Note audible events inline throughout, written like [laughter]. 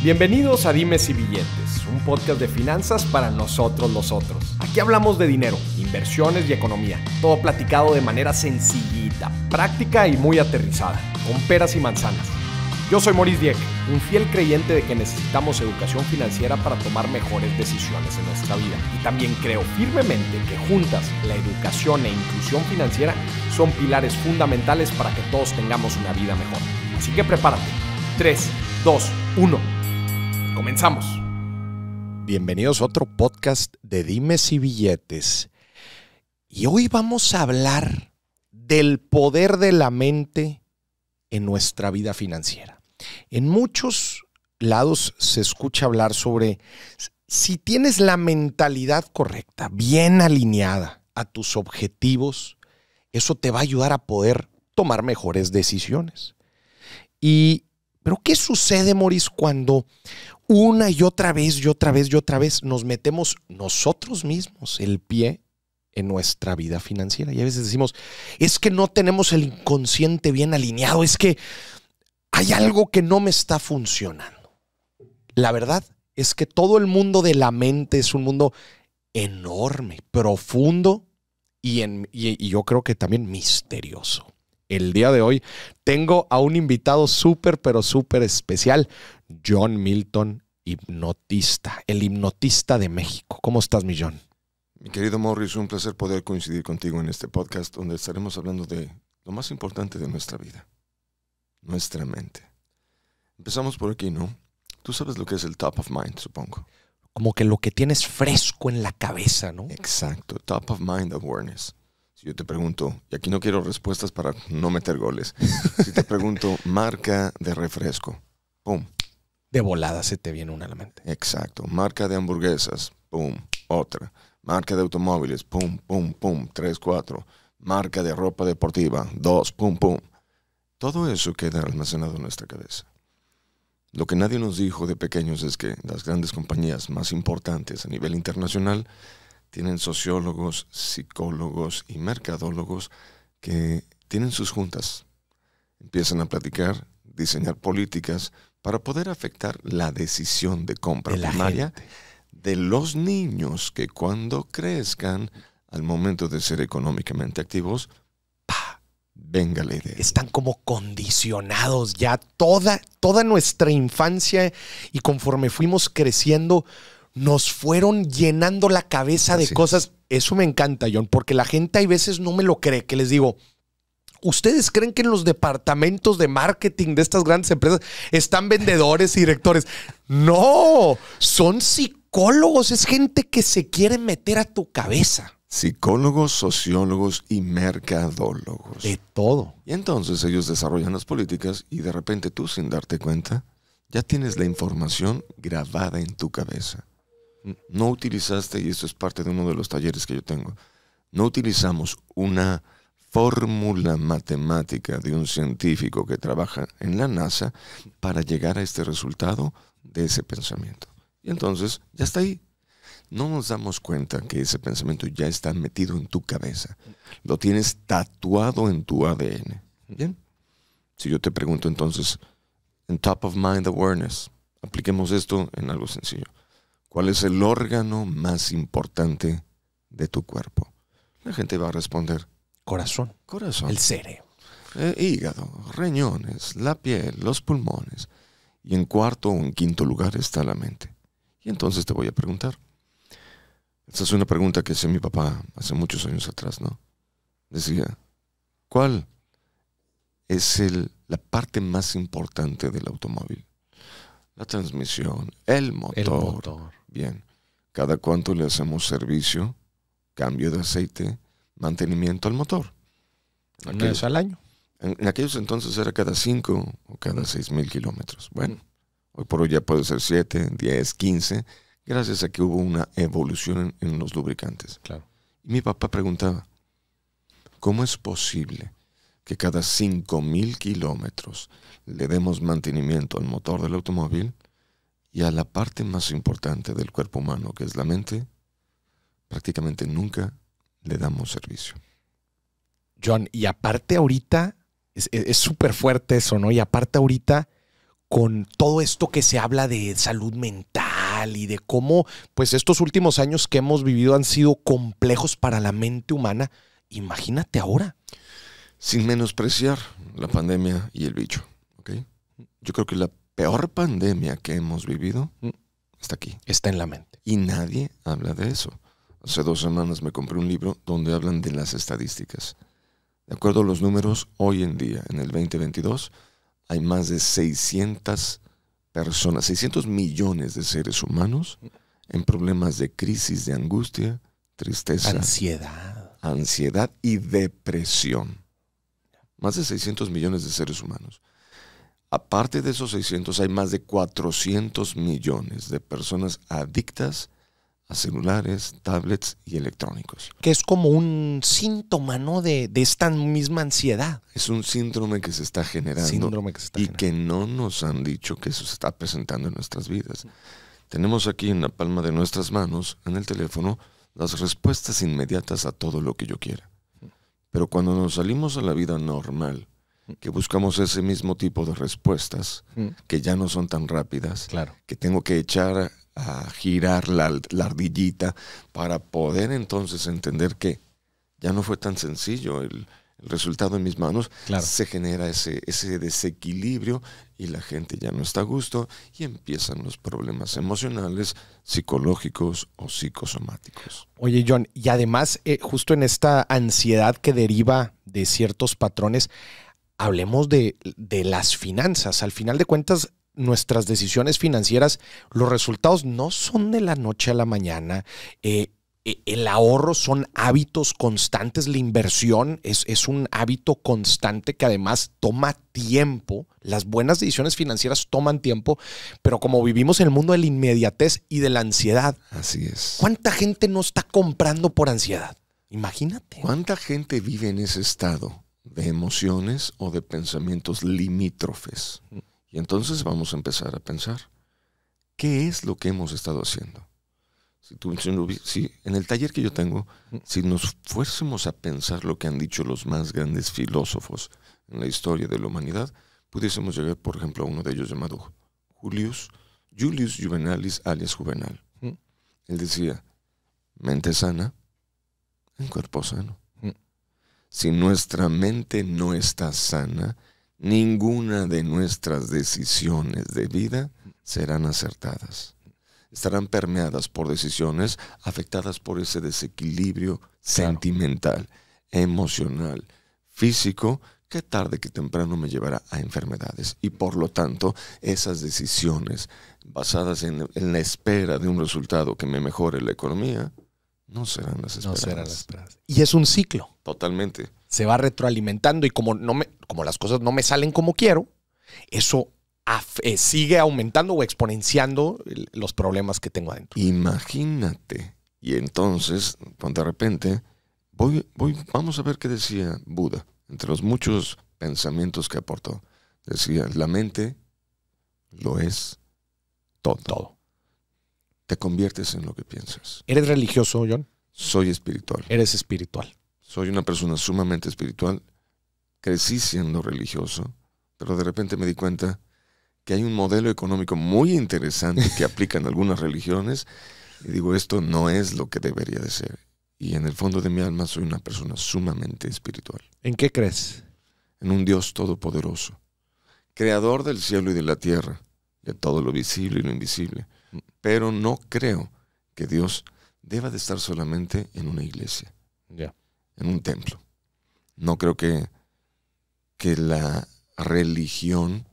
Bienvenidos a Dimes y Billetes, un podcast de finanzas para nosotros los otros. Aquí hablamos de dinero, inversiones y economía, todo platicado de manera sencillita, práctica y muy aterrizada, con peras y manzanas. Yo soy Maurice Dieck, un fiel creyente de que necesitamos educación financiera para tomar mejores decisiones en nuestra vida. Y también creo firmemente que juntas la educación e inclusión financiera son pilares fundamentales para que todos tengamos una vida mejor. Así que prepárate. 3, 2, 1. Comenzamos. Bienvenidos a otro podcast de Dimes y Billetes. Y hoy vamos a hablar del poder de la mente en nuestra vida financiera. En muchos lados se escucha hablar sobre si tienes la mentalidad correcta, bien alineada a tus objetivos, eso te va a ayudar a poder tomar mejores decisiones. Y, pero ¿qué sucede, Moris, cuando una y otra vez y otra vez y otra vez nos metemos nosotros mismos el pie en nuestra vida financiera. Y a veces decimos, es que no tenemos el inconsciente bien alineado, es que hay algo que no me está funcionando. La verdad es que todo el mundo de la mente es un mundo enorme, profundo y, yo creo que también misterioso. El día de hoy tengo a un invitado súper, pero súper especial. John Milton, hipnotista, el hipnotista de México. ¿Cómo estás, mi John? Mi querido Morris, un placer poder coincidir contigo en este podcast donde estaremos hablando de lo más importante de nuestra vida, nuestra mente. Empezamos por aquí, ¿no? Tú sabes lo que es el top of mind, supongo. Como que lo que tienes fresco en la cabeza, ¿no? Exacto, top of mind awareness. Si yo te pregunto, y aquí no quiero respuestas para no meter goles, si te pregunto [laughs] marca de refresco, ¡pum! de volada se te viene una a la mente. Exacto. Marca de hamburguesas, pum, otra. Marca de automóviles, pum, pum, pum, tres, cuatro. Marca de ropa deportiva, dos, pum, pum. Todo eso queda almacenado en nuestra cabeza. Lo que nadie nos dijo de pequeños es que las grandes compañías más importantes a nivel internacional tienen sociólogos, psicólogos y mercadólogos que tienen sus juntas. Empiezan a platicar, diseñar políticas, para poder afectar la decisión de compra primaria de los niños que cuando crezcan, al momento de ser económicamente activos, ¡pah! venga la idea. Están como condicionados ya toda, toda nuestra infancia y conforme fuimos creciendo, nos fueron llenando la cabeza de cosas. Eso me encanta, John, porque la gente a veces no me lo cree, que les digo, ¿Ustedes creen que en los departamentos de marketing de estas grandes empresas están vendedores y directores? No, son psicólogos, es gente que se quiere meter a tu cabeza. Psicólogos, sociólogos y mercadólogos. De todo. Y entonces ellos desarrollan las políticas y de repente tú, sin darte cuenta, ya tienes la información grabada en tu cabeza. No utilizaste, y esto es parte de uno de los talleres que yo tengo, no utilizamos una fórmula matemática de un científico que trabaja en la NASA para llegar a este resultado de ese pensamiento. Y entonces ya está ahí. No nos damos cuenta que ese pensamiento ya está metido en tu cabeza. Lo tienes tatuado en tu ADN. Bien. Si yo te pregunto entonces, en top of mind awareness, apliquemos esto en algo sencillo. ¿Cuál es el órgano más importante de tu cuerpo? La gente va a responder, Corazón. Corazón. El cerebro. Eh, hígado, riñones, la piel, los pulmones. Y en cuarto o en quinto lugar está la mente. Y entonces te voy a preguntar. Esta es una pregunta que hace mi papá hace muchos años atrás, ¿no? Decía, ¿cuál es la parte más importante del automóvil? La transmisión, el motor. El motor. Bien. Cada cuánto le hacemos servicio, cambio de aceite, mantenimiento al motor. Aquellos, al año. En, aquellos entonces era cada 5 o cada 6 mil kilómetros. Bueno, mm. hoy por hoy ya puede ser 7, 10, 15, gracias a que hubo una evolución en, los lubricantes. Claro. Y mi papá preguntaba, ¿cómo es posible que cada 5 mil kilómetros le demos mantenimiento al motor del automóvil y a la parte más importante del cuerpo humano, que es la mente, prácticamente nunca le damos servicio. John, y aparte ahorita, es súper fuerte eso, ¿no? Y aparte ahorita, con todo esto que se habla de salud mental y de cómo, pues estos últimos años que hemos vivido han sido complejos para la mente humana, imagínate ahora. Sin menospreciar la pandemia y el bicho, ¿ok? Yo creo que la peor pandemia que hemos vivido mm. está aquí. Está en la mente. Y nadie habla de eso hace dos semanas me compré un libro donde hablan de las estadísticas. De acuerdo a los números, hoy en día, en el 2022, hay más de 600 personas, 600 millones de seres humanos en problemas de crisis, de angustia, tristeza, ansiedad, ansiedad y depresión. Más de 600 millones de seres humanos. Aparte de esos 600, hay más de 400 millones de personas adictas a celulares, tablets y electrónicos. Que es como un síntoma, ¿no? De, esta misma ansiedad. Es un síndrome que se está generando. y que no nos han dicho que eso se está presentando en nuestras vidas. Tenemos aquí en la palma de nuestras manos, en el teléfono, las respuestas inmediatas a todo lo que yo quiera. Pero cuando nos salimos a la vida normal, que buscamos ese mismo tipo de respuestas, mm. que ya no son tan rápidas, claro. que tengo que echar a girar la, ardillita para poder entonces entender que ya no fue tan sencillo el, resultado en mis manos, se genera ese, ese desequilibrio y la gente ya no está a gusto y empiezan los problemas emocionales, psicológicos o psicosomáticos. Oye John, y además eh, justo en esta ansiedad que deriva de ciertos patrones, hablemos de las finanzas. Al final de cuentas, nuestras decisiones financieras, los resultados no son de la noche a la mañana. Eh, eh, el ahorro son hábitos constantes, la inversión es, es, un hábito constante que además toma tiempo, las buenas decisiones financieras toman tiempo, pero como vivimos en el mundo de la inmediatez y de la ansiedad, así es. ¿Cuánta gente no está comprando por ansiedad? Imagínate. ¿Cuánta gente vive en ese estado de emociones o de pensamientos limítrofes? Mm. Y entonces vamos a empezar a pensar, ¿qué es lo que hemos estado haciendo? Si, en el taller que yo tengo, si nos fuésemos a pensar lo que han dicho los más grandes filósofos en la historia de la humanidad, pudiésemos llegar, por ejemplo, a uno de ellos llamado Julius, Julius Juvenalis, alias Juvenal. Mm. Él decía, mente sana en cuerpo sano. Mm. Si nuestra mente no está sana, ninguna de nuestras decisiones de vida serán acertadas. Estarán permeadas por decisiones afectadas por ese desequilibrio sentimental, emocional, físico, que tarde que temprano me llevará a enfermedades. Y por lo tanto, esas decisiones basadas en la espera de un resultado que me mejore la economía, no serán las esperadas. Y es un ciclo. Totalmente. Se va retroalimentando y como, no me, como las cosas no me salen como quiero, eso eh, sigue aumentando o exponenciando los problemas que tengo adentro. Imagínate. Y entonces, cuando pues, de repente, voy, voy, vamos a ver qué decía Buda, entre los muchos pensamientos que aportó. Decía, la mente lo es todo. todo te conviertes en lo que piensas. ¿Eres religioso, John? Soy espiritual. Eres espiritual. Soy una persona sumamente espiritual. Crecí siendo religioso, pero de repente me di cuenta que hay un modelo económico muy interesante que [laughs] aplican algunas religiones y digo, esto no es lo que debería de ser. Y en el fondo de mi alma soy una persona sumamente espiritual. ¿En qué crees? En un Dios todopoderoso, creador del cielo y de la tierra, de todo lo visible y lo invisible pero no creo que Dios deba de estar solamente en una iglesia, en un templo. No creo que, que la religión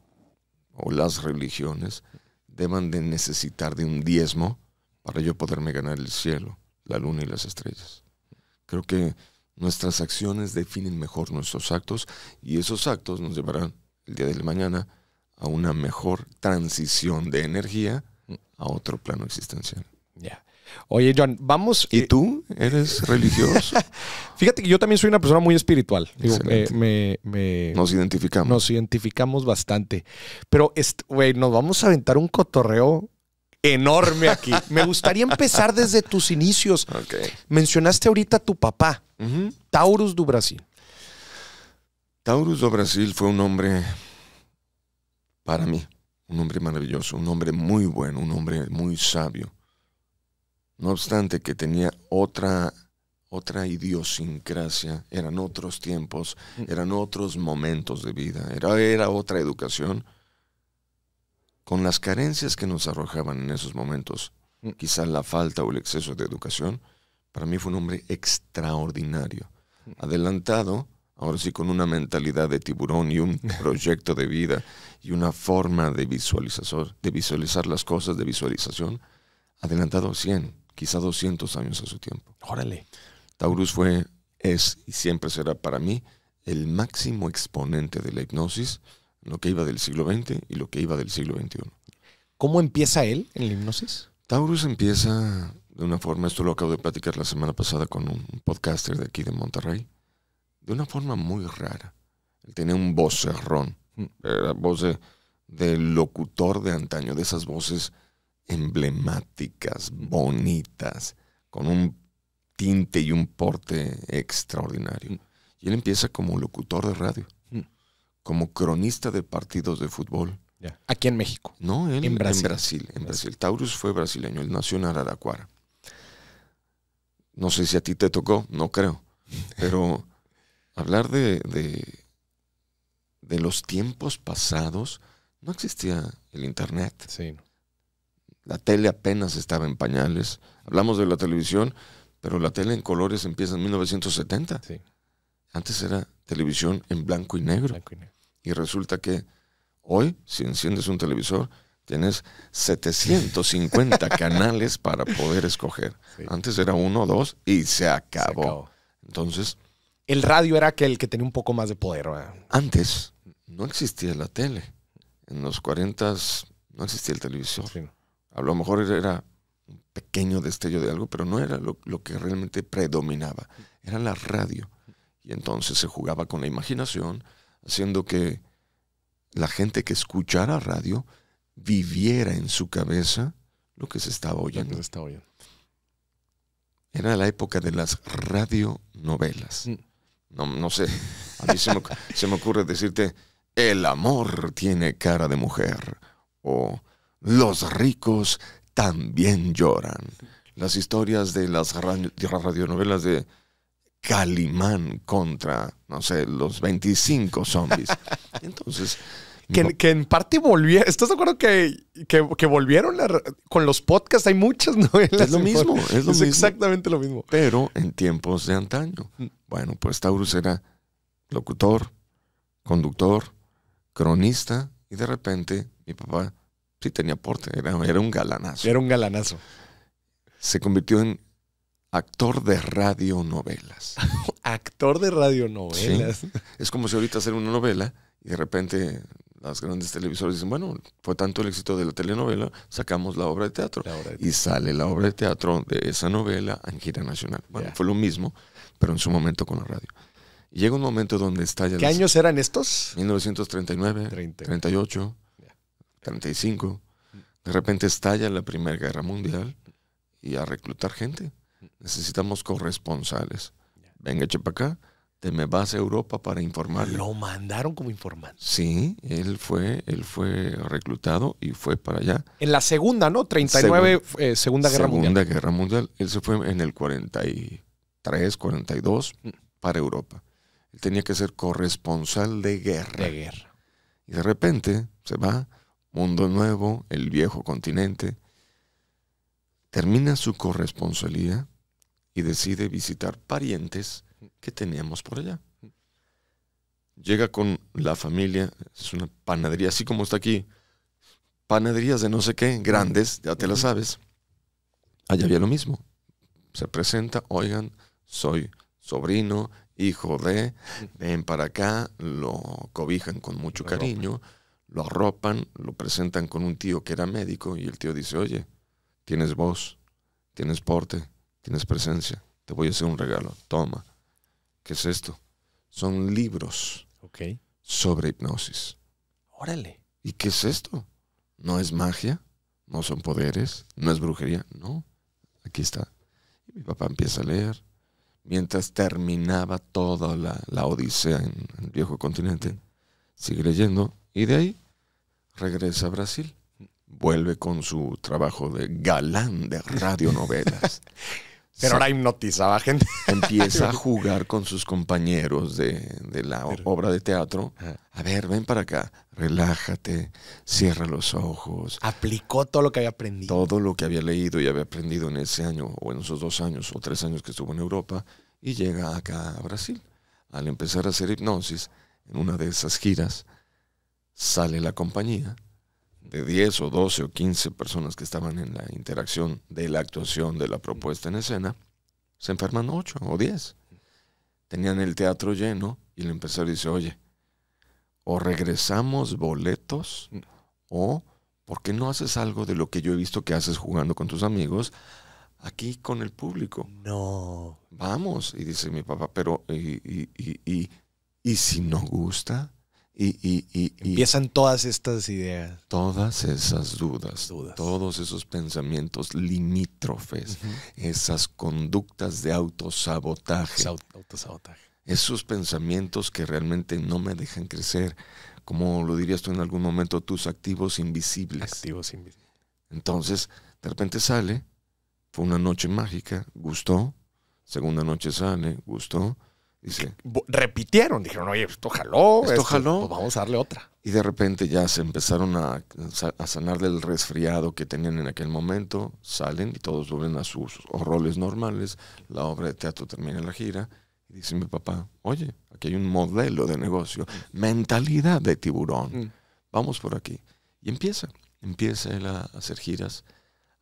o las religiones deban de necesitar de un diezmo para yo poderme ganar el cielo, la luna y las estrellas. Creo que nuestras acciones definen mejor nuestros actos y esos actos nos llevarán el día de mañana a una mejor transición de energía a otro plano existencial. Ya. Oye, John, vamos. ¿Y eh, tú? ¿Eres religioso? [laughs] Fíjate que yo también soy una persona muy espiritual. Eh, nos identificamos. Nos identificamos bastante. Pero, güey, nos vamos a aventar un cotorreo enorme aquí. [laughs] me gustaría empezar desde tus inicios. Mencionaste ahorita a tu papá, Taurus do Brasil. Taurus do Brasil fue un hombre para mí un hombre maravilloso, un hombre muy bueno, un hombre muy sabio. No obstante que tenía otra, otra idiosincrasia, eran otros tiempos, mm. eran otros momentos de vida, era, era otra educación. Con las carencias que nos arrojaban en esos momentos, mm. quizá la falta o el exceso de educación, para mí fue un hombre extraordinario, mm. adelantado ahora sí con una mentalidad de tiburón y un [laughs] proyecto de vida y una forma de, visualizar, de visualizar las cosas, de visualización, adelantado 100, quizá 200 años a su tiempo. Órale. Taurus fue, es y siempre será para mí el máximo exponente de la hipnosis, lo que iba del siglo XX y lo que iba del siglo XXI. ¿Cómo empieza él en la hipnosis? Taurus empieza de una forma, esto lo acabo de platicar la semana pasada con un podcaster de aquí de Monterrey, de una forma muy rara. Él tenía un vocerrón, la voz del locutor de antaño, de esas voces emblemáticas, bonitas, con un tinte y un porte extraordinario. Y él empieza como locutor de radio, como cronista de partidos de fútbol. Aquí en México. No, él en Brasil. En Brasil, Taurus fue brasileño, él nació en Araraquara. No sé si a ti te tocó, no creo, pero hablar de, de, los tiempos pasados, no existía el Internet. Sí. La tele apenas estaba en pañales. Hablamos de la televisión, pero la tele en colores empieza en 1970. Sí. Antes era televisión en blanco y, negro. y resulta que hoy, si enciendes un televisor, tienes 750 [laughs] canales para poder escoger. Antes era uno o dos y se acabó. Entonces, el radio era aquel que tenía un poco más de poder. Antes no existía la tele. En los 40 no existía el televisor. A lo mejor era un pequeño destello de algo, pero no era lo, que realmente predominaba. Era la radio. Y entonces se jugaba con la imaginación, haciendo que la gente que escuchara radio viviera en su cabeza lo que se estaba oyendo. Era la época de las radionovelas. Mm. No, sé. A mí se me, [laughs] se me ocurre decirte, el amor tiene cara de mujer. O los ricos también lloran. Las historias de las radionovelas de Calimán contra, no sé, los 25 zombies. [laughs] Entonces, que, en parte volvieron. ¿Estás de acuerdo que, que, volvieron con los podcasts? Hay muchas [laughs] novelas. Es lo mismo. Es, exactamente lo mismo. Pero en tiempos de antaño. Mm. Bueno, pues Taurus era locutor, conductor, cronista y de repente mi papá sí tenía aporte. Era, era un galanazo. Era un galanazo. Se convirtió en Actor de radionovelas. [laughs] Actor de radionovelas. Es como si ahorita hacer una novela y de repente las grandes televisores dicen, bueno, fue tanto el éxito de la telenovela, sacamos la obra de teatro. Y sale la obra de teatro de esa novela en gira nacional. Bueno, fue lo mismo, pero en su momento con la radio. llega un momento donde estalla... ¿Qué años eran estos? 1939, 38, 35. De repente estalla la Primera Guerra Mundial y a reclutar gente necesitamos corresponsales. Venga, para acá, te me vas a Europa para informar. Lo mandaron como informante. Sí, él fue, él fue reclutado y fue para allá. En la segunda, ¿no? 39, eh, Segunda Guerra Mundial. Segunda Guerra Mundial. Él se fue en el 43, 42 mm. para Europa. Él tenía que ser corresponsal de guerra. De guerra. Y de repente se va, mundo nuevo, el viejo continente. Termina su corresponsalía y decide visitar parientes que teníamos por allá. Llega con la familia, es una panadería, así como está aquí, panaderías de no sé qué, grandes, ya te la sabes. Allá había lo mismo. Se presenta, oigan, soy sobrino, hijo de, ven para acá, lo cobijan con mucho cariño, lo arropan, lo presentan con un tío que era médico y el tío dice, oye, tienes voz, tienes porte, Tienes presencia. Te voy a hacer un regalo. Toma. ¿Qué es esto? Son libros sobre hipnosis. Órale. ¿Y qué es esto? No es magia, no son poderes, no es brujería. No, aquí está. mi papá empieza a leer. Mientras terminaba toda la, odisea en, el viejo continente, sigue leyendo y de ahí regresa a Brasil vuelve con su trabajo de galán de radionovelas. [laughs] Pero ahora hipnotizaba a gente. [laughs] Empieza a jugar con sus compañeros de, la obra de teatro. A ver, ven para acá, relájate, cierra los ojos. Aplicó todo lo que había aprendido. Todo lo que había leído y había aprendido en ese año, o en esos dos años, o tres años que estuvo en Europa, y llega acá a Brasil. Al empezar a hacer hipnosis, en una de esas giras, sale la compañía 10 o 12 o 15 personas que estaban en la interacción de la actuación de la propuesta en escena, se enferman 8 o 10. Tenían el teatro lleno y el empresario dice, oye, o regresamos boletos o porque no haces algo de lo que yo he visto que haces jugando con tus amigos aquí con el público? No. Vamos, y dice mi papá, pero y, y, y si no gusta? Y, empiezan todas estas ideas. Todas esas dudas, todos esos pensamientos limítrofes, esas conductas de autosabotaje. Esos pensamientos que realmente no me dejan crecer. Como lo dirías tú en algún momento, tus activos invisibles. Activos invisibles. Entonces, de repente sale, fue una noche mágica, gustó. Segunda noche sale, gustó. Repitieron, dijeron, oye, esto jaló. Esto, este, jaló. Pues, vamos a darle otra. Y de repente ya se empezaron a, sanar del resfriado que tenían en aquel momento, salen y todos vuelven a sus roles normales, la obra de teatro termina la gira, y dice mi papá, oye, aquí hay un modelo de negocio, mentalidad de tiburón, mm. vamos por aquí. Y empieza, empieza él a hacer giras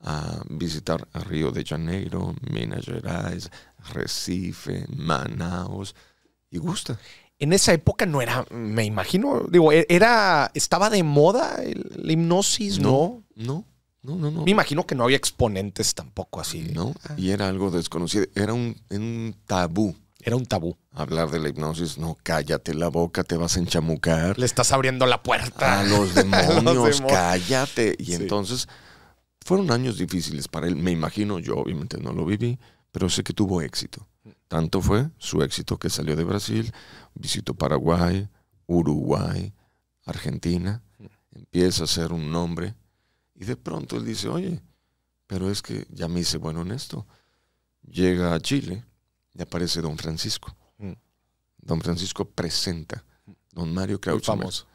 a visitar a Río de Janeiro, Minas Gerais, Recife, Manaus y gusta. En esa época no era, me imagino, digo, e-, era, estaba de moda la hipnosis, ¿no? No, no, no, no. Me imagino que no había exponentes tampoco así. No, ah. y era algo desconocido, era un, tabú. Era un tabú. Hablar de la hipnosis, no, cállate la boca, te vas a enchamucar. Le estás abriendo la puerta. A los [laughs] demonios, cállate. Y entonces fueron años difíciles para él, me imagino, yo obviamente no lo viví, pero sé que tuvo éxito. Tanto fue su éxito que salió de Brasil, visitó Paraguay, Uruguay, Argentina, empieza a ser un nombre y de pronto él dice, oye, pero es que ya me hice bueno en esto. Llega a Chile y aparece Don Francisco. Mm. Don Francisco presenta. Don Mario claus. Famoso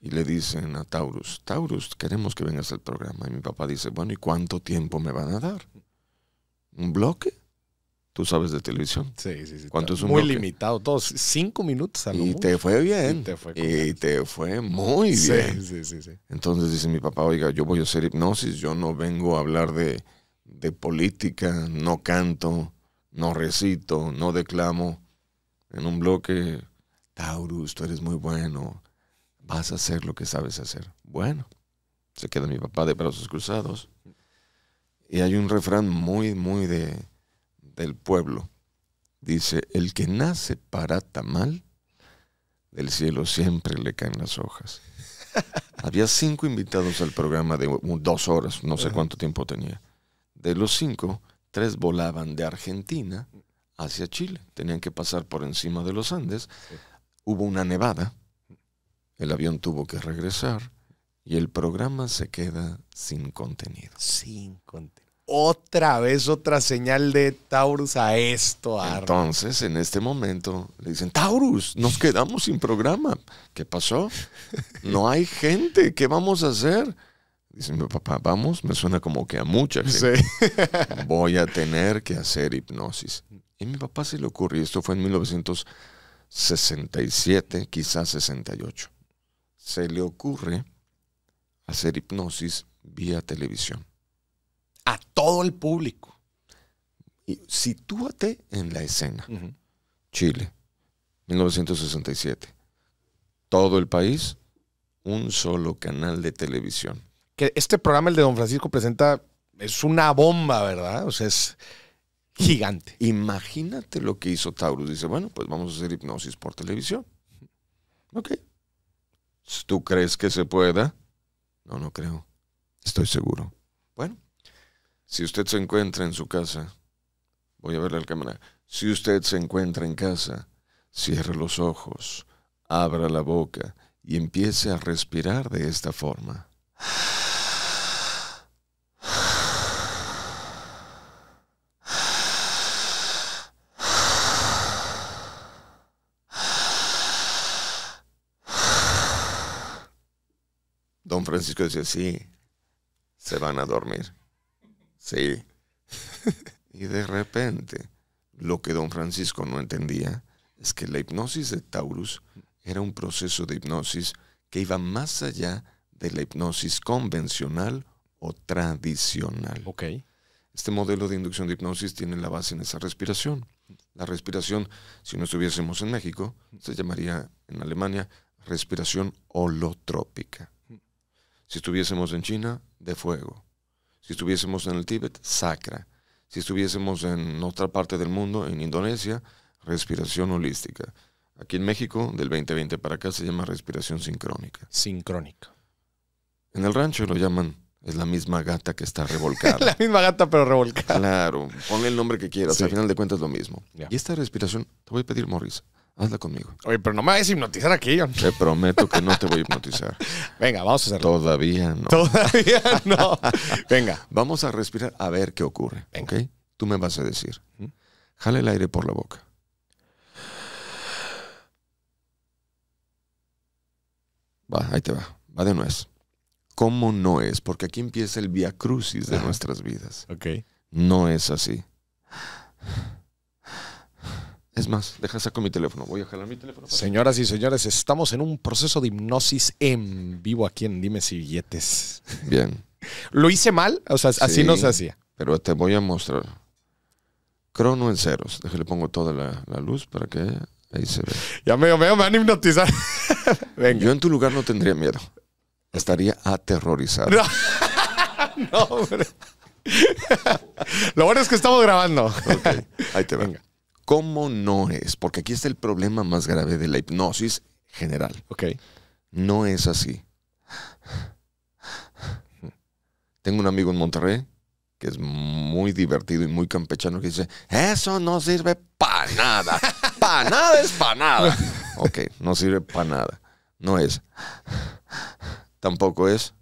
y le dicen a Taurus, Taurus, queremos que vengas al programa. Y mi papá dice, bueno, ¿y cuánto tiempo me van a dar? ¿Un bloque? Tú sabes de televisión. Sí, sí, sí. ¿Cuánto es un bloque? muy limitado, todos cinco minutos Y te fue bien. Y te fue, muy bien. Sí, sí, sí. Entonces dice mi papá, oiga, yo voy a hacer hipnosis, yo no vengo a hablar de, de política, no canto, no recito, no declamo. En un bloque, Taurus, tú eres muy bueno vas hacer lo que sabes hacer. Bueno, se queda mi papá de brazos cruzados. Y hay un refrán muy, muy de, del pueblo. Dice, el que nace para tamal, del cielo siempre le caen las hojas. [laughs] Había cinco invitados al programa de dos horas, no sé cuánto tiempo tenía. De los cinco, tres volaban de Argentina hacia Chile. Tenían que pasar por encima de los Andes. Hubo una nevada el avión tuvo que regresar y el programa se queda sin contenido. Sin contenido. Otra vez, otra señal de Taurus a esto. Entonces, en este momento, le dicen, Taurus, nos quedamos sin programa. ¿Qué pasó? No hay gente, ¿qué vamos a hacer? Dice mi papá, vamos, me suena como que a mucha gente. [laughs] Voy a tener que hacer hipnosis. Y mi papá se le ocurrió, esto fue en 1967, quizás 68 se le ocurre hacer hipnosis vía televisión. A todo el público. Y sitúate en la escena. Chile, 1967. Todo el país, un solo canal de televisión. Que este programa, el de Don Francisco, presenta, es una bomba, ¿verdad? O sea, es gigante. Imagínate lo que hizo Taurus. Dice, bueno, pues vamos a hacer hipnosis por televisión. Ok, ¿Tú crees que se pueda? No, no creo. Estoy seguro. Bueno, si usted se encuentra en su casa, voy a verle la cámara. Si usted se encuentra en casa, cierre los ojos, abra la boca y empiece a respirar de esta forma. Don Francisco decía, sí, se van a dormir. Sí. [laughs] y de repente, lo que don Francisco no entendía es que la hipnosis de Taurus era un proceso de hipnosis que iba más allá de la hipnosis convencional o tradicional. Este modelo de inducción de hipnosis tiene la base en esa respiración. La respiración, si no estuviésemos en México, se llamaría en Alemania respiración holotrópica. Si estuviésemos en China, de fuego. Si estuviésemos en el Tíbet, sacra. Si estuviésemos en otra parte del mundo, en Indonesia, respiración holística. Aquí en México, del 2020 para acá, se llama respiración sincrónica. Sincrónica. En el rancho lo llaman, es la misma gata que está revolcada. [laughs] la misma gata, pero revolcada. Claro, ponle el nombre que quieras, al final de cuentas lo mismo. Y esta respiración, te voy a pedir, Morris, Hazla conmigo. Oye, pero no me vayas a hipnotizar aquí. John. Te prometo que no te voy a hipnotizar. [laughs] Venga, vamos a hacerlo. Todavía no. Todavía no. Venga. [laughs] Vamos a respirar a ver qué ocurre. ¿Ok? Tú me vas a decir. Jale el aire por la boca. Va, ahí te va. Va de nuez. ¿Cómo no es? Porque aquí empieza el viacrucis de nuestras vidas. Ok. No es así. Es más, deja saco mi teléfono. Voy a jalar mi teléfono. Señoras y señores, estamos en un proceso de hipnosis en vivo aquí en Dime si billetes. Bien. [laughs] ¿Lo hice mal? O sea, así no se hacía. Pero te voy a mostrar. Crono en ceros. Déjale pongo toda la, luz para que ahí se vea. Ya me, me, van a hipnotizar. [laughs] Venga. Yo en tu lugar no tendría miedo. Estaría aterrorizado. No, [laughs] hombre. Lo bueno es que estamos grabando. Ahí te vengo. Venga. ¿Cómo no es? Porque aquí está el problema más grave de la hipnosis general. Ok. No es así. Tengo un amigo en Monterrey que es muy divertido y muy campechano que dice, eso no sirve para nada. Para nada es para nada. [laughs] ok, no sirve para nada. No es. Tampoco es.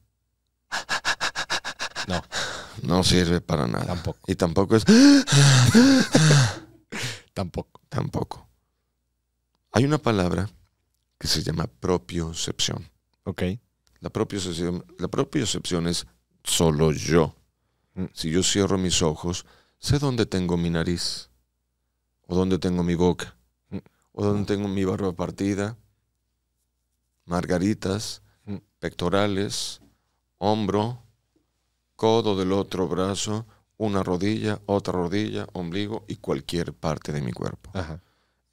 No. No sirve para nada. Tampoco. Y tampoco es. Tampoco. Tampoco. Hay una palabra que se llama propiocepción. Ok. La propiocepción, la es solo yo. Mm. Si yo cierro mis ojos, sé dónde tengo mi nariz, o dónde tengo mi boca, mm. o dónde tengo mi barba partida, margaritas, mm. pectorales, hombro, codo del otro brazo, una rodilla, otra rodilla, ombligo y cualquier parte de mi cuerpo.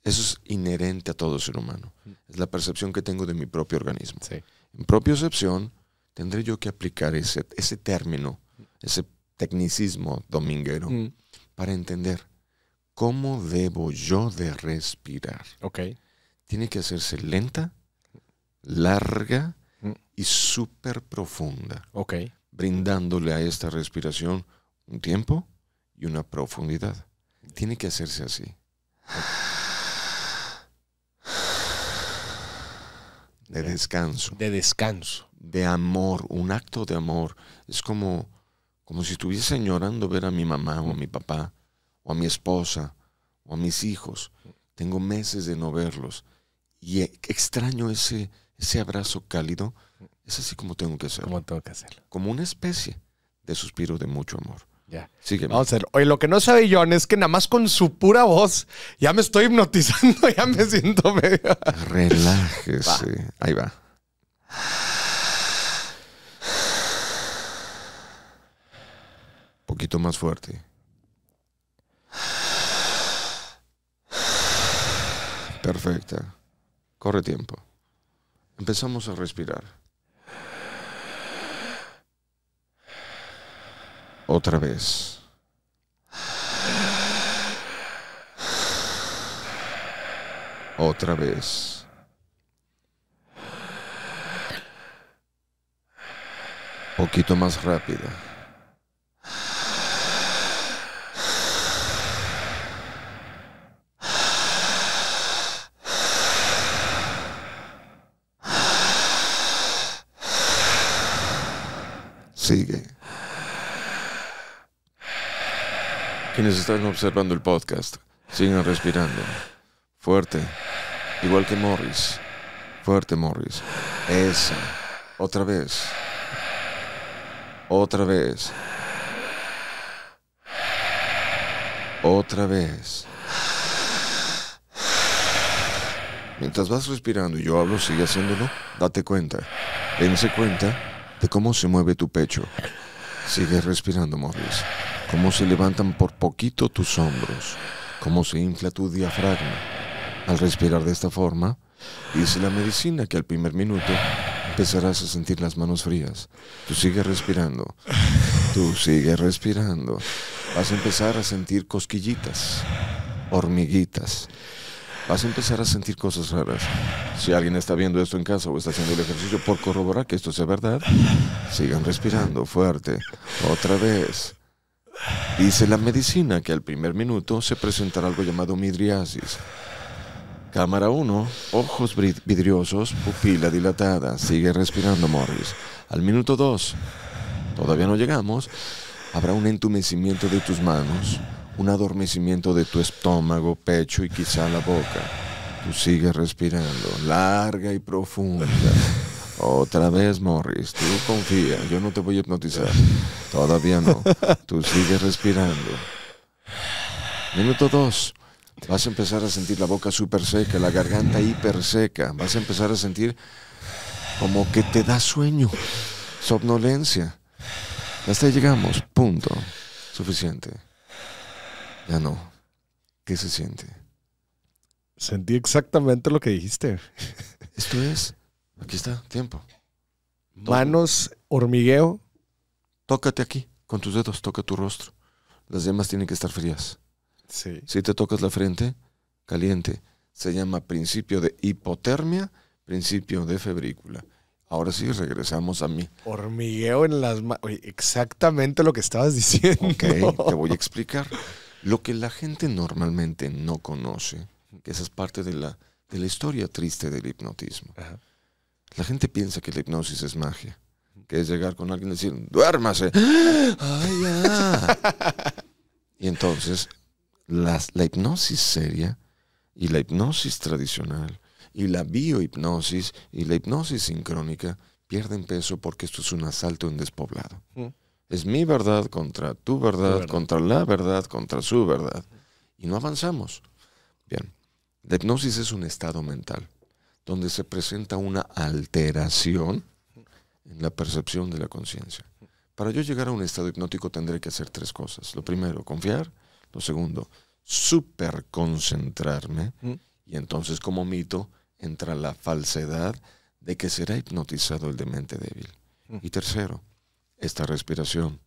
Eso es inherente a todo ser humano. Mm. Es la percepción que tengo de mi propio organismo. En En excepción tendré yo que aplicar ese, ese término, ese tecnicismo dominguero, mm. para entender cómo debo yo de respirar. Tiene que hacerse lenta, larga mm. y súper profunda. Brindándole a esta respiración un tiempo y una profundidad. Tiene que hacerse así. De descanso. De descanso. De amor, un acto de amor. Es como, como si estuviese llorando ver a mi mamá o a mi papá o a mi esposa o a mis hijos. Tengo meses de no verlos. Y e, extraño ese, ese abrazo cálido. Es así como tengo que hacerlo. Como tengo que hacerlo. Como una especie de suspiro de mucho amor. Ya. Sígueme. Vamos a hacer. Oye, lo que no sabe John es que nada más con su pura voz ya me estoy hipnotizando, [laughs] ya me siento medio. Relájese. Ahí va. Un poquito más fuerte. Perfecta. Corre tiempo. Empezamos a respirar. otra vez. Otra vez. Poquito más rápido. Sigue. Quienes están observando el podcast, sigan respirando. Fuerte. Igual que Morris. Fuerte, Morris. esa Otra vez. Otra vez. Otra vez. Mientras vas respirando y yo hablo, sigue haciéndolo, date cuenta. Dense cuenta de cómo se mueve tu pecho. Sigue respirando, Morris cómo se levantan por poquito tus hombros, cómo se infla tu diafragma. Al respirar de esta forma, dice la medicina que al primer minuto empezarás a sentir las manos frías. Tú sigues respirando, tú sigues respirando. Vas a empezar a sentir cosquillitas, hormiguitas. Vas a empezar a sentir cosas raras. Si alguien está viendo esto en casa o está haciendo el ejercicio por corroborar que esto sea verdad, sigan respirando fuerte. Otra vez. Dice la medicina que al primer minuto se presentará algo llamado midriasis. Cámara 1, ojos vidriosos, pupila dilatada. Sigue respirando Morris. Al minuto 2, todavía no llegamos, habrá un entumecimiento de tus manos, un adormecimiento de tu estómago, pecho y quizá la boca. Tú sigues respirando, larga y profunda. Otra vez, Morris, tú confía, yo no te voy a hipnotizar. Todavía no. Tú sigues respirando. Minuto dos. Vas a empezar a sentir la boca súper seca, la garganta hiper seca. Vas a empezar a sentir como que te da sueño, somnolencia. Hasta llegamos, punto. Suficiente. Ya no. ¿Qué se siente? Sentí exactamente lo que dijiste. Esto es Aquí está, tiempo. Manos, hormigueo. Tócate aquí, con tus dedos, toca tu rostro. Las yemas tienen que estar frías. Sí. Si te tocas la frente, caliente. Se llama principio de hipotermia, principio de febrícula. Ahora sí, regresamos a mí. Hormigueo en las manos. Exactamente lo que estabas diciendo. Ok, te voy a explicar. Lo que la gente normalmente no conoce, que esa es parte de la, de la historia triste del hipnotismo. Ajá la gente piensa que la hipnosis es magia, que es llegar con alguien y decir, duérmase. ¡Ay, [laughs] y entonces, la hipnosis seria y la hipnosis tradicional y la biohipnosis y la hipnosis sincrónica pierden peso porque esto es un asalto en despoblado. Mm. Es mi verdad contra tu verdad, verdad, contra la verdad, contra su verdad. Y no avanzamos. Bien, la hipnosis es un estado mental donde se presenta una alteración en la percepción de la conciencia. Para yo llegar a un estado hipnótico tendré que hacer tres cosas. Lo primero, confiar. Lo segundo, superconcentrarme. Mm. Y entonces como mito entra la falsedad de que será hipnotizado el demente débil. Mm. Y tercero, esta respiración.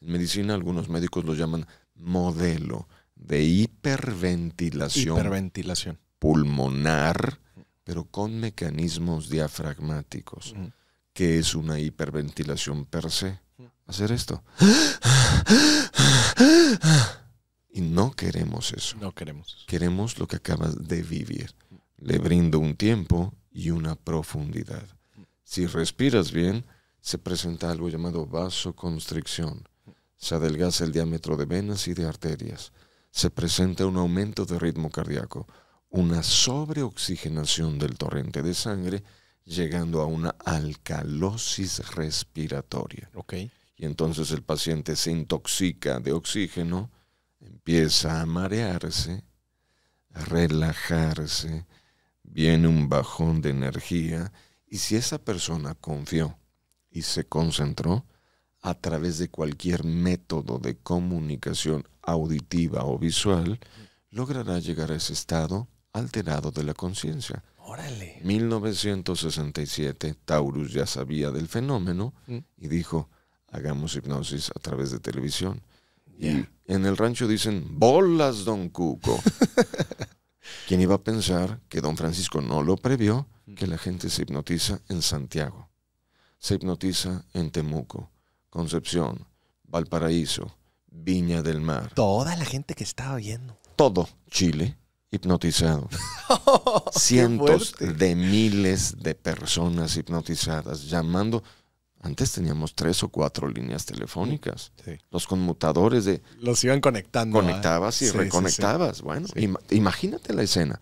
En medicina algunos médicos lo llaman modelo de hiperventilación, hiperventilación. pulmonar pero con mecanismos diafragmáticos, que es una hiperventilación per se. Hacer esto. Y no queremos eso. No queremos Queremos lo que acabas de vivir. Le brindo un tiempo y una profundidad. Si respiras bien, se presenta algo llamado vasoconstricción. Se adelgaza el diámetro de venas y de arterias. Se presenta un aumento de ritmo cardíaco una sobreoxigenación del torrente de sangre, llegando a una alcalosis respiratoria. Y entonces el paciente se intoxica de oxígeno, empieza a marearse, a relajarse, viene un bajón de energía, y si esa persona confió y se concentró, a través de cualquier método de comunicación auditiva o visual, logrará llegar a ese estado alterado de la conciencia. Órale. 1967, Taurus ya sabía del fenómeno mm. y dijo, hagamos hipnosis a través de televisión. Y en el rancho dicen, bolas, don Cuco. [laughs] ¿Quién iba a pensar que don Francisco no lo previó, mm. que la gente se hipnotiza en Santiago, se hipnotiza en Temuco, Concepción, Valparaíso, Viña del Mar? Toda la gente que estaba viendo. Todo Chile hipnotizado. [laughs] Oh, Cientos de miles de personas hipnotizadas llamando. Antes teníamos tres o cuatro líneas telefónicas. Los conmutadores de... Los iban conectando. ¿ah? Conectabas y reconectabas. bueno, imagínate la escena.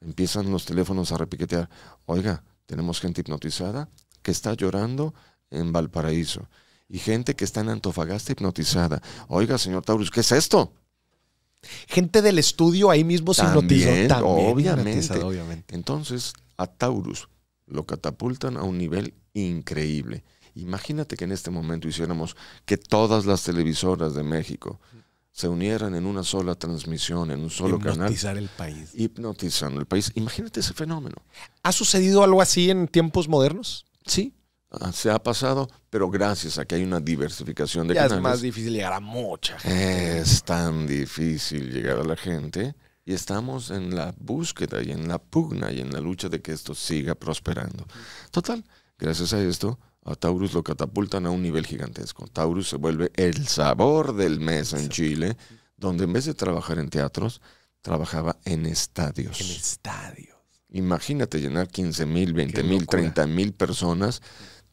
Empiezan los teléfonos a repiquetear. Oiga, tenemos gente hipnotizada que está llorando en Valparaíso. Y gente que está en Antofagasta hipnotizada. Oiga, señor Taurus, ¿qué es esto? Gente del estudio ahí mismo se hipnotizó. También, obviamente. Entonces, a Taurus lo catapultan a un nivel increíble. Imagínate que en este momento hiciéramos que todas las televisoras de México se unieran en una sola transmisión, en un solo canal. Hipnotizar el país. Hipnotizando el país. Imagínate ese fenómeno. ¿Ha sucedido algo así en tiempos modernos? Sí, Ah, se ha pasado, pero gracias a que hay una diversificación de ya es más difícil llegar a mucha gente. Es tan difícil llegar a la gente y estamos en la búsqueda y en la pugna y en la lucha de que esto siga prosperando. Total, gracias a esto, a Taurus lo catapultan a un nivel gigantesco. Taurus se vuelve el sabor del mes en Chile, donde en vez de trabajar en teatros, trabajaba en estadios. En estadios. Imagínate llenar 15 mil, 20 mil, 30 mil personas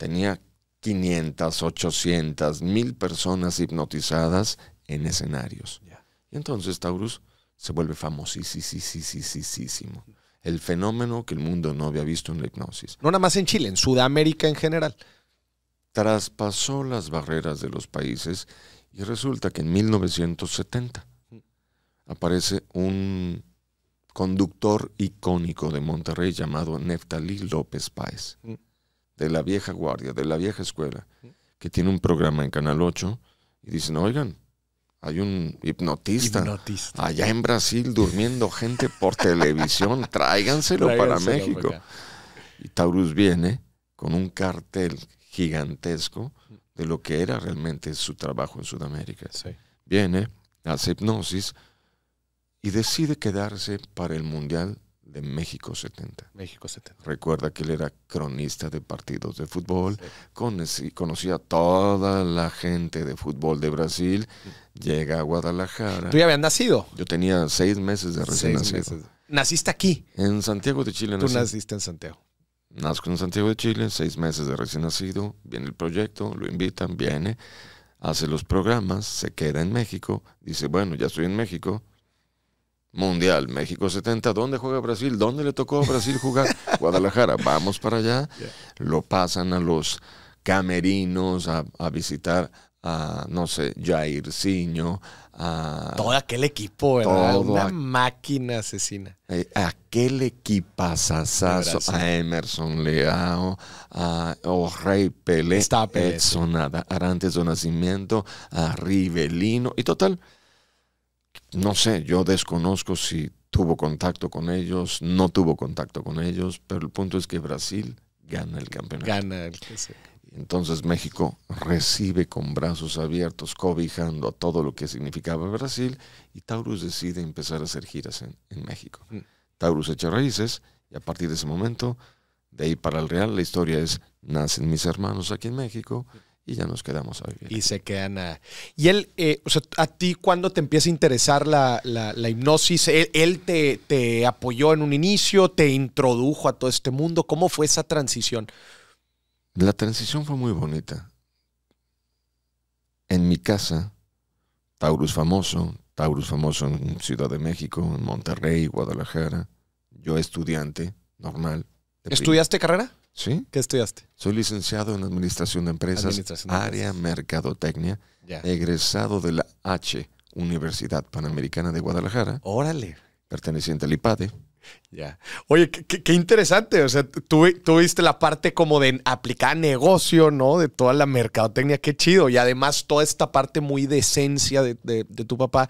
tenía 500, 800, 1000 personas hipnotizadas en escenarios. Y entonces Taurus se vuelve famosísimo. El fenómeno que el mundo no había visto en la hipnosis. No nada más en Chile, en Sudamérica en general. Traspasó las barreras de los países y resulta que en 1970 aparece un conductor icónico de Monterrey llamado Neftalí López Páez. Mm de la vieja guardia, de la vieja escuela, que tiene un programa en Canal 8 y dicen, oigan, hay un hipnotista, allá en Brasil durmiendo gente por televisión, [laughs] tráiganselo, para México. y Taurus viene con un cartel gigantesco de lo que era realmente su trabajo en Sudamérica. Viene, hace hipnosis y decide quedarse para el Mundial de México 70. México 70. Recuerda que él era cronista de partidos de fútbol, conocía a toda la gente de fútbol de Brasil, mm. llega a Guadalajara. ¿Tú ya habías nacido? Yo tenía seis meses de recién nacido. ¿Naciste aquí? En Santiago de Chile. Tú naciste en Santiago. Nazco en Santiago de Chile, seis meses de recién nacido, viene el proyecto, lo invitan, viene, hace los programas, se queda en México, dice, bueno, ya estoy en México, Mundial México 70, ¿dónde juega Brasil? ¿Dónde le tocó a Brasil jugar? [laughs] Guadalajara, vamos para allá. Lo pasan a los camerinos a, visitar a, no sé, Jairzinho, a... Todo aquel equipo, ¿verdad? Una máquina asesina. aquel eh, aquel equipazazazo a Emerson Leao, a Orey Pelé, Pelé Edson Arantes de Nacimiento, a Rivelino, y total... No sé, yo desconozco si tuvo contacto con ellos, no tuvo contacto con ellos, pero el punto es que Brasil gana el campeonato. Gana el campeonato. Entonces México recibe con brazos abiertos, cobijando a todo lo que significaba Brasil, y Taurus decide empezar a hacer giras en, México. Mm. Taurus echa raíces, y a partir de ese momento, de ahí para el Real, la historia es, nacen mis hermanos aquí en México, mm y ya nos quedamos ahí Y se quedan a... Y él, eh, ¿a ti cuando te empieza a interesar la, hipnosis? ¿Él, te, apoyó en un inicio? ¿Te introdujo a todo este mundo? ¿Cómo fue esa transición? La transición fue muy bonita. En mi casa, Taurus famoso, Taurus famoso en Ciudad de México, en Monterrey, Guadalajara, yo estudiante, normal. ¿Estudiaste carrera? ¿Sí? ¿Qué estudiaste? Soy licenciado en Administración de Empresas, área Mercadotecnia, egresado de la H, Universidad Panamericana de Guadalajara. Órale. Perteneciente al IPADE. Ya. Oye, qué, interesante. O sea, tú, la parte como de aplicar negocio, ¿no? De toda la mercadotecnia. Qué chido. Y además toda esta parte muy de esencia de, tu papá.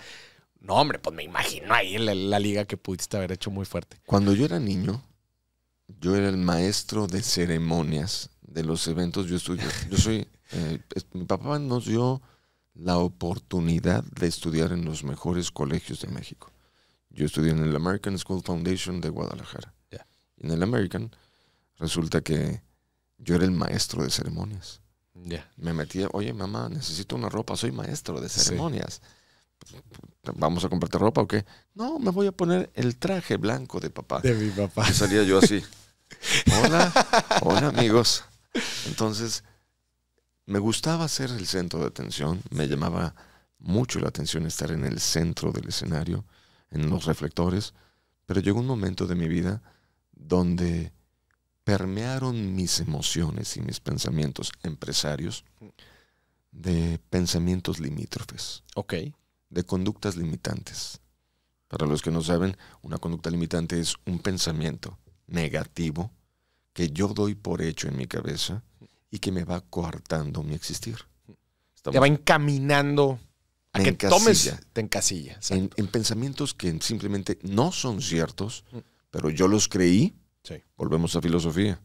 No, hombre, pues me imagino ahí en la liga que pudiste haber hecho muy fuerte. Cuando yo era niño, yo era el maestro de ceremonias de los eventos. Yo, estudio, yo soy, [laughs] eh, mi papá nos dio la oportunidad de estudiar en los mejores colegios de México. Yo estudié en el American School Foundation de Guadalajara. Ya. En el American resulta que yo era el maestro de ceremonias. Ya. Me metía, oye mamá, necesito una ropa, soy maestro de ceremonias. ¿Vamos a comprarte ropa o qué? No, me voy a poner el traje blanco de papá. De mi papá. salía yo así. [laughs] Hola, hola amigos. Entonces, me gustaba ser el centro de atención, me llamaba mucho la atención estar en el centro del escenario, en los reflectores, pero llegó un momento de mi vida donde permearon mis emociones y mis pensamientos empresarios de pensamientos limítrofes. Ok. De conductas limitantes. Para los que no saben, una conducta limitante es un pensamiento negativo que yo doy por hecho en mi cabeza y que me va coartando mi existir. va encaminando a que tomes, te encasilla. En, pensamientos que simplemente no son ciertos, mm. pero yo los creí. Volvemos a filosofía.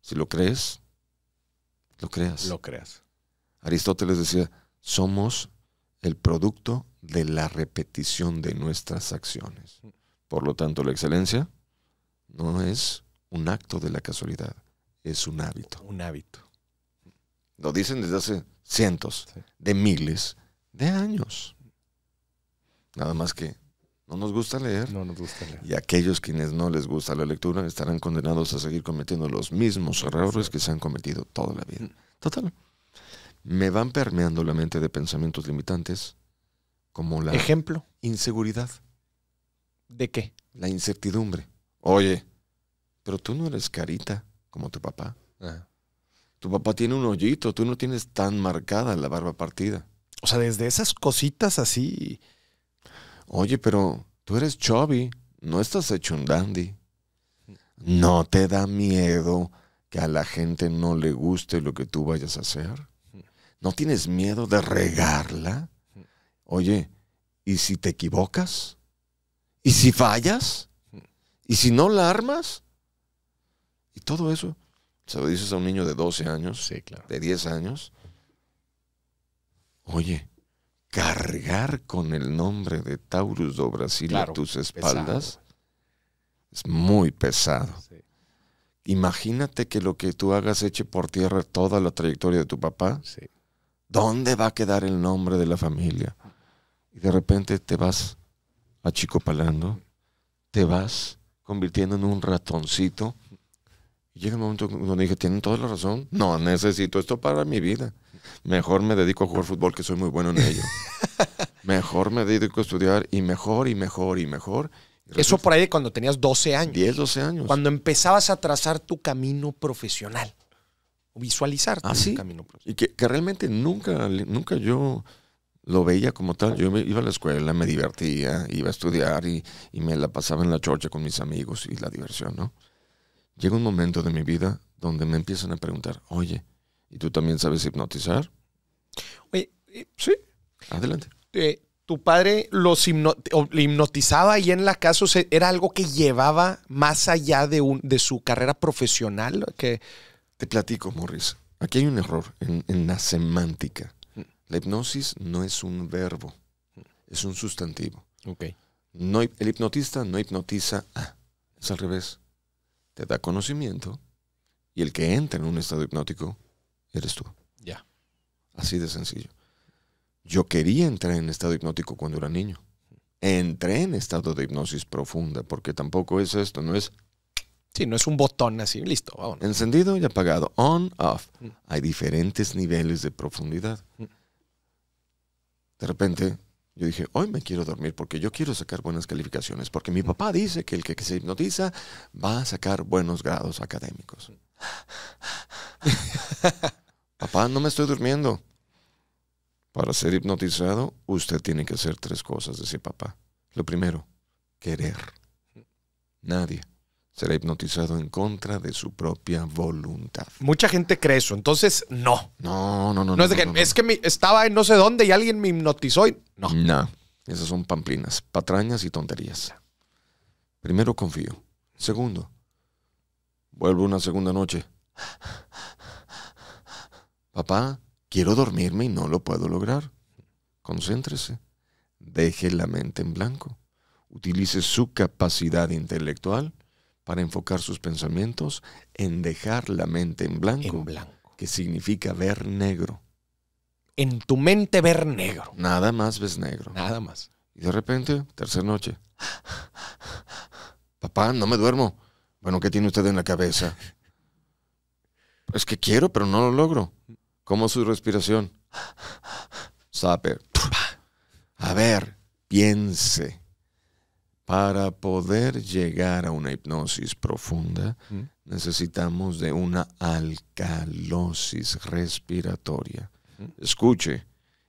Si lo crees, lo creas. Lo creas. Aristóteles decía, somos el producto de la repetición de nuestras acciones. Mm. Por lo tanto, la excelencia no es un acto de la casualidad, es un hábito. Un hábito. Lo dicen desde hace cientos de miles de años. Nada más que no nos gusta leer. No nos gusta leer. Y aquellos quienes no les gusta la lectura estarán condenados a seguir cometiendo los mismos errores que se han cometido toda la vida. Total. Me van permeando la mente de pensamientos limitantes como la... Ejemplo. Inseguridad. ¿De qué? La incertidumbre. Oye, pero tú no eres carita como tu papá. Tu papá tiene un hoyito, tú no tienes tan marcada la barba partida. O sea, desde esas cositas así. Oye, pero tú eres chubby, no estás hecho un dandy. ¿No te da miedo que a la gente no le guste lo que tú vayas a hacer? ¿No tienes miedo de regarla? Oye, ¿y si te equivocas? ¿Y si fallas? Y si no la armas, y todo eso, se lo dices a un niño de 12 años, de 10 años, oye, cargar con el nombre de Taurus do Brasil a tus espaldas es muy pesado. Imagínate que lo que tú hagas eche por tierra toda la trayectoria de tu papá. ¿Dónde va a quedar el nombre de la familia? Y de repente te vas Palando, te vas convirtiendo en un ratoncito. llega el momento donde dije, tienen toda la razón, no necesito esto para mi vida. Mejor me dedico a jugar fútbol, que soy muy bueno en ello. [laughs] mejor me dedico a estudiar y mejor y mejor y mejor. Eso por ahí cuando tenías 12 años. 10, 12 años. Cuando empezabas a trazar tu camino profesional. visualizar tu ah, camino profesional. Y que, realmente nunca, nunca yo lo veía como tal. Yo iba a la escuela, me divertía, iba a estudiar y, me la pasaba en la chorcha con mis amigos y la diversión, ¿no? Llega un momento de mi vida donde me empiezan a preguntar, oye, ¿y tú también sabes hipnotizar? Oye, sí. Adelante. Eh, ¿Tu padre lo hipnotizaba y en la casa? ¿Era algo que llevaba más allá de, un, de su carrera profesional? Que... Te platico, Morris. Aquí hay un error en la semántica. La hipnosis no es un verbo, es un sustantivo. Okay. No, el hipnotista no hipnotiza es al revés. Te da conocimiento y el que entra en un estado hipnótico eres tú. Ya. Así de sencillo. Yo quería entrar en estado hipnótico cuando era niño. Entré en estado de hipnosis profunda, porque tampoco es esto, no es. Sí, no es un botón así, listo, Encendido y apagado, on, off. Hay diferentes niveles de profundidad. Mm. De repente, yo dije, hoy me quiero dormir porque yo quiero sacar buenas calificaciones, porque mi papá dice que el que se hipnotiza va a sacar buenos grados académicos. [laughs] papá, no me estoy durmiendo. Para ser hipnotizado, usted tiene que hacer tres cosas, decía papá. Lo primero, querer. Nadie será hipnotizado en contra de su propia voluntad. Mucha gente cree eso, entonces no. No, no, no. No, es que, estaba en no sé dónde y alguien me hipnotizó y no. No, esas son pamplinas, patrañas y tonterías. Primero confío. Segundo, vuelvo una segunda noche. Papá, quiero dormirme y no lo puedo lograr. Concéntrese. Deje la mente en blanco. Utilice su capacidad intelectual para enfocar sus pensamientos en dejar la mente en blanco, en blanco. que significa ver negro. En tu mente ver negro. Nada más ves negro. Nada más. Y de repente, tercera noche. Papá, no me duermo. Bueno, ¿qué tiene usted en la cabeza? Es que quiero, pero no lo logro. ¿Cómo su respiración? Saper. A ver, piense. Para poder llegar a una hipnosis profunda, mm. necesitamos de una alcalosis respiratoria. Mm. Escuche,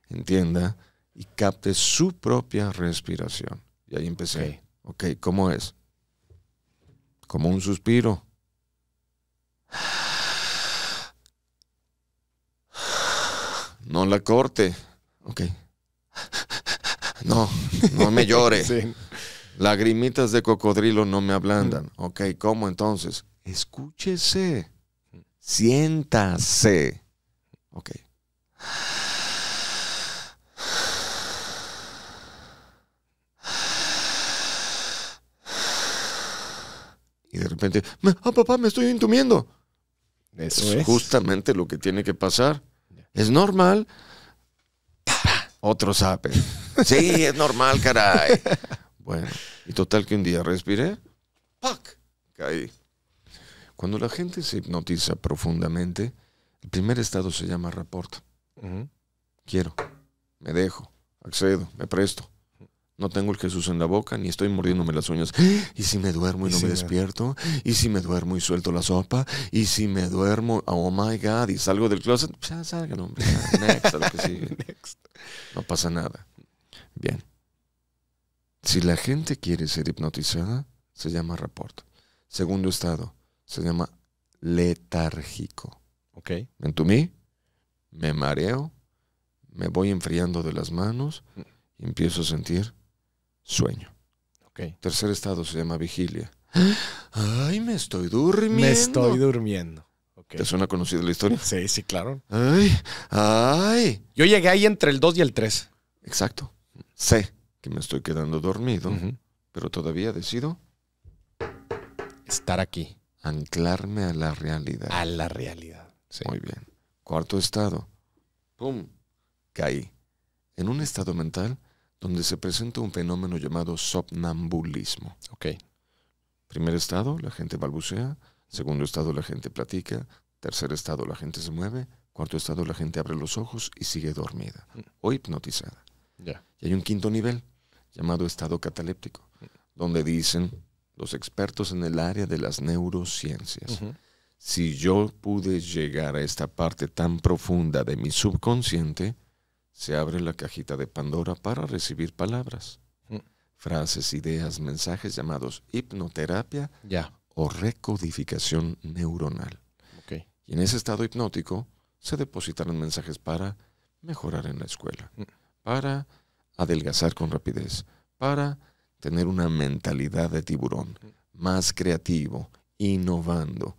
entienda y capte su propia respiración. Y ahí empecé. ¿cómo es? Como un suspiro. No la corte. Ok. No, no me llore. [laughs] Lagrimitas de cocodrilo no me ablandan. Mm. Ok, ¿cómo entonces? Escúchese. Siéntase. Ok. Y de repente, ah, papá, me estoy intumiendo. Eso es, justamente lo que tiene que pasar. Es normal. Otro sape. [laughs] Sí, es normal, caray. Bueno, y total que un día respiré, ¡pac! Caí. Cuando la gente se hipnotiza profundamente, el primer estado se llama rapport Quiero, me dejo, accedo, me presto. No tengo el Jesús en la boca, ni estoy mordiéndome las uñas. [gasps] ¿Y si me duermo y, no me, despierto? ¿Y si me duermo y suelto la sopa? ¿Y si me duermo, oh my God, y salgo del closet? Ya, salgan, hombre. next, a lo que sigue. [laughs] next. No pasa nada. Bien. Si la gente quiere ser hipnotizada, se llama report. Segundo estado, se llama letárgico. Ok. Me entumí, me mareo, me voy enfriando de las manos mm. empiezo a sentir sueño. ¿Ok? Tercer estado se llama vigilia. Ay, me estoy durmiendo. Me estoy durmiendo. Okay. ¿Te suena conocida la historia? Sí, sí, claro. Ay, ay. Yo llegué ahí entre el 2 y el 3. Exacto. sí que me estoy quedando dormido, pero todavía decido estar aquí. Anclarme a la realidad. A la realidad. Muy bien. Cuarto estado. ¡Pum! Caí. En un estado mental donde se presenta un fenómeno llamado somnambulismo. Ok. Primer estado, la gente balbucea. Segundo estado, la gente platica. Tercer estado, la gente se mueve. Cuarto estado, la gente abre los ojos y sigue dormida mm. o hipnotizada. Ya. Y hay un quinto nivel, llamado estado cataléptico, donde dicen los expertos en el área de las neurociencias, si yo pude llegar a esta parte tan profunda de mi subconsciente, se abre la cajita de Pandora para recibir palabras, frases, ideas, mensajes llamados hipnoterapia o recodificación neuronal. Y en ese estado hipnótico se depositaron mensajes para mejorar en la escuela, para adelgazar con rapidez, para tener una mentalidad de tiburón, más creativo, innovando,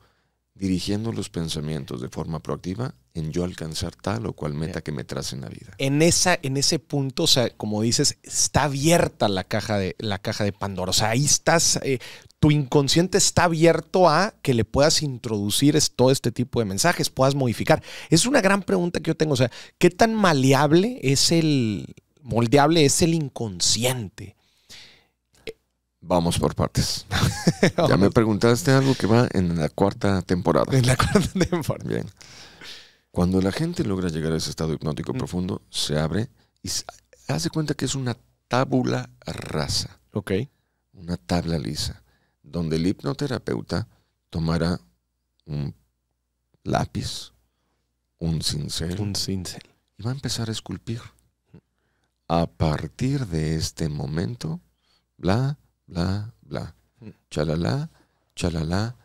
dirigiendo los pensamientos de forma proactiva en yo alcanzar tal o cual meta que me trace en la vida. En, esa, en ese punto, o sea, como dices, está abierta la caja de, la caja de Pandora. O sea, ahí estás, eh, tu inconsciente está abierto a que le puedas introducir todo este tipo de mensajes, puedas modificar. Es una gran pregunta que yo tengo, o sea, ¿qué tan maleable es el, moldeable es el inconsciente. Vamos por partes. [laughs] ya me preguntaste algo que va en la cuarta temporada. En la cuarta temporada. Bien. Cuando la gente logra llegar a ese estado hipnótico mm. profundo, se abre y hace cuenta que es una tábula rasa. Ok. Una tabla lisa, donde el hipnoterapeuta tomará un lápiz, un cincel. Un cincel. Y va a empezar a esculpir a partir de este momento, bla, bla, bla. Chalala, chalala,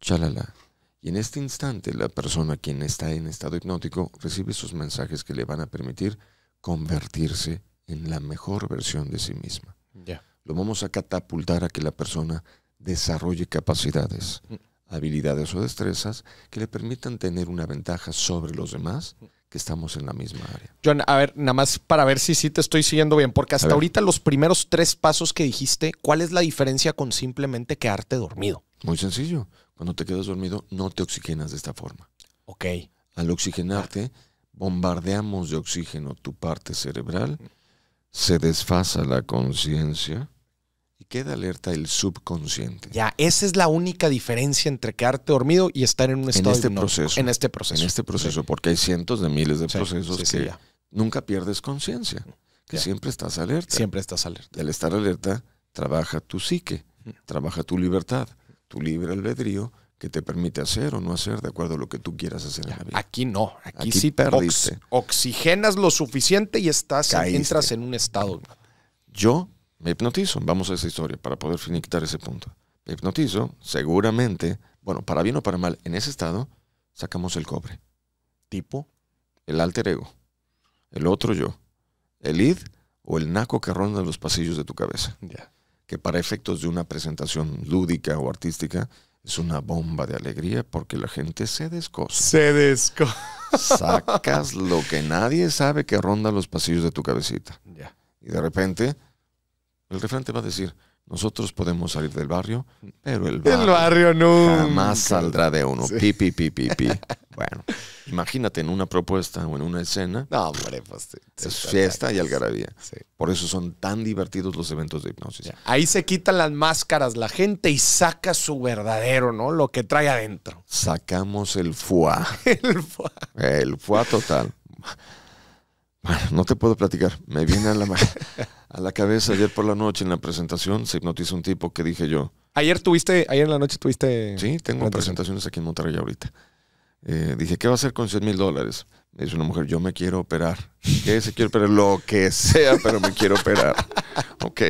chalala. Y en este instante la persona quien está en estado hipnótico recibe sus mensajes que le van a permitir convertirse en la mejor versión de sí misma. Ya. Lo vamos a catapultar a que la persona desarrolle capacidades, mm. habilidades o destrezas que le permitan tener una ventaja sobre los demás mm que estamos en la misma área. John, a ver, nada más para ver si sí te estoy siguiendo bien, porque hasta ahorita los primeros tres pasos que dijiste, ¿cuál es la diferencia con simplemente quedarte dormido? Muy sencillo. Cuando te quedas dormido, no te oxigenas de esta forma. Ok. Al oxigenarte, bombardeamos de oxígeno tu parte cerebral, se desfasa la conciencia y queda alerta el subconsciente. Ya, esa es la única diferencia entre quedarte dormido y estar en un estado en este proceso. En este proceso. En este proceso, porque hay cientos de miles de procesos que nunca pierdes conciencia, que siempre estás alerta. Siempre estás alerta. Y al estar alerta, trabaja tu psique, trabaja tu libertad, tu libre albedrío que te permite hacer o no hacer de acuerdo a lo que tú quieras hacer. Aquí no, aquí, sí perdiste. oxigenas lo suficiente y estás, entras en un estado. Yo me hipnotizo, vamos a esa historia para poder finiquitar ese punto. Me hipnotizo, seguramente, bueno, para bien o para mal, en ese estado sacamos el cobre. Tipo, el alter ego, el otro yo, el id o el naco que ronda los pasillos de tu cabeza. Ya. Que para efectos de una presentación lúdica o artística es una bomba de alegría porque la gente se descosa. Se descosa. Sacas lo que nadie sabe que ronda los pasillos de tu cabecita. Ya. Y de repente el refrán va a decir, nosotros podemos salir del barrio, pero el barrio, nunca jamás saldrá de uno. Pi, pi, pi, pi, pi. bueno, imagínate en una propuesta o en una escena. No, hombre, pues. es fiesta y algarabía. Por eso son tan divertidos los eventos de hipnosis. Ahí se quitan las máscaras la gente y saca su verdadero, ¿no? Lo que trae adentro. Sacamos el fuá, [laughs] el fuá El foie total. Bueno, no te puedo platicar. Me viene a la, [laughs] a la cabeza ayer por la noche en la presentación, se hipnotizó un tipo que dije yo. Ayer tuviste, ayer en la noche tuviste. Sí, tengo presentaciones aquí en Monterrey ahorita. Eh, dije, ¿qué va a hacer con 100 mil dólares? Me dice una mujer, yo me quiero operar. ¿Qué se quiere operar? Lo que sea, pero me quiero operar. [laughs] Ok.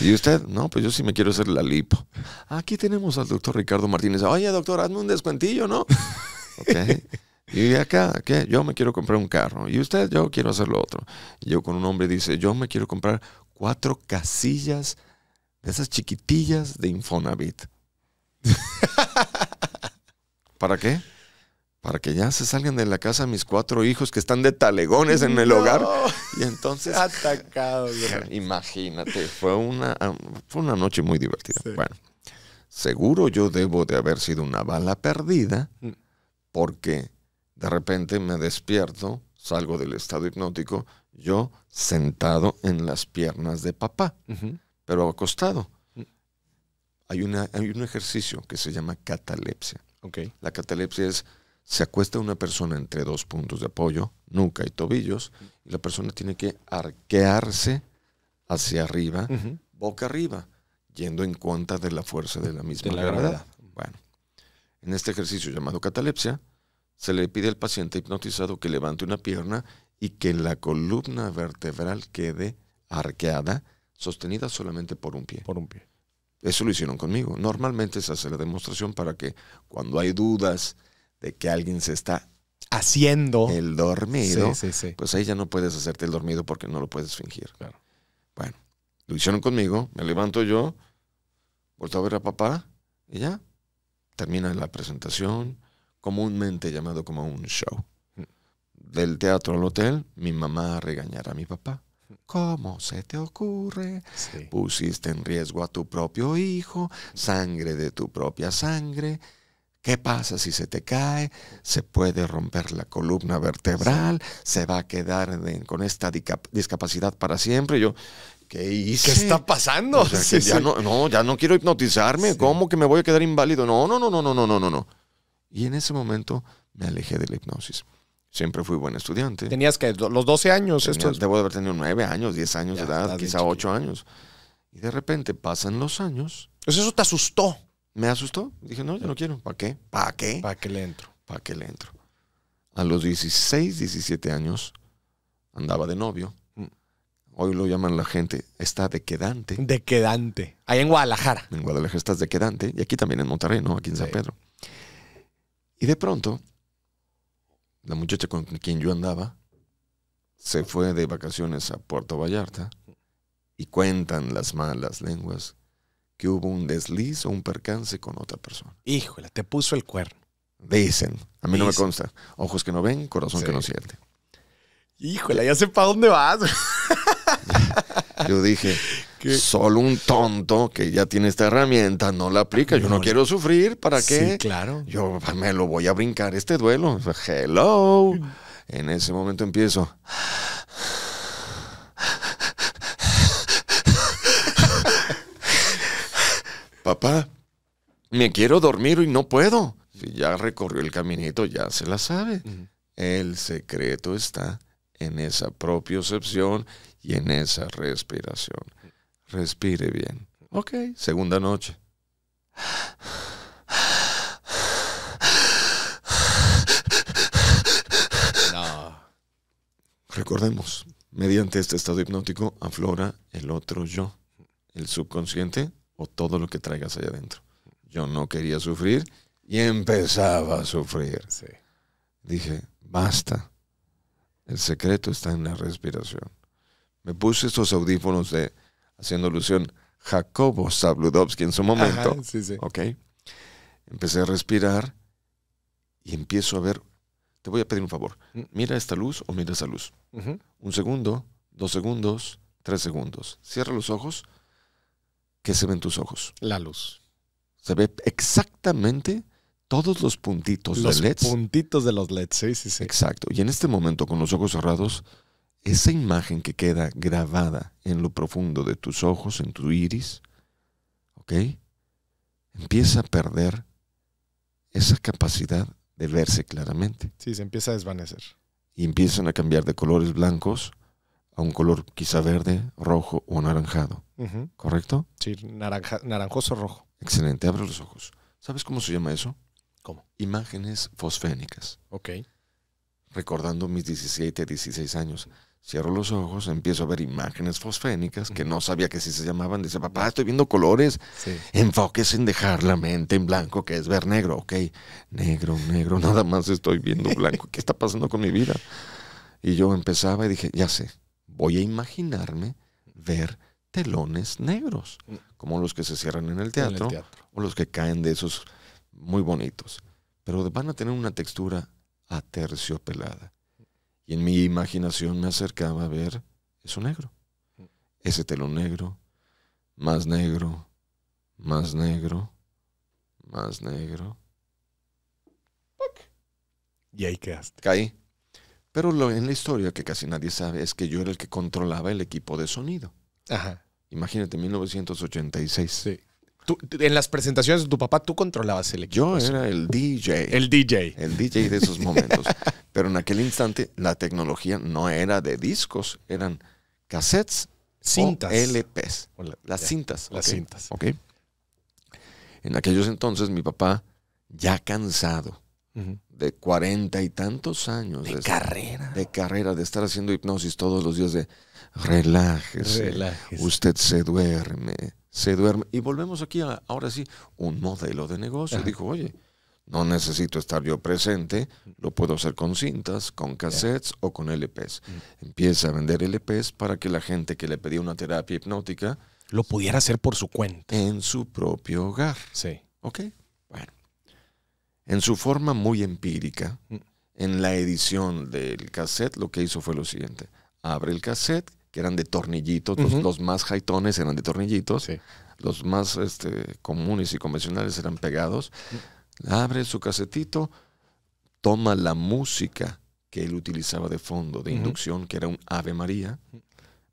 ¿Y usted? No, pues yo sí me quiero hacer la lipo. Aquí tenemos al doctor Ricardo Martínez. Oye, doctor, hazme un descuentillo, ¿no? [laughs] Ok. Y acá, ¿qué? Yo me quiero comprar un carro. Y usted, yo quiero hacer lo otro. Y yo con un hombre dice, yo me quiero comprar cuatro casillas de esas chiquitillas de Infonavit. [laughs] ¿Para qué? Para que ya se salgan de la casa mis cuatro hijos que están de talegones en el hogar. Y entonces... Atacado. [laughs] Imagínate, fue una, una noche muy divertida. Bueno, seguro yo debo de haber sido una bala perdida mm. porque de repente me despierto, salgo del estado hipnótico, yo sentado en las piernas de papá, pero acostado. Mm. Hay, una, un ejercicio que se llama catalepsia. La catalepsia es, se acuesta una persona entre dos puntos de apoyo, nuca y tobillos, y la persona tiene que arquearse hacia arriba, boca arriba, yendo en cuenta de la fuerza de la misma la gravedad. Bueno, en este ejercicio llamado catalepsia, se le pide al paciente hipnotizado que levante una pierna y que la columna vertebral quede arqueada, sostenida solamente por un pie. Por un pie. Eso lo hicieron conmigo. Normalmente se hace la demostración para que cuando hay dudas de que alguien se está haciendo el dormido, pues ahí ya no puedes hacerte el dormido porque no lo puedes fingir. Bueno, lo hicieron conmigo, me levanto yo, vuelto a ver a papá y ya termina la presentación, comúnmente llamado como un show. Del teatro al hotel, mi mamá a regañar a mi papá. ¿Cómo se te ocurre? Pusiste en riesgo a tu propio hijo, sangre de tu propia sangre. ¿Qué pasa si se te cae? Se puede romper la columna vertebral, se va a quedar con esta discapacidad para siempre. Yo, ¿qué hice? ¿Qué está pasando? [laughs] no, no, ya no quiero hipnotizarme. ¿Cómo que me voy a quedar inválido? No, no, no, no, no, no, no, no. Y en ese momento me alejé de la hipnosis. Siempre fui buen estudiante. ¿Tenías que los 12 años? Debo de haber tenido 9 años, 10 años de edad, quizá 8 años. Y de repente pasan los años. Pues eso te asustó. Me asustó. Dije, no, yo no quiero. ¿Para qué? ¿Para qué? ¿Para qué le entro? ¿Para qué le entro? A los 16, 17 años andaba de novio. Mm. Hoy lo llaman la gente, está de quedante. De quedante. Ahí en Guadalajara. En Guadalajara estás de quedante. Y aquí también en Monterrey, ¿no? Aquí en San Pedro. Y de pronto, la muchacha con quien yo andaba se fue de vacaciones a Puerto Vallarta y cuentan las malas lenguas que hubo un desliz o un percance con otra persona. Híjole, te puso el cuerno. Dicen, a mí no me consta. Ojos que no ven, corazón que no siente. Híjole, ya sé para dónde vas. [laughs] [laughs] Yo dije, solo un tonto que ya tiene esta herramienta no la aplica. Yo no, quiero sufrir, ¿para qué? Sí, claro. Yo me lo voy a brincar este duelo. Hello. En ese momento empiezo. [laughs] Papá, me quiero dormir y no puedo. Si ya recorrió el caminito, ya se la sabe. El secreto está en esa propiocepción y en esa respiración. Respire bien. Ok, segunda noche. No. Recordemos, mediante este estado hipnótico aflora el otro yo, el subconsciente o todo lo que traigas allá adentro. Yo no quería sufrir y empezaba a sufrir. Dije, basta, el secreto está en la respiración. Me puse estos audífonos de, haciendo alusión, Jacobo Sabludovsky en su momento. sí, sí. Ok. Empecé a respirar y empiezo a ver. Te voy a pedir un favor. Mm. Mira esta luz o mira esa luz. Un segundo, dos segundos, tres segundos. Cierra los ojos. ¿Qué se ven tus ojos? La luz. Se ve exactamente todos los puntitos los de LEDs. Los puntitos de los LEDs, e sí, sí, sí. Exacto. Y en este momento, con los ojos cerrados, esa imagen que queda grabada en lo profundo de tus ojos, en tu iris, ¿ok? Empieza a perder esa capacidad de verse claramente. Sí, se empieza a desvanecer. Y empiezan a cambiar de colores blancos a un color quizá verde, rojo o anaranjado. ¿Correcto? Sí, naranjoso naranjoso rojo. Excelente, abre los ojos. ¿Sabes cómo se llama eso? ¿Cómo? Imágenes fosfénicas. Ok. Recordando mis 17, 16 años. Cierro los ojos, empiezo a ver imágenes fosfénicas que no sabía que sí se llamaban. Dice, papá, estoy viendo colores. Sí. Enfoques en dejar la mente en blanco, que es ver negro. Ok, negro, negro, [laughs] nada más estoy viendo blanco. ¿Qué está pasando con mi vida? Y yo empezaba y dije, ya sé, voy a imaginarme ver telones negros, mm. como los que se cierran en el teatro, en el teatro. o los que caen de esos muy bonitos, pero van a tener una textura aterciopelada. Y en mi imaginación me acercaba a ver eso negro. Ese telón negro, más negro, más negro, más negro. Y ahí quedaste. Caí. Pero lo, en la historia que casi nadie sabe es que yo era el que controlaba el equipo de sonido. Ajá. Imagínate, 1986. Sí en las presentaciones de tu papá, tú controlabas el equipo. Yo era el DJ. El DJ. El DJ de esos momentos. [laughs] Pero en aquel instante, la tecnología no era de discos, eran cassettes, cintas. LPs. las cintas. Las cintas. Ok. En aquellos entonces, mi papá, ya cansado de cuarenta y tantos años. De, carrera. De carrera, de estar haciendo hipnosis todos los días, de relájese. relájese. Usted se duerme se duerme. Y volvemos aquí a, ahora sí, un modelo de negocio. Dijo, oye, no necesito estar yo presente, lo puedo hacer con cintas, con cassettes o con LPs. Mm. Empieza a vender LPs para que la gente que le pedía una terapia hipnótica lo pudiera hacer por su cuenta. En su propio hogar. Sí. ¿Ok? Bueno. En su forma muy empírica, mm. en la edición del cassette, lo que hizo fue lo siguiente. Abre el cassette que eran de tornillitos, los, más jaitones eran de tornillitos, los más este, comunes y convencionales eran pegados. Mm. Abre su casetito, toma la música que él utilizaba de fondo, de inducción, que era un Ave María, mm.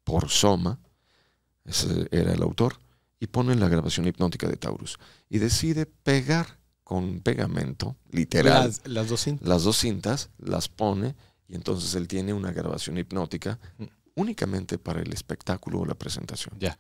por Soma, ese era el autor, y pone la grabación hipnótica de Taurus. Y decide pegar con pegamento, literal, las, las dos, cintas. las dos cintas, las pone, y entonces él tiene una grabación hipnótica mm únicamente para el espectáculo o la presentación. Ya.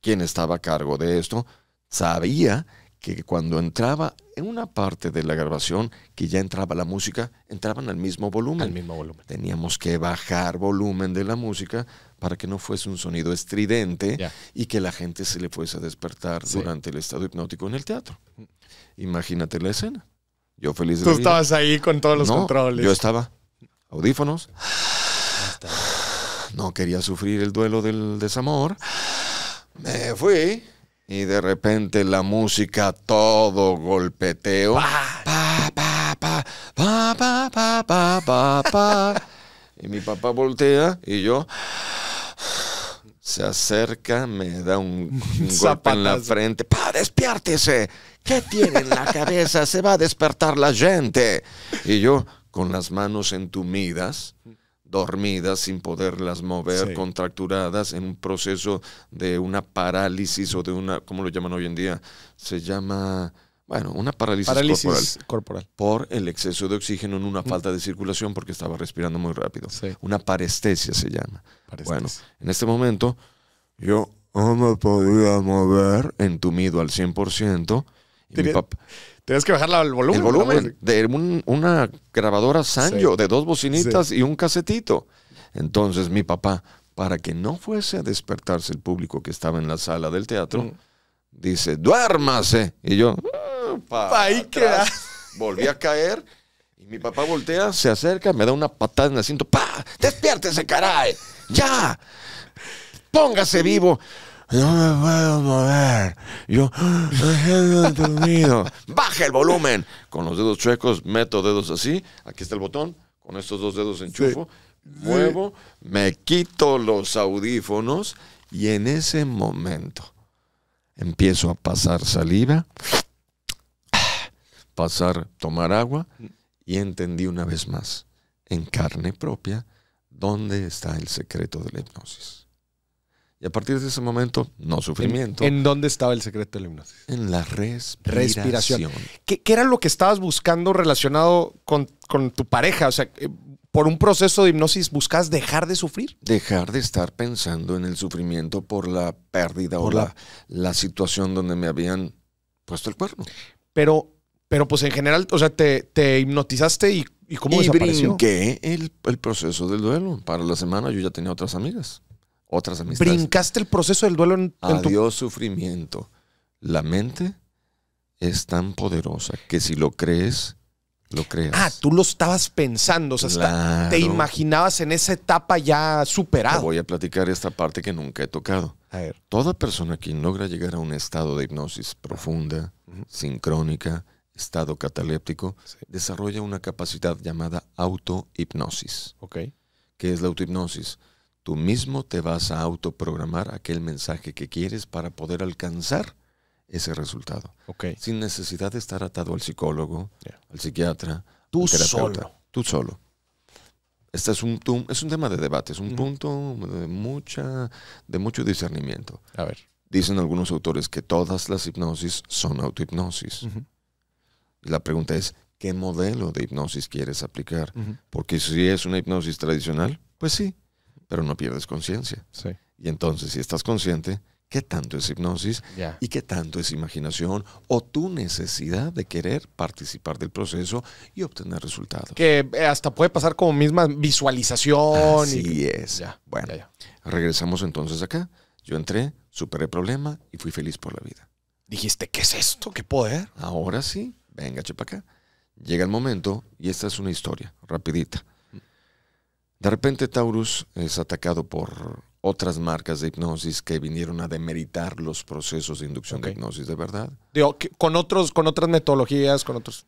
Quien estaba a cargo de esto sabía que cuando entraba en una parte de la grabación, que ya entraba la música, entraban al mismo volumen. Al mismo volumen. Teníamos que bajar volumen de la música para que no fuese un sonido estridente y que la gente se le fuese a despertar durante el estado hipnótico en el teatro. Imagínate la escena. Yo feliz de Tú estabas ahí con todos los controles. Yo estaba audífonos no quería sufrir el duelo del desamor. Me fui y de repente la música todo golpeteo. Pa, pa, pa, pa, pa, pa, Y mi papá voltea y yo se acerca, me da un, un [laughs] golpe en la frente. ¡Pa, despiértese! ¿Qué tiene en la cabeza? Se va a despertar la gente. Y yo, con las manos entumidas, dormidas, sin poderlas mover, contracturadas, en un proceso de una parálisis o de una, ¿cómo lo llaman hoy en día? Se llama, bueno, una parálisis, parálisis corporal, Por el exceso de oxígeno en una falta de circulación porque estaba respirando muy rápido. Una parestesia se llama. Bueno, en este momento yo no me podía mover, entumido al 100%, Tienes que bajar el volumen. El volumen de una grabadora Sanjo de dos bocinitas y un casetito. Entonces mi papá, para que no fuese a despertarse el público que estaba en la sala del teatro, mm. dice, duérmase. Y yo, ah, pa ahí queda. Volví a caer. Y mi papá voltea, se acerca, me da una patada en el asiento. ¡Pa! ¡Despiértese, caray! ¡Ya! ¡Póngase vivo! no me puedo mover. Yo, ah, dormido. [laughs] Baja el volumen. Con los dedos chuecos, meto dedos así. Aquí está el botón. Con estos dos dedos enchufo. Muevo. Me quito los audífonos. Y en ese momento empiezo a pasar saliva. [sniffs] Pasar, tomar agua. Y entendí una vez más, en carne propia, dónde está el secreto de la hipnosis. Y a partir de ese momento, no sufrimiento. ¿En, dónde estaba el secreto de la hipnosis? En la respiración. respiración. ¿Qué, era lo que estabas buscando relacionado con, tu pareja? O sea, eh, por un proceso de hipnosis buscas dejar de sufrir. Dejar de estar pensando en el sufrimiento por la pérdida o la, la situación donde me habían puesto el cuerpo. Pero, pero pues en general, o sea, te, te hipnotizaste y, y cómo y Yo Brinqué el proceso del duelo. Para la semana yo ya tenía otras amigas otras amistades. Brincaste el proceso del duelo en, Adiós, sufrimiento. La mente es tan poderosa que si lo crees, lo creas. Ah, tú lo estabas pensando, o sea, te imaginabas en esa etapa ya superada voy a platicar esta parte que nunca he tocado. A ver. Toda persona que logra llegar a un estado de hipnosis profunda, sincrónica, estado cataléptico, desarrolla una capacidad llamada autohipnosis. Ok. ¿Qué es la autohipnosis? Tú mismo te vas a autoprogramar aquel mensaje que quieres para poder alcanzar ese resultado. Sin necesidad de estar atado al psicólogo, al psiquiatra, tú solo. Tú solo. Este es un, es un tema de debate, es un punto de, mucha, de mucho discernimiento. A ver. Dicen algunos autores que todas las hipnosis son autohipnosis. La pregunta es, ¿qué modelo de hipnosis quieres aplicar? Porque si es una hipnosis tradicional, pues sí, pero no pierdes conciencia. Y entonces, si estás consciente, ¿qué tanto es hipnosis y qué tanto es imaginación o tu necesidad de querer participar del proceso y obtener resultados? Que eh, hasta puede pasar como misma visualización. Así y... es. Bueno, regresamos entonces acá. Yo entré, superé el problema y fui feliz por la vida. Dijiste, ¿qué es esto? ¿Qué poder? Ahora sí, venga, chepa acá. Llega el momento y esta es una historia, rapidita de repente Taurus es atacado por otras marcas de hipnosis que vinieron a demeritar los procesos de inducción de hipnosis, de verdad. con, otros, con otras metodologías, con otros...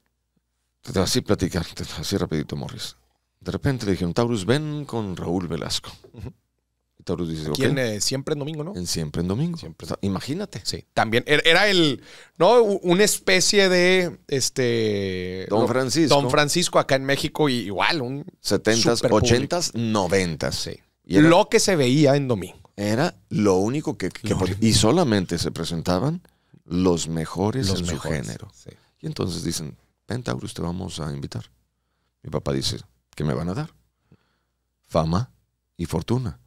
Así platicar, así rapidito, Morris. De repente le dijeron, Taurus, ven con Raúl Velasco. Taurus dice, eh, siempre en domingo, ¿no? En siempre en domingo. imagínate. Sí. También er, era el, ¿no? Una especie de, este... Don Francisco. Don Francisco acá en México, igual, un... 70s, 80s, 90s. Sí. lo que se veía en domingo. Era lo único que... y solamente se presentaban los mejores en su género. Y entonces dicen, Pentaurus, te vamos a invitar. Mi papá dice, ¿qué me van a dar? Fama y fortuna.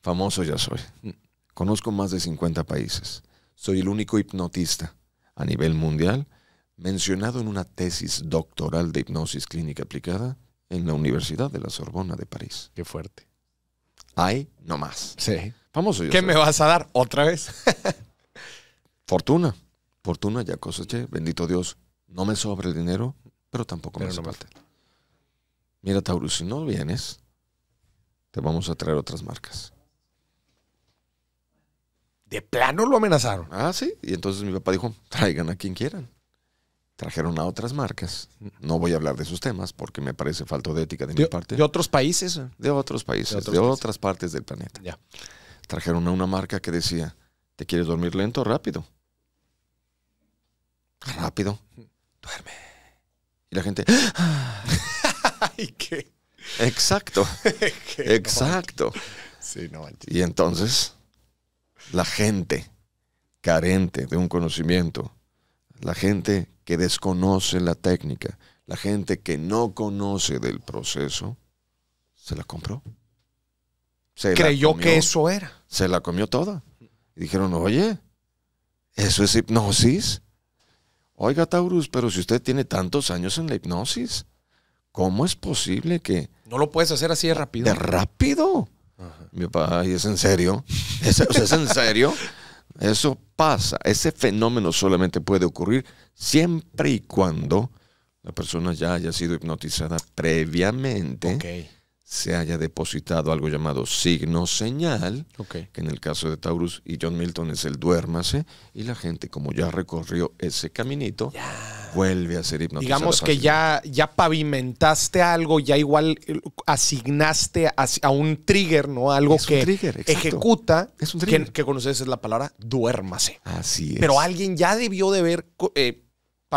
Famoso ya soy. Conozco más de 50 países. Soy el único hipnotista a nivel mundial mencionado en una tesis doctoral de hipnosis clínica aplicada en la Universidad de la Sorbona de París. Qué fuerte. Hay no más. Sí. Famoso ¿Qué me vas a dar otra vez? [laughs] Fortuna. Fortuna ya coseché. Bendito Dios. No me sobra el dinero, pero tampoco me hace falta. Mira, Taurus, si no vienes, te vamos a traer otras marcas. De plano lo amenazaron. Ah, sí. Y entonces mi papá dijo, traigan a quien quieran. Trajeron a otras marcas. No voy a hablar de esos temas porque me parece falta de ética de, mi parte. Eh. ¿De otros países? De otros países, de, otras partes del planeta. Ya. Trajeron a una marca que decía, ¿te quieres dormir lento o rápido? Rápido. Duerme. Y la gente... [laughs] ¿Y qué? Exacto. [laughs] Exacto. y entonces, la gente carente de un conocimiento, la gente que desconoce la técnica, la gente que no conoce del proceso, se la compró. Se Creyó que eso era. Se la comió toda. Y dijeron, oye, eso es hipnosis. Oiga, Taurus, pero si usted tiene tantos años en la hipnosis, ¿cómo es posible que... No lo puedes hacer así de rápido. De rápido. Mi papá, es en serio? ¿Es, en serio? [laughs] Eso pasa. Ese fenómeno solamente puede ocurrir siempre y cuando la persona ya haya sido hipnotizada previamente se haya depositado algo llamado signo señal, que en el caso de Taurus y John Milton es el duérmase, y la gente como ya recorrió ese caminito, vuelve a ser hipnotizada. Digamos que ya, ya pavimentaste algo, ya igual eh, asignaste a, un trigger, ¿no? Algo que ejecuta, es un que, que, es la palabra duérmase. Así es. Pero alguien ya debió de ver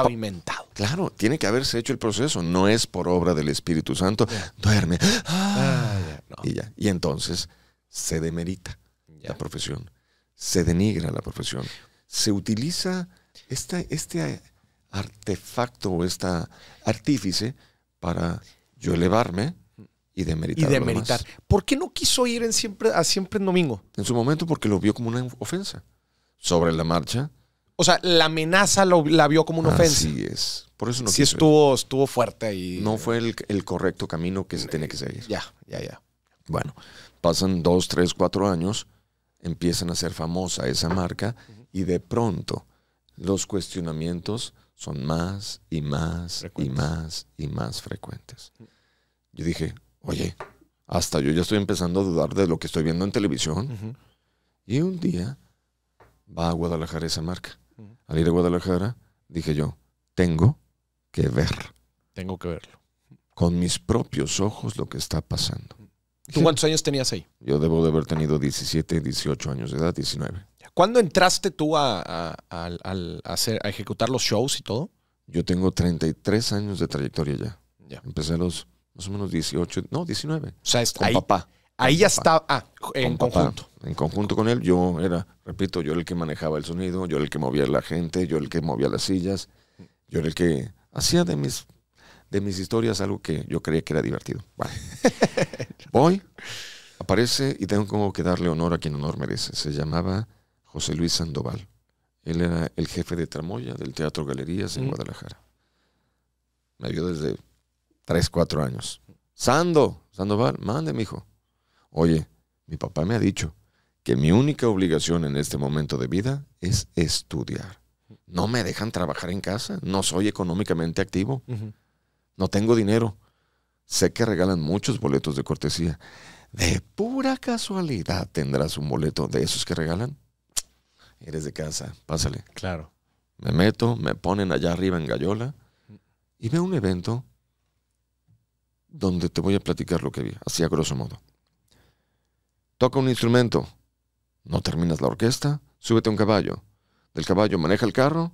pavimentado. Claro, tiene que haberse hecho el proceso, no es por obra del Espíritu Santo. Duerme. Ah, y ya. Y entonces se demerita la profesión, se denigra la profesión, se utiliza este artefacto o esta artífice para yo elevarme y demeritar. Y demeritar. ¿Por qué no quiso ir en siempre, a siempre en domingo? En su momento porque lo vio como una ofensa. Sobre la marcha o sea, la amenaza la vio como una ofensa. Así es. Por eso no Sí estuvo, estuvo fuerte ahí. No fue el, correcto camino que se eh, tiene que seguir. Ya, ya, ya. Bueno, pasan dos, tres, cuatro años, empiezan a ser famosa esa marca y de pronto los cuestionamientos son más y más y más y más frecuentes. Yo dije, oye, hasta yo ya estoy empezando a dudar de lo que estoy viendo en televisión. Y un día va a Guadalajara esa marca al ir a Guadalajara, dije yo, tengo que ver. Tengo que verlo. Con mis propios ojos lo que está pasando. ¿Tú cuántos años tenías ahí? Yo debo de haber tenido 17, 18 años de edad, 19. ¿Cuándo entraste tú a, hacer, ejecutar los shows y todo? Yo tengo 33 años de trayectoria ya. ya. Empecé a los más o menos 18, no, 19. O sea, con papá. Ahí ya estaba, ah, en conjunto. en conjunto con él, yo era, repito, yo era el que manejaba el sonido, yo era el que movía la gente, yo el que movía las sillas, yo era el que hacía de mis, de mis historias algo que yo creía que era divertido. Vale. [laughs] Voy, aparece y tengo como que darle honor a quien honor merece. Se llamaba José Luis Sandoval. Él era el jefe de tramoya del Teatro Galerías en Guadalajara. Me vio desde 3, 4 años. Sando, Sandoval, mande, mijo. Oye, mi papá me ha dicho que mi única obligación en este momento de vida es estudiar. No me dejan trabajar en casa, no soy económicamente activo, no tengo dinero. Sé que regalan muchos boletos de cortesía. De pura casualidad tendrás un boleto de esos que regalan. Eres de casa, pásale. Claro. Me meto, me ponen allá arriba en Gallola y veo un evento donde te voy a platicar lo que vi, así a grosso modo. Toca un instrumento. No terminas la orquesta, súbete a un caballo. Del caballo maneja el carro,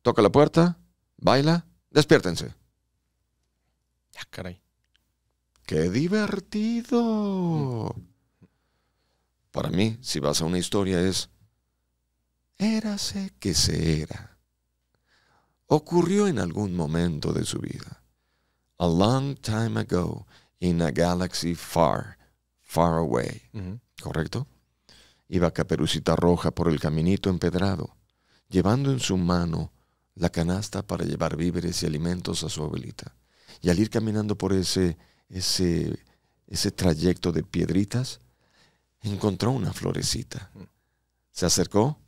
toca la puerta, baila, despiértense. Ah, caray. ¡Qué divertido! Para mí, si vas a una historia es, érase que se era. Ocurrió en algún momento de su vida. A long time ago, in a galaxy far, Far Away, ¿correcto? Iba Caperucita Roja por el caminito empedrado, llevando en su mano la canasta para llevar víveres y alimentos a su abuelita. Y al ir caminando por ese, ese, ese trayecto de piedritas, encontró una florecita. Se acercó,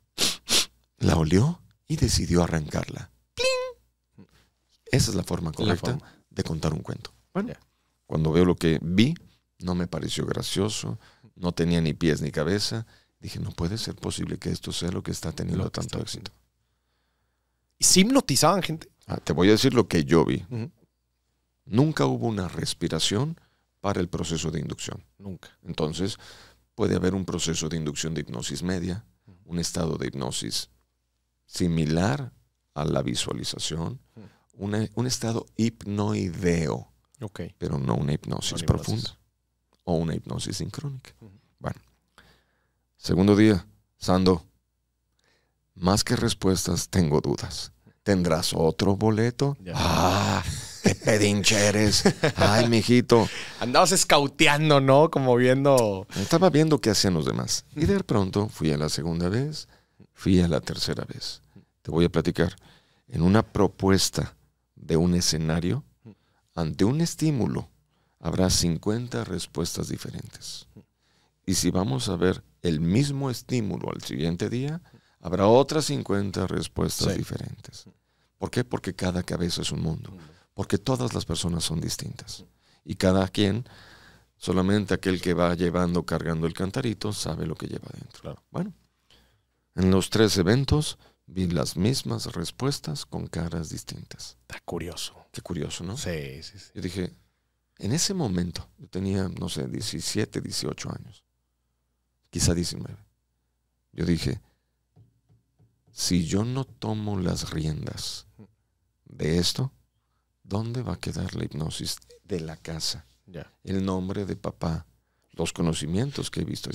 la olió y decidió arrancarla. ¡Pling! Esa es la forma correcta de contar un cuento. cuando veo lo que vi, no me pareció gracioso, no tenía ni pies ni cabeza. Dije, no puede ser posible que esto sea lo que está teniendo tanto éxito. Y se hipnotizaban gente. Ah, te voy a decir lo que yo vi. Nunca hubo una respiración para el proceso de inducción. Nunca. Entonces, puede haber un proceso de inducción de hipnosis media, un estado de hipnosis similar a la visualización, un estado hipnoideo, pero no una hipnosis. profunda o una hipnosis sincrónica. Bueno, segundo día, Sando, más que respuestas, tengo dudas. ¿Tendrás otro boleto? ¡Ah! ¡Qué [laughs] pedincheres! ¡Ay, mijito! Andabas escauteando, ¿no? Como viendo. Estaba viendo qué hacían los demás. Y de pronto fui a la segunda vez, fui a la tercera vez. Te voy a platicar. En una propuesta de un escenario, ante un estímulo habrá 50 respuestas diferentes. Y si vamos a ver el mismo estímulo al siguiente día, habrá otras 50 respuestas diferentes. ¿Por qué? Porque cada cabeza es un mundo. Porque todas las personas son distintas. Y cada quien, solamente aquel que va llevando, cargando el cantarito, sabe lo que lleva dentro. Bueno, en los tres eventos vi las mismas respuestas con caras distintas. Está curioso. Qué curioso, ¿no? Sí, sí, sí. Yo dije, en ese momento, yo tenía, no sé, 17, 18 años, quizá 19. Yo dije, si yo no tomo las riendas de esto, ¿dónde va a quedar la hipnosis de la casa? El nombre de papá, los conocimientos que he visto.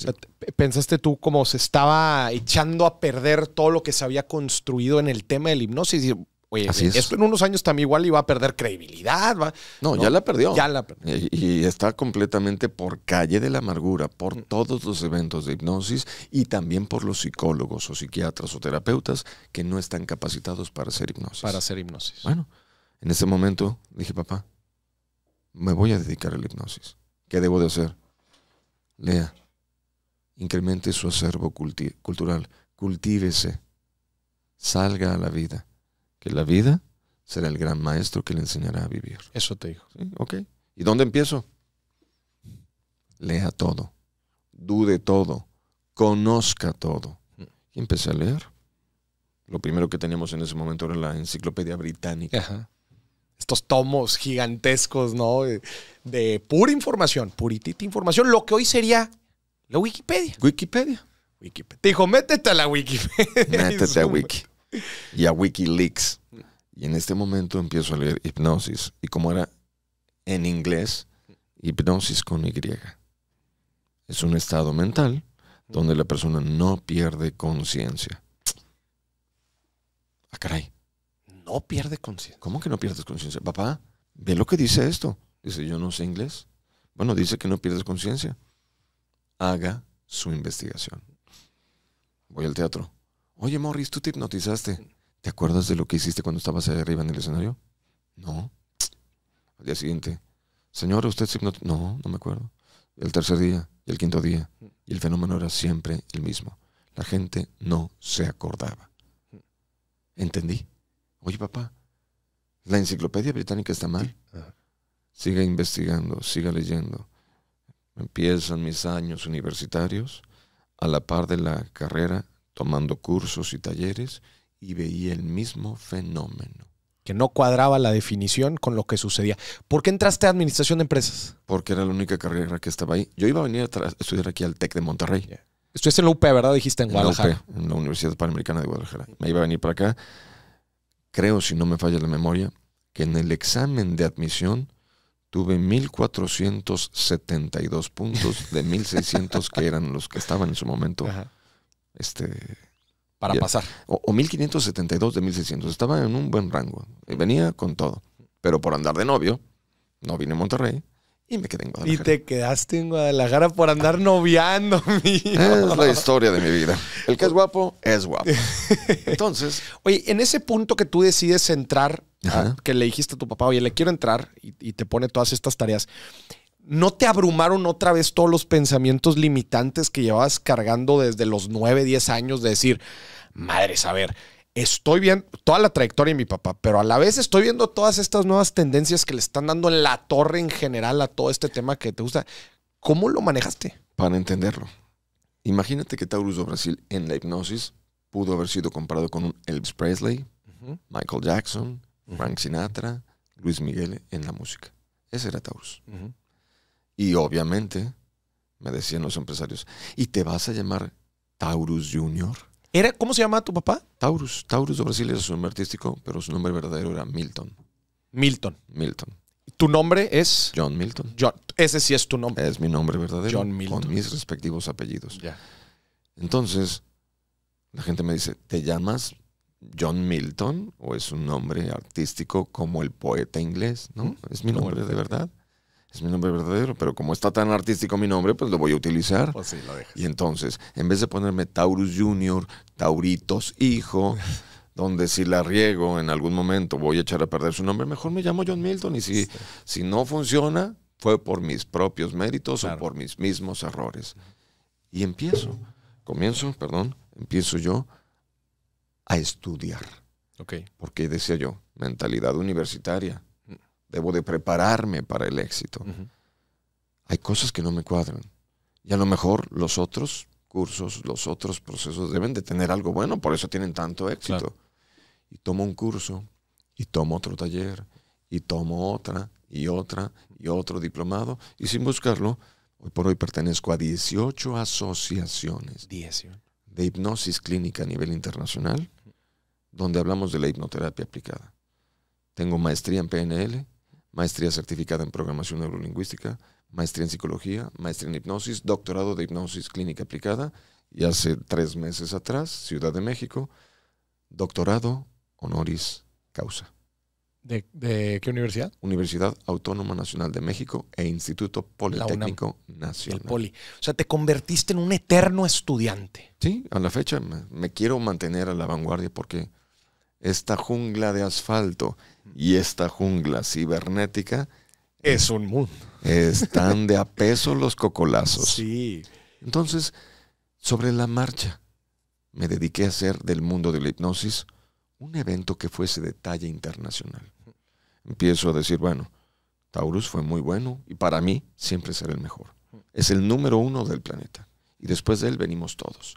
¿Pensaste tú cómo se estaba echando a perder todo lo que se había construido en el tema de la hipnosis? Oye, esto en unos años también igual iba a perder credibilidad. No, ya la perdió. Ya la Y, está completamente por calle de la amargura, por mm. todos los eventos de hipnosis y también por los psicólogos o psiquiatras o terapeutas que no están capacitados para hacer hipnosis. Para hacer hipnosis. Bueno, en ese momento dije, papá, me voy a dedicar a la hipnosis. ¿Qué debo de hacer? Lea, incremente su acervo cultural, cultívese, salga a la vida que la vida será el gran maestro que le enseñará a vivir. Eso te dijo, Ok. ¿Y dónde empiezo? Lea todo, dude todo, conozca todo. Mm. Y empecé a leer. Lo primero que teníamos en ese momento era la enciclopedia británica. Ajá. Estos tomos gigantescos, ¿no? De, pura información, puritita información, lo que hoy sería la Wikipedia. Wikipedia. Wikipedia. Dijo, métete a la Wikipedia. Métete a [laughs] Wiki y a Wikileaks. Y en este momento empiezo a leer Hipnosis. Y como era en inglés, Hipnosis con Y. Es un estado mental donde la persona no pierde conciencia. a ah, caray. No pierde conciencia. ¿Cómo que no pierdes conciencia? Papá, ve lo que dice esto. Dice, yo no sé inglés. Bueno, dice que no pierdes conciencia. Haga su investigación. Voy al teatro. Oye, Morris, tú te hipnotizaste. ¿Te acuerdas de lo que hiciste cuando estabas ahí arriba en el escenario? No. Al día siguiente. Señor, ¿usted se hipnotizó? No, no me acuerdo. El tercer día, y el quinto día. Y el fenómeno era siempre el mismo. La gente no se acordaba. Entendí. Oye, papá, la enciclopedia británica está mal. Siga investigando, siga leyendo. Empiezan mis años universitarios a la par de la carrera tomando cursos y talleres y veía el mismo fenómeno. Que no cuadraba la definición con lo que sucedía. ¿Por qué entraste a administración de empresas? Porque era la única carrera que estaba ahí. Yo iba a venir a estudiar aquí al TEC de Monterrey. Estuviste en la UP, ¿verdad? Dijiste en, Guadalajara. La en la Universidad Panamericana de Guadalajara. Me iba a venir para acá. Creo, si no me falla la memoria, que en el examen de admisión tuve 1472 puntos de 1600 que eran los que estaban en su momento. Este, para pasar. O, 1572 de 1600. Estaba en un buen rango. Y eh, venía con todo. Pero por andar de novio, no vine a Monterrey. Y me quedé en Guadalajara. Y te quedaste en Guadalajara por andar noviando, [laughs] mío. Es la historia de mi vida. El que es guapo, es guapo. Entonces. Oye, en ese punto que tú decides entrar, ah, que le dijiste a tu papá, oye, le quiero entrar y, y, te pone todas estas tareas, ¿No te abrumaron otra vez todos los pensamientos limitantes que llevabas cargando desde los 9, 10 años de decir, madre, a ver, estoy viendo toda la trayectoria de mi papá, pero a la vez estoy viendo todas estas nuevas tendencias que le están dando la torre en general a todo este tema que te gusta? ¿Cómo lo manejaste? Para entenderlo. Imagínate que Taurus do Brasil en la hipnosis pudo haber sido comparado con un Elvis Presley, Michael Jackson, Frank Sinatra, Luis Miguel en la música. Ese era Taurus. Y obviamente me decían los empresarios, ¿y te vas a llamar Taurus Junior? ¿Era, ¿Cómo se llama tu papá? Taurus. Taurus de Brasil era su nombre artístico, pero su nombre verdadero era Milton. Milton. Milton. ¿Tu nombre es? John Milton. John, ese sí es tu nombre. Es mi nombre verdadero. John Milton. Con mis respectivos apellidos. Ya. Entonces, la gente me dice, ¿te llamas John Milton o es un nombre artístico como el poeta inglés? No, es mi nombre de verdad es mi nombre verdadero, pero como está tan artístico mi nombre, pues lo voy a utilizar. Pues y entonces, en vez de ponerme Taurus Junior, Tauritos Hijo, [laughs] donde si la riego en algún momento voy a echar a perder su nombre, mejor me llamo John Milton y si, si no funciona, fue por mis propios méritos o por mis mismos errores. Y empiezo, comienzo, perdón, empiezo yo a estudiar. Ok. Porque decía yo, mentalidad universitaria. Debo de prepararme para el éxito. Hay cosas que no me cuadran. Y a lo mejor los otros cursos, los otros procesos deben de tener algo bueno, por eso tienen tanto éxito. Y tomo un curso, y tomo otro taller, y tomo otra, y otra, y otro diplomado, y sin buscarlo, hoy por hoy pertenezco a 18 asociaciones de hipnosis clínica a nivel internacional, donde hablamos de la hipnoterapia aplicada. Tengo maestría en PNL, maestría certificada en programación neurolingüística, maestría en psicología, maestría en hipnosis, doctorado de hipnosis clínica aplicada y hace tres meses atrás, Ciudad de México, doctorado honoris causa. ¿De, qué universidad? Universidad Autónoma Nacional de México e Instituto Politécnico Nacional. El Poli. O sea, te convertiste en un eterno estudiante. Sí, a la fecha me quiero mantener a la vanguardia porque esta jungla de asfalto y esta jungla cibernética es un mundo. Están de a [laughs] peso los cocolazos. Sí. Entonces, sobre la marcha, me dediqué a hacer del mundo de la hipnosis un evento que fuese de talla internacional. Empiezo a decir, bueno, Taurus fue muy bueno y para mí siempre será el mejor. Es el número uno del planeta y después de él venimos todos.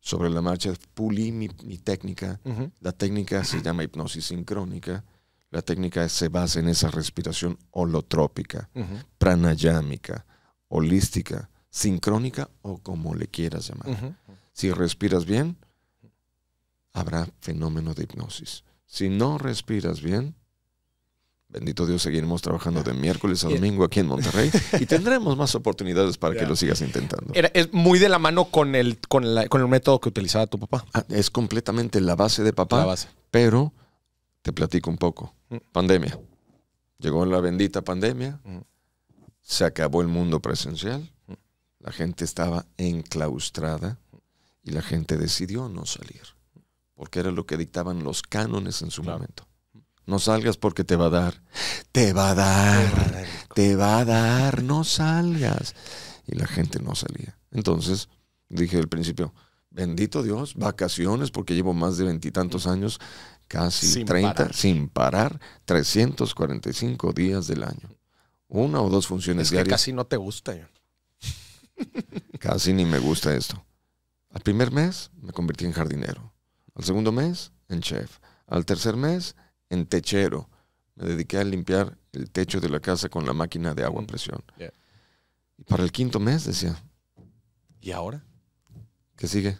Sobre la marcha pulí mi, técnica. La técnica se llama hipnosis sincrónica la técnica se basa en esa respiración holotrópica, pranayámica, holística, sincrónica o como le quieras llamar. Si respiras bien, habrá fenómeno de hipnosis. Si no respiras bien, bendito Dios, seguiremos trabajando de miércoles a [laughs] domingo aquí en Monterrey y tendremos más oportunidades para que lo sigas intentando. es muy de la mano con el, con, con el método que utilizaba tu papá. Ah, es completamente la base de papá, pero te platico un poco. Pandemia. Llegó la bendita pandemia, se acabó el mundo presencial, la gente estaba enclaustrada y la gente decidió no salir, porque era lo que dictaban los cánones en su momento. No salgas porque te va a dar, te va a dar, te va a dar, te va a dar, no salgas. Y la gente no salía. Entonces dije al principio, bendito Dios, vacaciones, porque llevo más de veintitantos años casi 30, sin parar, 345 días del año. Una o dos funciones es que diarias. Casi no te gusta. [laughs] Casi ni me gusta esto. Al primer mes me convertí en jardinero. Al segundo mes en chef. Al tercer mes en techero. Me dediqué a limpiar el techo de la casa con la máquina de agua en mm, presión. Y para el quinto mes decía. ¿Y ahora? ¿Qué sigue?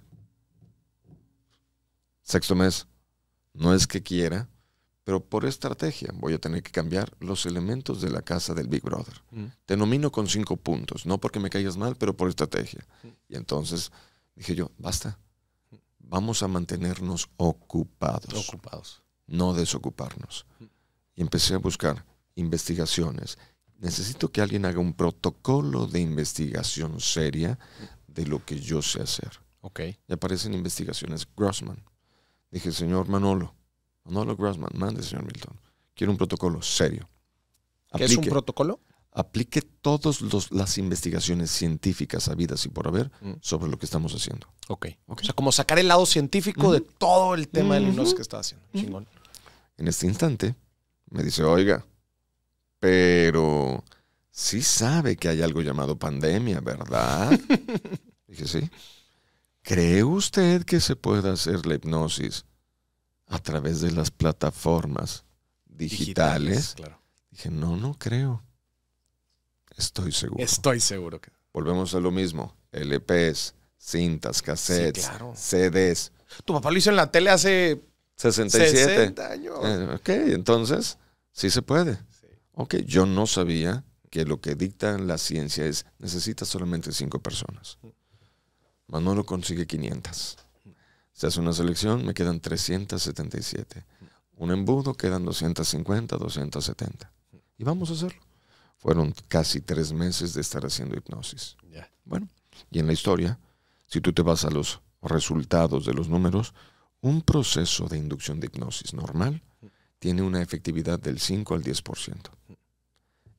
Sexto mes. No es que quiera, pero por estrategia voy a tener que cambiar los elementos de la casa del Big Brother. Mm. Te nomino con cinco puntos, no porque me caigas mal, pero por estrategia. Mm. Y entonces dije yo, basta, vamos a mantenernos ocupados. Ocupados. No desocuparnos. Mm. Y empecé a buscar investigaciones. Necesito que alguien haga un protocolo de investigación seria de lo que yo sé hacer. Y aparecen investigaciones Grossman. Dije, señor Manolo, Manolo Grossman mande, señor Milton. Quiero un protocolo serio. ¿Qué es un protocolo? Aplique todas las investigaciones científicas habidas y por haber mm. sobre lo que estamos haciendo. Okay. ok. O sea, como sacar el lado científico de todo el tema del de los que está haciendo. En este instante, me dice, oiga, pero sí sabe que hay algo llamado pandemia, ¿verdad? [laughs] Dije, sí. ¿Cree usted que se puede hacer la hipnosis a través de las plataformas digitales? Dije, no, no creo. Estoy seguro. Estoy seguro que. Volvemos a lo mismo. LPs, cintas, cassettes, CDs. Tu papá lo hizo en la tele hace 67 60 años. Eh, ok, entonces sí se puede. Ok, yo no sabía que lo que dicta la ciencia es necesita solamente cinco personas. Mm. Manolo consigue 500. Se hace una selección, me quedan 377. Un embudo, quedan 250, 270. Y vamos a hacerlo. Fueron casi tres meses de estar haciendo hipnosis. Bueno, y en la historia, si tú te vas a los resultados de los números, un proceso de inducción de hipnosis normal tiene una efectividad del 5 al 10%.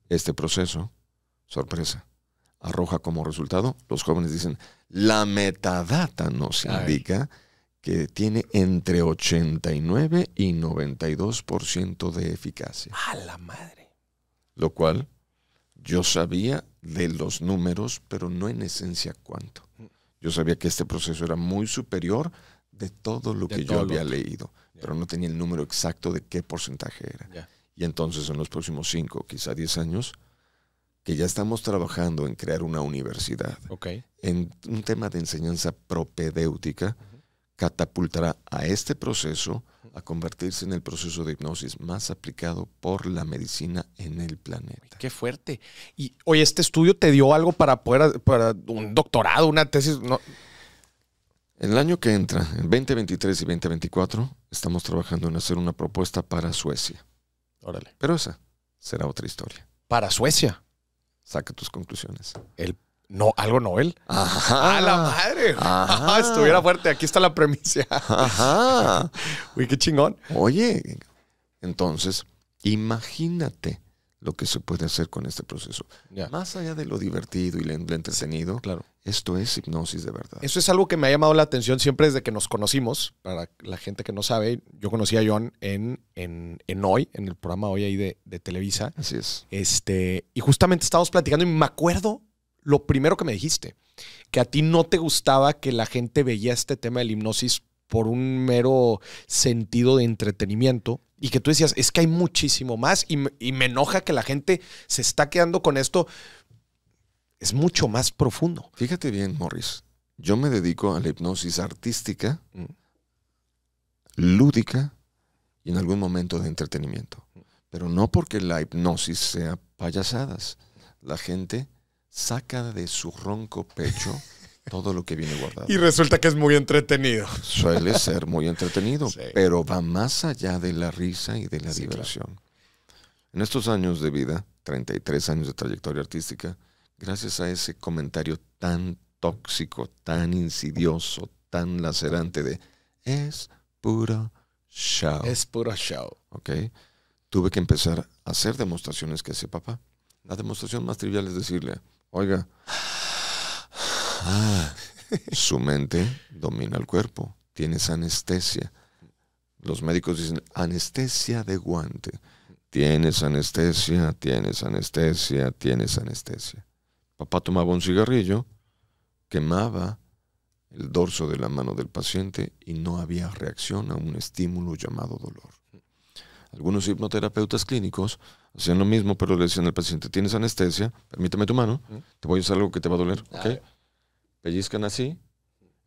Este proceso, sorpresa, arroja como resultado, los jóvenes dicen, la metadata nos indica que tiene entre 89 y 92% de eficacia. A la madre. Lo cual yo sabía de los números, pero no en esencia cuánto. Yo sabía que este proceso era muy superior de todo lo que yo había leído, pero no tenía el número exacto de qué porcentaje era. Y entonces en los próximos 5, quizá 10 años, que ya estamos trabajando en crear una universidad, en un tema de enseñanza propedéutica, catapultará a este proceso a convertirse en el proceso de hipnosis más aplicado por la medicina en el planeta. Qué fuerte. Y hoy ¿este estudio te dio algo para poder, para un doctorado, una tesis? No. En el año que entra, en 2023 y 2024, estamos trabajando en hacer una propuesta para Suecia. Órale. Pero esa será otra historia. ¿Para Suecia? Saca tus conclusiones. El no, algo no. Ajá. ¡A la madre! [laughs] Estuviera fuerte. Aquí está la premisa. Ajá. [laughs] Uy, qué chingón. Oye, entonces, imagínate lo que se puede hacer con este proceso. Más allá de lo divertido y lo entretenido, claro. Esto es hipnosis de verdad. Eso es algo que me ha llamado la atención siempre desde que nos conocimos. Para la gente que no sabe, yo conocí a John en, en, Hoy, en el programa Hoy ahí de, Televisa. Así es. Este, y justamente estábamos platicando y me acuerdo lo primero que me dijiste, que a ti no te gustaba que la gente veía este tema de la hipnosis por un mero sentido de entretenimiento y que tú decías, es que hay muchísimo más y, y me enoja que la gente se está quedando con esto es mucho más profundo. Fíjate bien, Morris. Yo me dedico a la hipnosis artística, mm. lúdica y en algún momento de entretenimiento. Pero no porque la hipnosis sea payasadas. La gente saca de su ronco pecho [laughs] todo lo que viene guardado. Y resulta que es muy entretenido. Suele ser muy entretenido, [laughs] pero va más allá de la risa y de la diversión. En estos años de vida, 33 años de trayectoria artística, gracias a ese comentario tan tóxico, tan insidioso, tan lacerante de es puro show. Es puro show. Ok. Tuve que empezar a hacer demostraciones que hacía papá. La demostración más trivial es decirle, oiga, [laughs] su mente domina el cuerpo, tienes anestesia. Los médicos dicen anestesia de guante. Tienes anestesia, tienes anestesia, tienes anestesia. Papá tomaba un cigarrillo, quemaba el dorso de la mano del paciente y no había reacción a un estímulo llamado dolor. Algunos hipnoterapeutas clínicos hacían lo mismo, pero le decían al paciente, tienes anestesia, permíteme tu mano, te voy a usar algo que te va a doler. Ah, ¿Okay? Pellizcan así,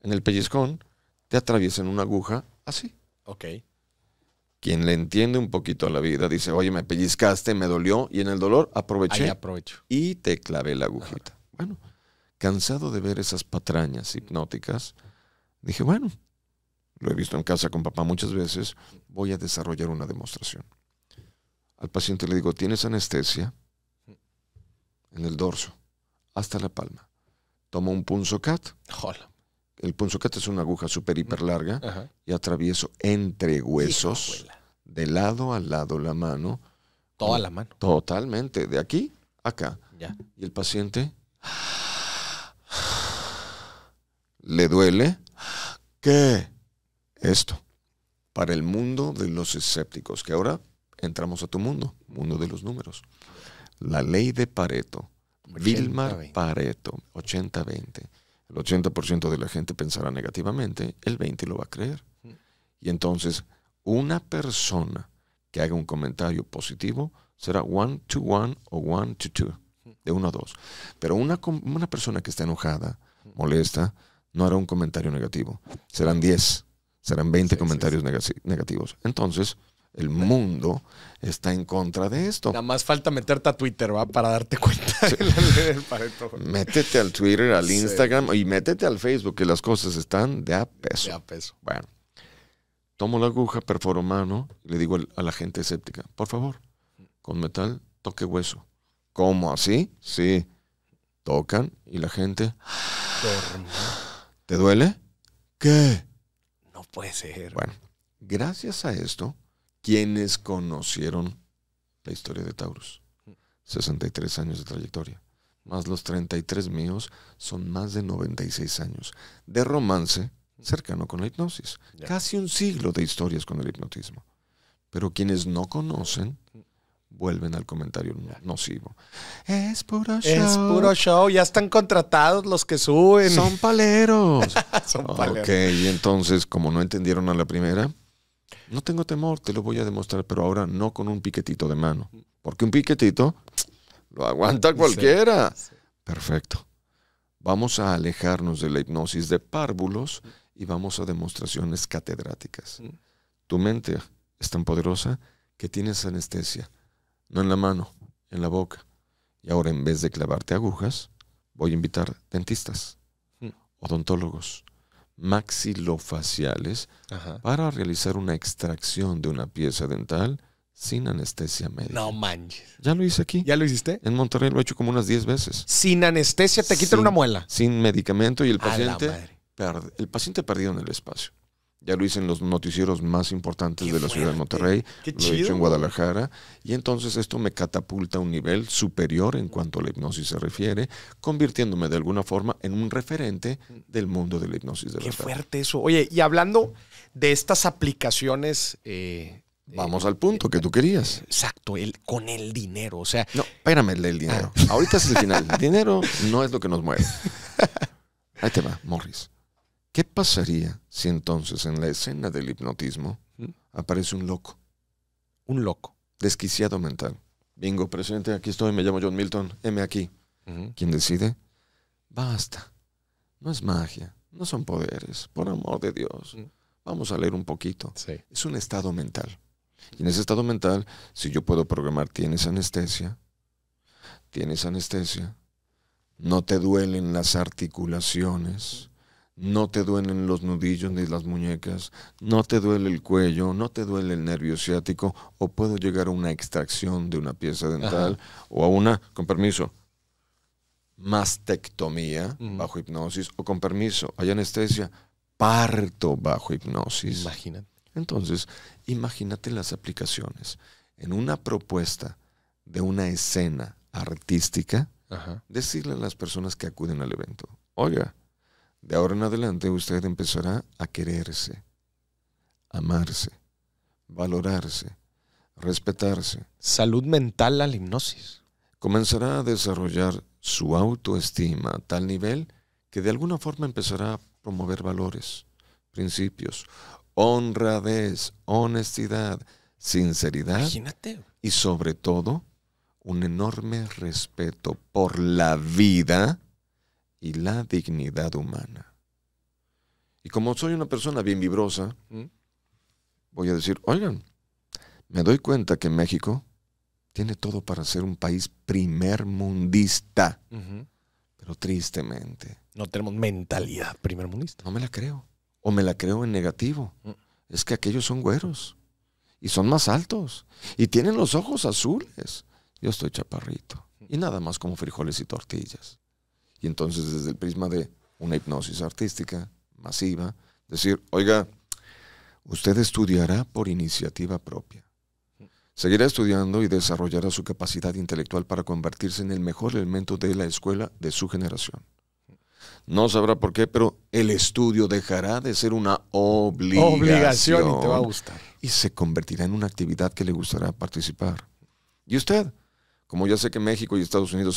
en el pellizcón te atraviesan una aguja así. Ok. Quien le entiende un poquito a la vida dice, oye, me pellizcaste, me dolió y en el dolor aproveché. aprovecho. Y te clavé la agujita. Bueno, cansado de ver esas patrañas hipnóticas, dije, bueno, lo he visto en casa con papá muchas veces, voy a desarrollar una demostración. Al paciente le digo, ¿tienes anestesia? En el dorso, hasta la palma. Tomo un cat, Hola el punzocate es una aguja súper hiper larga y atravieso entre huesos, de lado a lado la mano. Toda la mano. Totalmente, de aquí a acá. Y el paciente le duele. ¿Qué? Esto. Para el mundo de los escépticos, que ahora entramos a tu mundo, mundo de los números. La ley de Pareto, Vilmar Pareto, 80-20 el 80% de la gente pensará negativamente, el 20% lo va a creer. Y entonces, una persona que haga un comentario positivo será one to one o one to two, de uno a dos. Pero una, persona que está enojada, molesta, no hará un comentario negativo. Serán 10, serán 20 comentarios negativos. Entonces, el mundo está en contra de esto. Nada más falta meterte a Twitter, ¿va? Para darte cuenta. métete al Twitter, al Instagram y métete al Facebook, que las cosas están de a peso. De a peso. Bueno, tomo la aguja, perforo mano le digo a la gente escéptica, por favor, con metal toque hueso. ¿Cómo así? Sí. Tocan y la gente... ¿Te duele? ¿Qué? No puede ser. Bueno, gracias a esto, quienes conocieron la historia de Taurus. 63 años de trayectoria, más los 33 míos, son más de 96 años de romance cercano con la hipnosis. Casi un siglo de historias con el hipnotismo. Pero quienes no conocen vuelven al comentario nocivo. Es puro show. Es puro show. Ya están contratados los que suben. Son paleros. [laughs] Son paleros. Ok, y entonces, como no entendieron a la primera, no tengo temor, te lo voy a demostrar, pero ahora no con un piquetito de mano. Porque un piquetito lo aguanta cualquiera. Perfecto. Vamos a alejarnos de la hipnosis de párvulos y vamos a demostraciones catedráticas. Mm. Tu mente es tan poderosa que tienes anestesia, no en la mano, en la boca. Y ahora en vez de clavarte agujas, voy a invitar dentistas, mm. odontólogos, maxilofaciales para realizar una extracción de una pieza dental sin anestesia médica. No manches. ¿Ya lo hice aquí? ¿Ya lo hiciste? En Monterrey lo he hecho como unas 10 veces. Sin anestesia te quitan una muela. Sin medicamento y el paciente, el paciente perdido en el espacio ya lo hice en los noticieros más importantes de la ciudad de Monterrey, lo he hecho en Guadalajara, y entonces esto me catapulta a un nivel superior en cuanto a la hipnosis se refiere, convirtiéndome de alguna forma en un referente del mundo de la hipnosis de Qué fuerte eso. Oye, y hablando de estas aplicaciones... Eh, Vamos eh, al punto que tú querías. Exacto, el, con el dinero, o sea... No, espérame el dinero. Ah. Ahorita es el final. El [laughs] dinero no es lo que nos mueve. [laughs] Ahí te va, Morris. ¿Qué pasaría si entonces en la escena del hipnotismo ¿Mm? aparece un loco? Un loco. Desquiciado mental. Bingo, presidente, aquí estoy, me llamo John Milton, M aquí. ¿Quién decide? Basta. No es magia, no son poderes, por amor de Dios. Mm. Vamos a leer un poquito. Es un estado mental. Y en ese estado mental, si yo puedo programar, tienes anestesia, tienes anestesia, no te duelen las articulaciones, no te duelen los nudillos ni las muñecas, no te duele el cuello, no te duele el nervio ciático, o puedo llegar a una extracción de una pieza dental o a una, con permiso, mastectomía mm. bajo hipnosis, o con permiso, hay anestesia, parto bajo hipnosis. Imagínate. Entonces, imagínate las aplicaciones. En una propuesta de una escena artística, decirle a las personas que acuden al evento, oiga, de ahora en adelante usted empezará a quererse, amarse, valorarse, respetarse. Salud mental la hipnosis. Comenzará a desarrollar su autoestima a tal nivel que de alguna forma empezará a promover valores, principios, honradez, honestidad, sinceridad Imagínate. y sobre todo un enorme respeto por la vida y la dignidad humana. Y como soy una persona bien vibrosa, ¿Mm? voy a decir, oigan, me doy cuenta que México tiene todo para ser un país primer mundista. Pero tristemente. No tenemos mentalidad primer mundista. No me la creo. O me la creo en negativo. Mm. Es que aquellos son güeros. Y son más altos. Y tienen los ojos azules. Yo estoy chaparrito. Mm. Y nada más como frijoles y tortillas. Y entonces desde el prisma de una hipnosis artística masiva, decir, oiga, usted estudiará por iniciativa propia. Seguirá estudiando y desarrollará su capacidad intelectual para convertirse en el mejor elemento de la escuela de su generación. No sabrá por qué, pero el estudio dejará de ser una obligación. y te va a gustar. Y se convertirá en una actividad que le gustará participar. Y usted como ya sé que México y Estados Unidos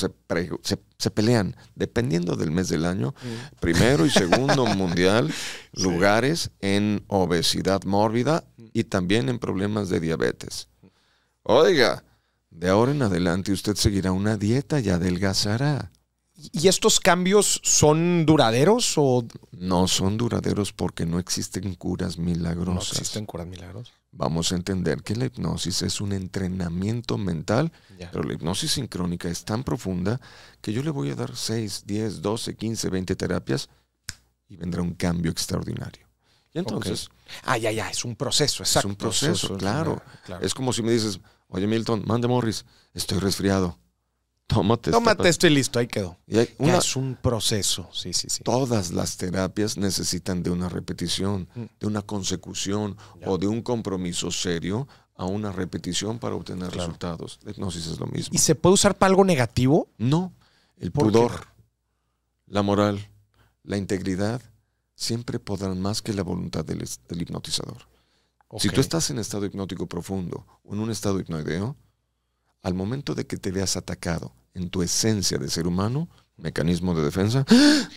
se, pelean, dependiendo del mes del año, mm. primero y segundo [laughs] mundial, lugares en obesidad mórbida y también en problemas de diabetes. Oiga, de ahora en adelante usted seguirá una dieta y adelgazará. ¿Y estos cambios son duraderos o...? No son duraderos porque no existen curas milagrosas. No existen curas milagrosas vamos a entender que la hipnosis es un entrenamiento mental, pero la hipnosis sincrónica es tan profunda que yo le voy a dar 6, 10, 12, 15, 20 terapias y vendrá un cambio extraordinario. Y entonces... Ah, ya, ya, es un proceso, exacto. Es un proceso, claro. claro. Es como si me dices, oye Milton, manda Morris, estoy resfriado tómate, tómate esto y listo, ahí quedó. Es un proceso, sí, sí, Todas las terapias necesitan de una repetición, mm. de una consecución o de un compromiso serio a una repetición para obtener resultados. La hipnosis es lo mismo. ¿Y se puede usar para algo negativo? No. El pudor, la moral, la integridad, siempre podrán más que la voluntad del, hipnotizador. Si tú estás en estado hipnótico profundo o en un estado hipnoideo, al momento de que te veas atacado en tu esencia de ser humano, mecanismo de defensa, ¡Ah!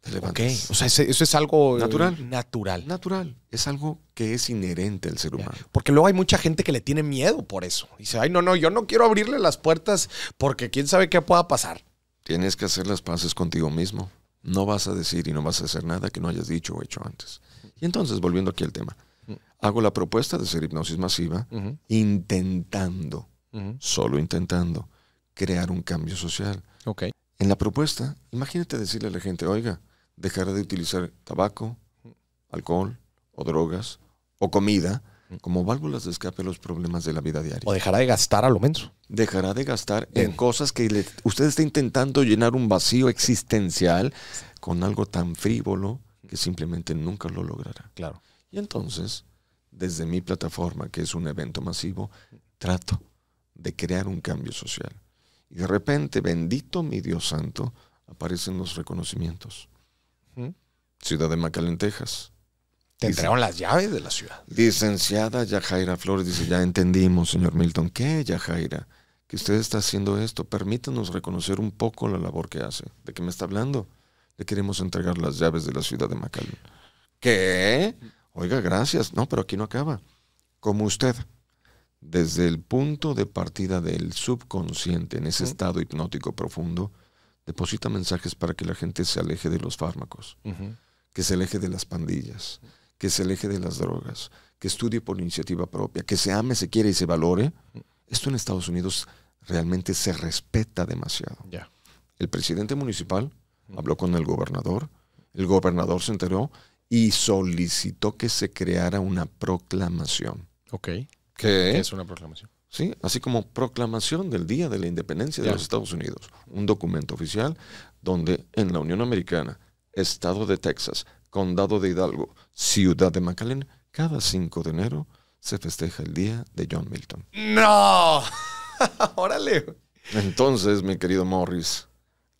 te levantas. Ok, o sea, eso es algo eh, natural. natural. Natural. Es algo que es inherente al ser humano. Porque luego hay mucha gente que le tiene miedo por eso. Dice, ay, no, no, yo no quiero abrirle las puertas porque quién sabe qué pueda pasar. Tienes que hacer las paces contigo mismo. No vas a decir y no vas a hacer nada que no hayas dicho o hecho antes. Y entonces, volviendo aquí al tema, hago la propuesta de ser hipnosis masiva intentando solo intentando crear un cambio social. Okay. En la propuesta, imagínate decirle a la gente, oiga, dejará de utilizar tabaco, alcohol o drogas o comida como válvulas de escape a los problemas de la vida diaria. O dejará de gastar a lo menos. Dejará de gastar en cosas que usted está intentando llenar un vacío existencial con algo tan frívolo que simplemente nunca lo logrará. Claro. Y entonces, desde mi plataforma, que es un evento masivo, trato de crear un cambio social. Y de repente, bendito mi Dios santo, aparecen los reconocimientos. ¿Mm? Ciudad de McAllen, Texas. Te entregaron las llaves de la ciudad. Licenciada Yajaira Flores dice, ya entendimos, señor Milton, ¿qué, Yajaira? Que usted está haciendo esto. Permítanos reconocer un poco la labor que hace. ¿De qué me está hablando? Le queremos entregar las llaves de la ciudad de Macal ¿Qué? Oiga, gracias. No, pero aquí no acaba. Como usted, desde el punto de partida del subconsciente en ese estado hipnótico profundo, deposita mensajes para que la gente se aleje de los fármacos, que se aleje de las pandillas, que se aleje de las drogas, que estudie por iniciativa propia, que se ame, se quiera y se valore. Esto en Estados Unidos realmente se respeta demasiado. El presidente municipal habló con el gobernador, el gobernador se enteró y solicitó que se creara una proclamación. Okay es una proclamación. Sí, así como proclamación del Día de la Independencia de los Estados Unidos, un documento oficial donde en la Unión Americana, Estado de Texas, Condado de Hidalgo, Ciudad de McAllen, cada 5 de enero se festeja el Día de John Milton. ¡No! [laughs] ¡Órale! Entonces, mi querido Morris,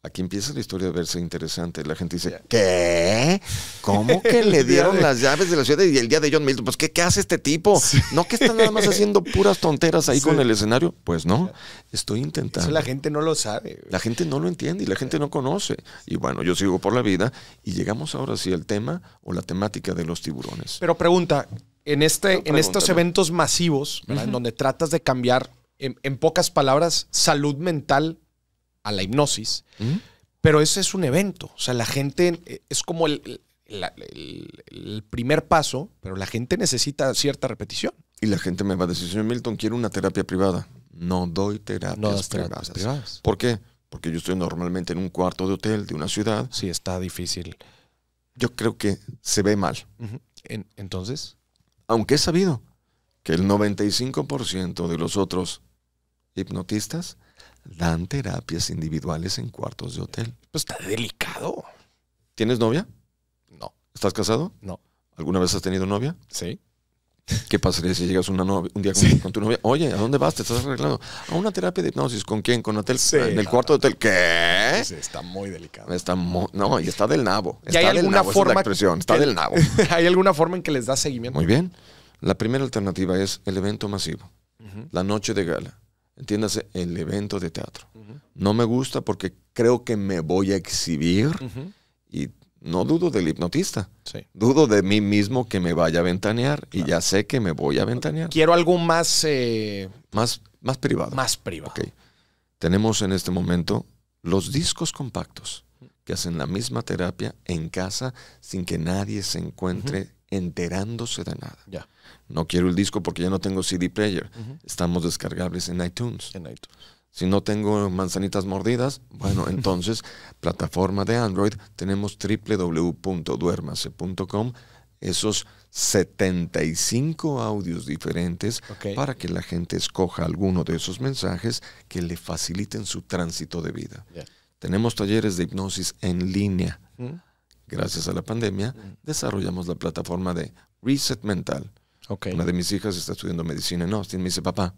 Aquí empieza la historia de verse interesante. La gente dice, ¿qué? ¿Cómo que [laughs] le dieron las llaves de la ciudad y el día de John Milton? Pues, ¿qué, hace este tipo? ¿No que está nada más [laughs] haciendo puras tonteras ahí con el escenario? Pues no, estoy intentando. Eso la gente no lo sabe. La gente no lo entiende y la gente no conoce. Y bueno, yo sigo por la vida y llegamos ahora sí al tema o la temática de los tiburones. Pero pregunta, en, este, en estos eventos masivos, en donde tratas de cambiar, en pocas palabras, salud mental a la hipnosis, pero ese es un evento. O sea, la gente eh, es como el, el, primer paso, pero la gente necesita cierta repetición. Y la gente me va a decir, señor Milton, quiero una terapia privada. No doy terapias, privadas. ¿Por qué? Porque yo estoy normalmente en un cuarto de hotel de una ciudad. Sí, está difícil. Yo creo que se ve mal. entonces. Aunque he sabido que el 95% de los otros hipnotistas dan terapias individuales en cuartos de hotel. Pues está delicado. ¿Tienes novia? No. ¿Estás casado? No. ¿Alguna vez has tenido novia? Sí. ¿Qué pasaría si llegas un día con, tu novia? Oye, ¿a dónde vas? ¿Te estás arreglando? ¿A una terapia de hipnosis? ¿Con quién? ¿Con hotel? ¿En el cuarto de hotel? ¿Qué? está muy delicado. Está no, y está del nabo. Está hay del alguna nabo, forma. Es la expresión, está del nabo. [laughs] ¿Hay alguna forma en que les da seguimiento? Muy bien. La primera alternativa es el evento masivo, la noche de gala. Entiéndase, el evento de teatro. No me gusta porque creo que me voy a exhibir y no dudo del hipnotista. Dudo de mí mismo que me vaya a ventanear y ya sé que me voy a ventanear. Quiero algo más... Eh, más, más privado. Más privado. Tenemos en este momento los discos compactos que hacen la misma terapia en casa sin que nadie se encuentre enterándose de nada. Ya. No quiero el disco porque ya no tengo CD player. Estamos descargables en iTunes. En iTunes. Si no tengo manzanitas mordidas, bueno, [laughs] entonces, plataforma de Android, tenemos www.duermase.com, esos 75 audios diferentes para que la gente escoja alguno de esos mensajes que le faciliten su tránsito de vida. Tenemos talleres de hipnosis en línea. Mm. Gracias a la pandemia, mm. desarrollamos la plataforma de Reset Mental una de mis hijas está estudiando medicina no, Me dice, papá,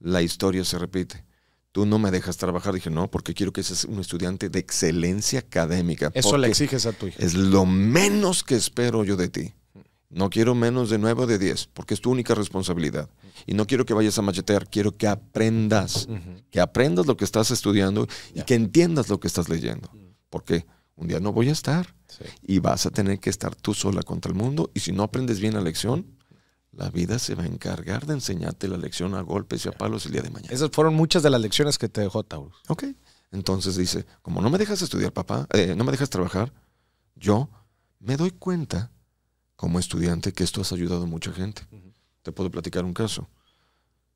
la historia se repite. Tú no me dejas trabajar. Dije, no, porque quiero que seas un estudiante de excelencia académica. Eso le exiges a tu hija. Es lo menos que espero yo de ti. No quiero menos de 9 o de 10, porque es tu única responsabilidad. Y no quiero que vayas a machetear, quiero que aprendas. Que aprendas lo que estás estudiando y que entiendas lo que estás leyendo. ¿Por Porque un día no voy a estar. Y vas a tener que estar tú sola contra el mundo. Y si no aprendes bien la lección, la vida se va a encargar de enseñarte la lección a golpes y a palos el día de mañana. Esas fueron muchas de las lecciones que te dejó Taurus. Ok. Entonces dice, como no me dejas estudiar, papá, eh, no me dejas trabajar, yo me doy cuenta como estudiante que esto has ayudado a mucha gente. Te puedo platicar un caso.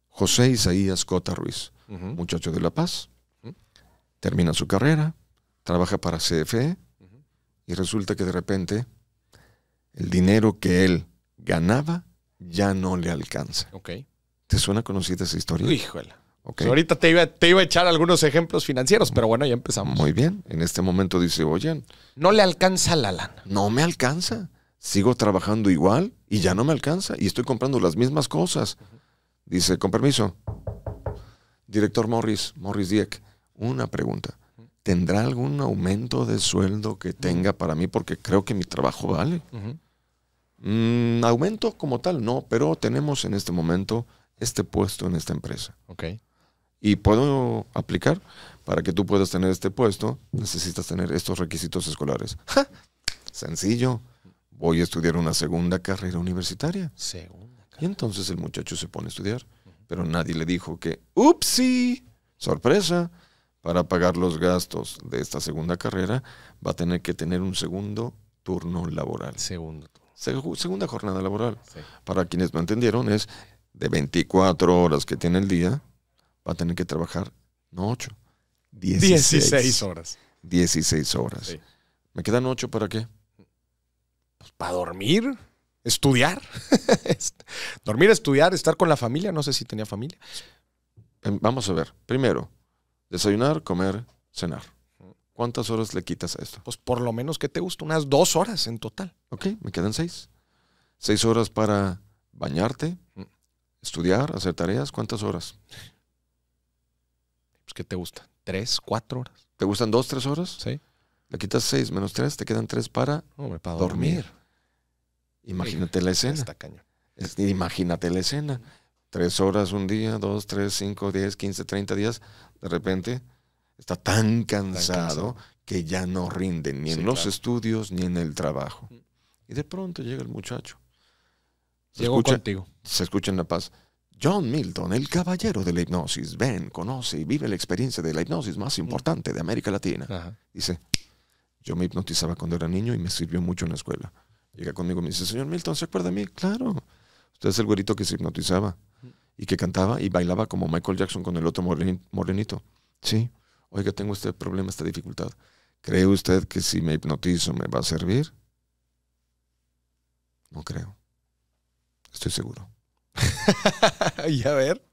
José Isaías Cota Ruiz, muchacho de La Paz, termina su carrera, trabaja para CFE y resulta que de repente el dinero que él ganaba ya no le alcanza. Ok. ¿Te suena conocida esa historia? Híjole. Pues ahorita te iba, a echar algunos ejemplos financieros, pero bueno, ya empezamos. Muy bien. En este momento dice, oye. No le alcanza la lana. No me alcanza. Sigo trabajando igual y ya no me alcanza. Y estoy comprando las mismas cosas. Dice, con permiso. Director Morris, Morris Dieck, una pregunta. ¿tendrá algún aumento de sueldo que tenga para mí? Porque creo que mi trabajo vale. Mm, aumento como tal, no, pero tenemos en este momento este puesto en esta empresa. Ok. Y puedo aplicar para que tú puedas tener este puesto, necesitas tener estos requisitos escolares. [laughs] Sencillo. Voy a estudiar una segunda carrera universitaria. Segunda Y entonces el muchacho se pone a estudiar, pero nadie le dijo que, ¡upsi! Sorpresa, para pagar los gastos de esta segunda carrera, va a tener que tener un segundo turno laboral. Segundo segunda jornada laboral. Para quienes no entendieron, es de 24 horas que tiene el día, va a tener que trabajar, no 8, 16, horas. 16 horas. ¿Me quedan 8 para qué? Pues, para dormir, estudiar. [laughs] dormir, estudiar, estar con la familia. No sé si tenía familia. Em, vamos a ver. Primero, Desayunar, comer, cenar. ¿Cuántas horas le quitas a esto? Pues por lo menos que te gusta, unas dos horas en total. Ok, me quedan seis. Seis horas para bañarte, mm. estudiar, hacer tareas. ¿Cuántas horas? Pues que te gusta, tres, cuatro horas. ¿Te gustan dos, tres horas? Sí. Le quitas seis menos tres, te quedan tres para, dormir. Imagínate la escena. imagínate la escena tres horas un día, dos, tres, cinco, diez, quince, treinta días, de repente está tan cansado, que ya no rinde ni en los estudios ni en el trabajo. Y de pronto llega el muchacho. Llegó contigo. Se escucha en La Paz. John Milton, el caballero de la hipnosis, ven, conoce y vive la experiencia de la hipnosis más importante de América Latina. Dice, yo me hipnotizaba cuando era niño y me sirvió mucho en la escuela. Llega conmigo y me dice, señor Milton, ¿se acuerda de mí? Claro. Entonces el güerito que se hipnotizaba y que cantaba y bailaba como Michael Jackson con el otro morenito. Sí, oiga, tengo este problema, esta dificultad. ¿Cree usted que si me hipnotizo me va a servir? No creo. Estoy seguro. [laughs] y a ver.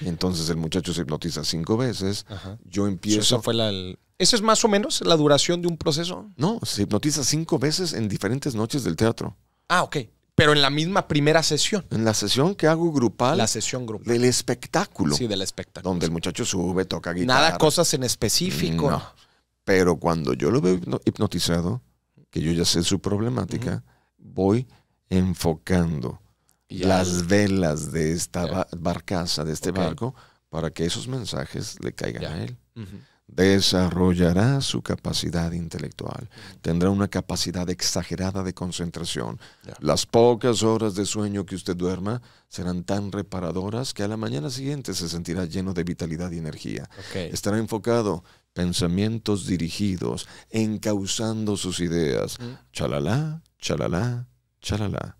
entonces el muchacho se hipnotiza cinco veces. Yo empiezo. fue la, ¿Esa es más o menos la duración de un proceso? No, se hipnotiza cinco veces en diferentes noches del teatro. Ah, ok. Pero en la misma primera sesión. En la sesión que hago grupal. La sesión grupal. Del espectáculo. Sí, del espectáculo. Donde el muchacho sube, toca guitarra. Nada cosas en específico. No. Pero cuando yo lo veo hipnotizado, que yo ya sé su problemática, voy enfocando las velas de esta barcaza, de este barco, para que esos mensajes le caigan a él desarrollará su capacidad intelectual, tendrá una capacidad exagerada de concentración. Las pocas horas de sueño que usted duerma serán tan reparadoras que a la mañana siguiente se sentirá lleno de vitalidad y energía. Estará enfocado, pensamientos dirigidos, encauzando sus ideas. Chalala, chalala, chalala.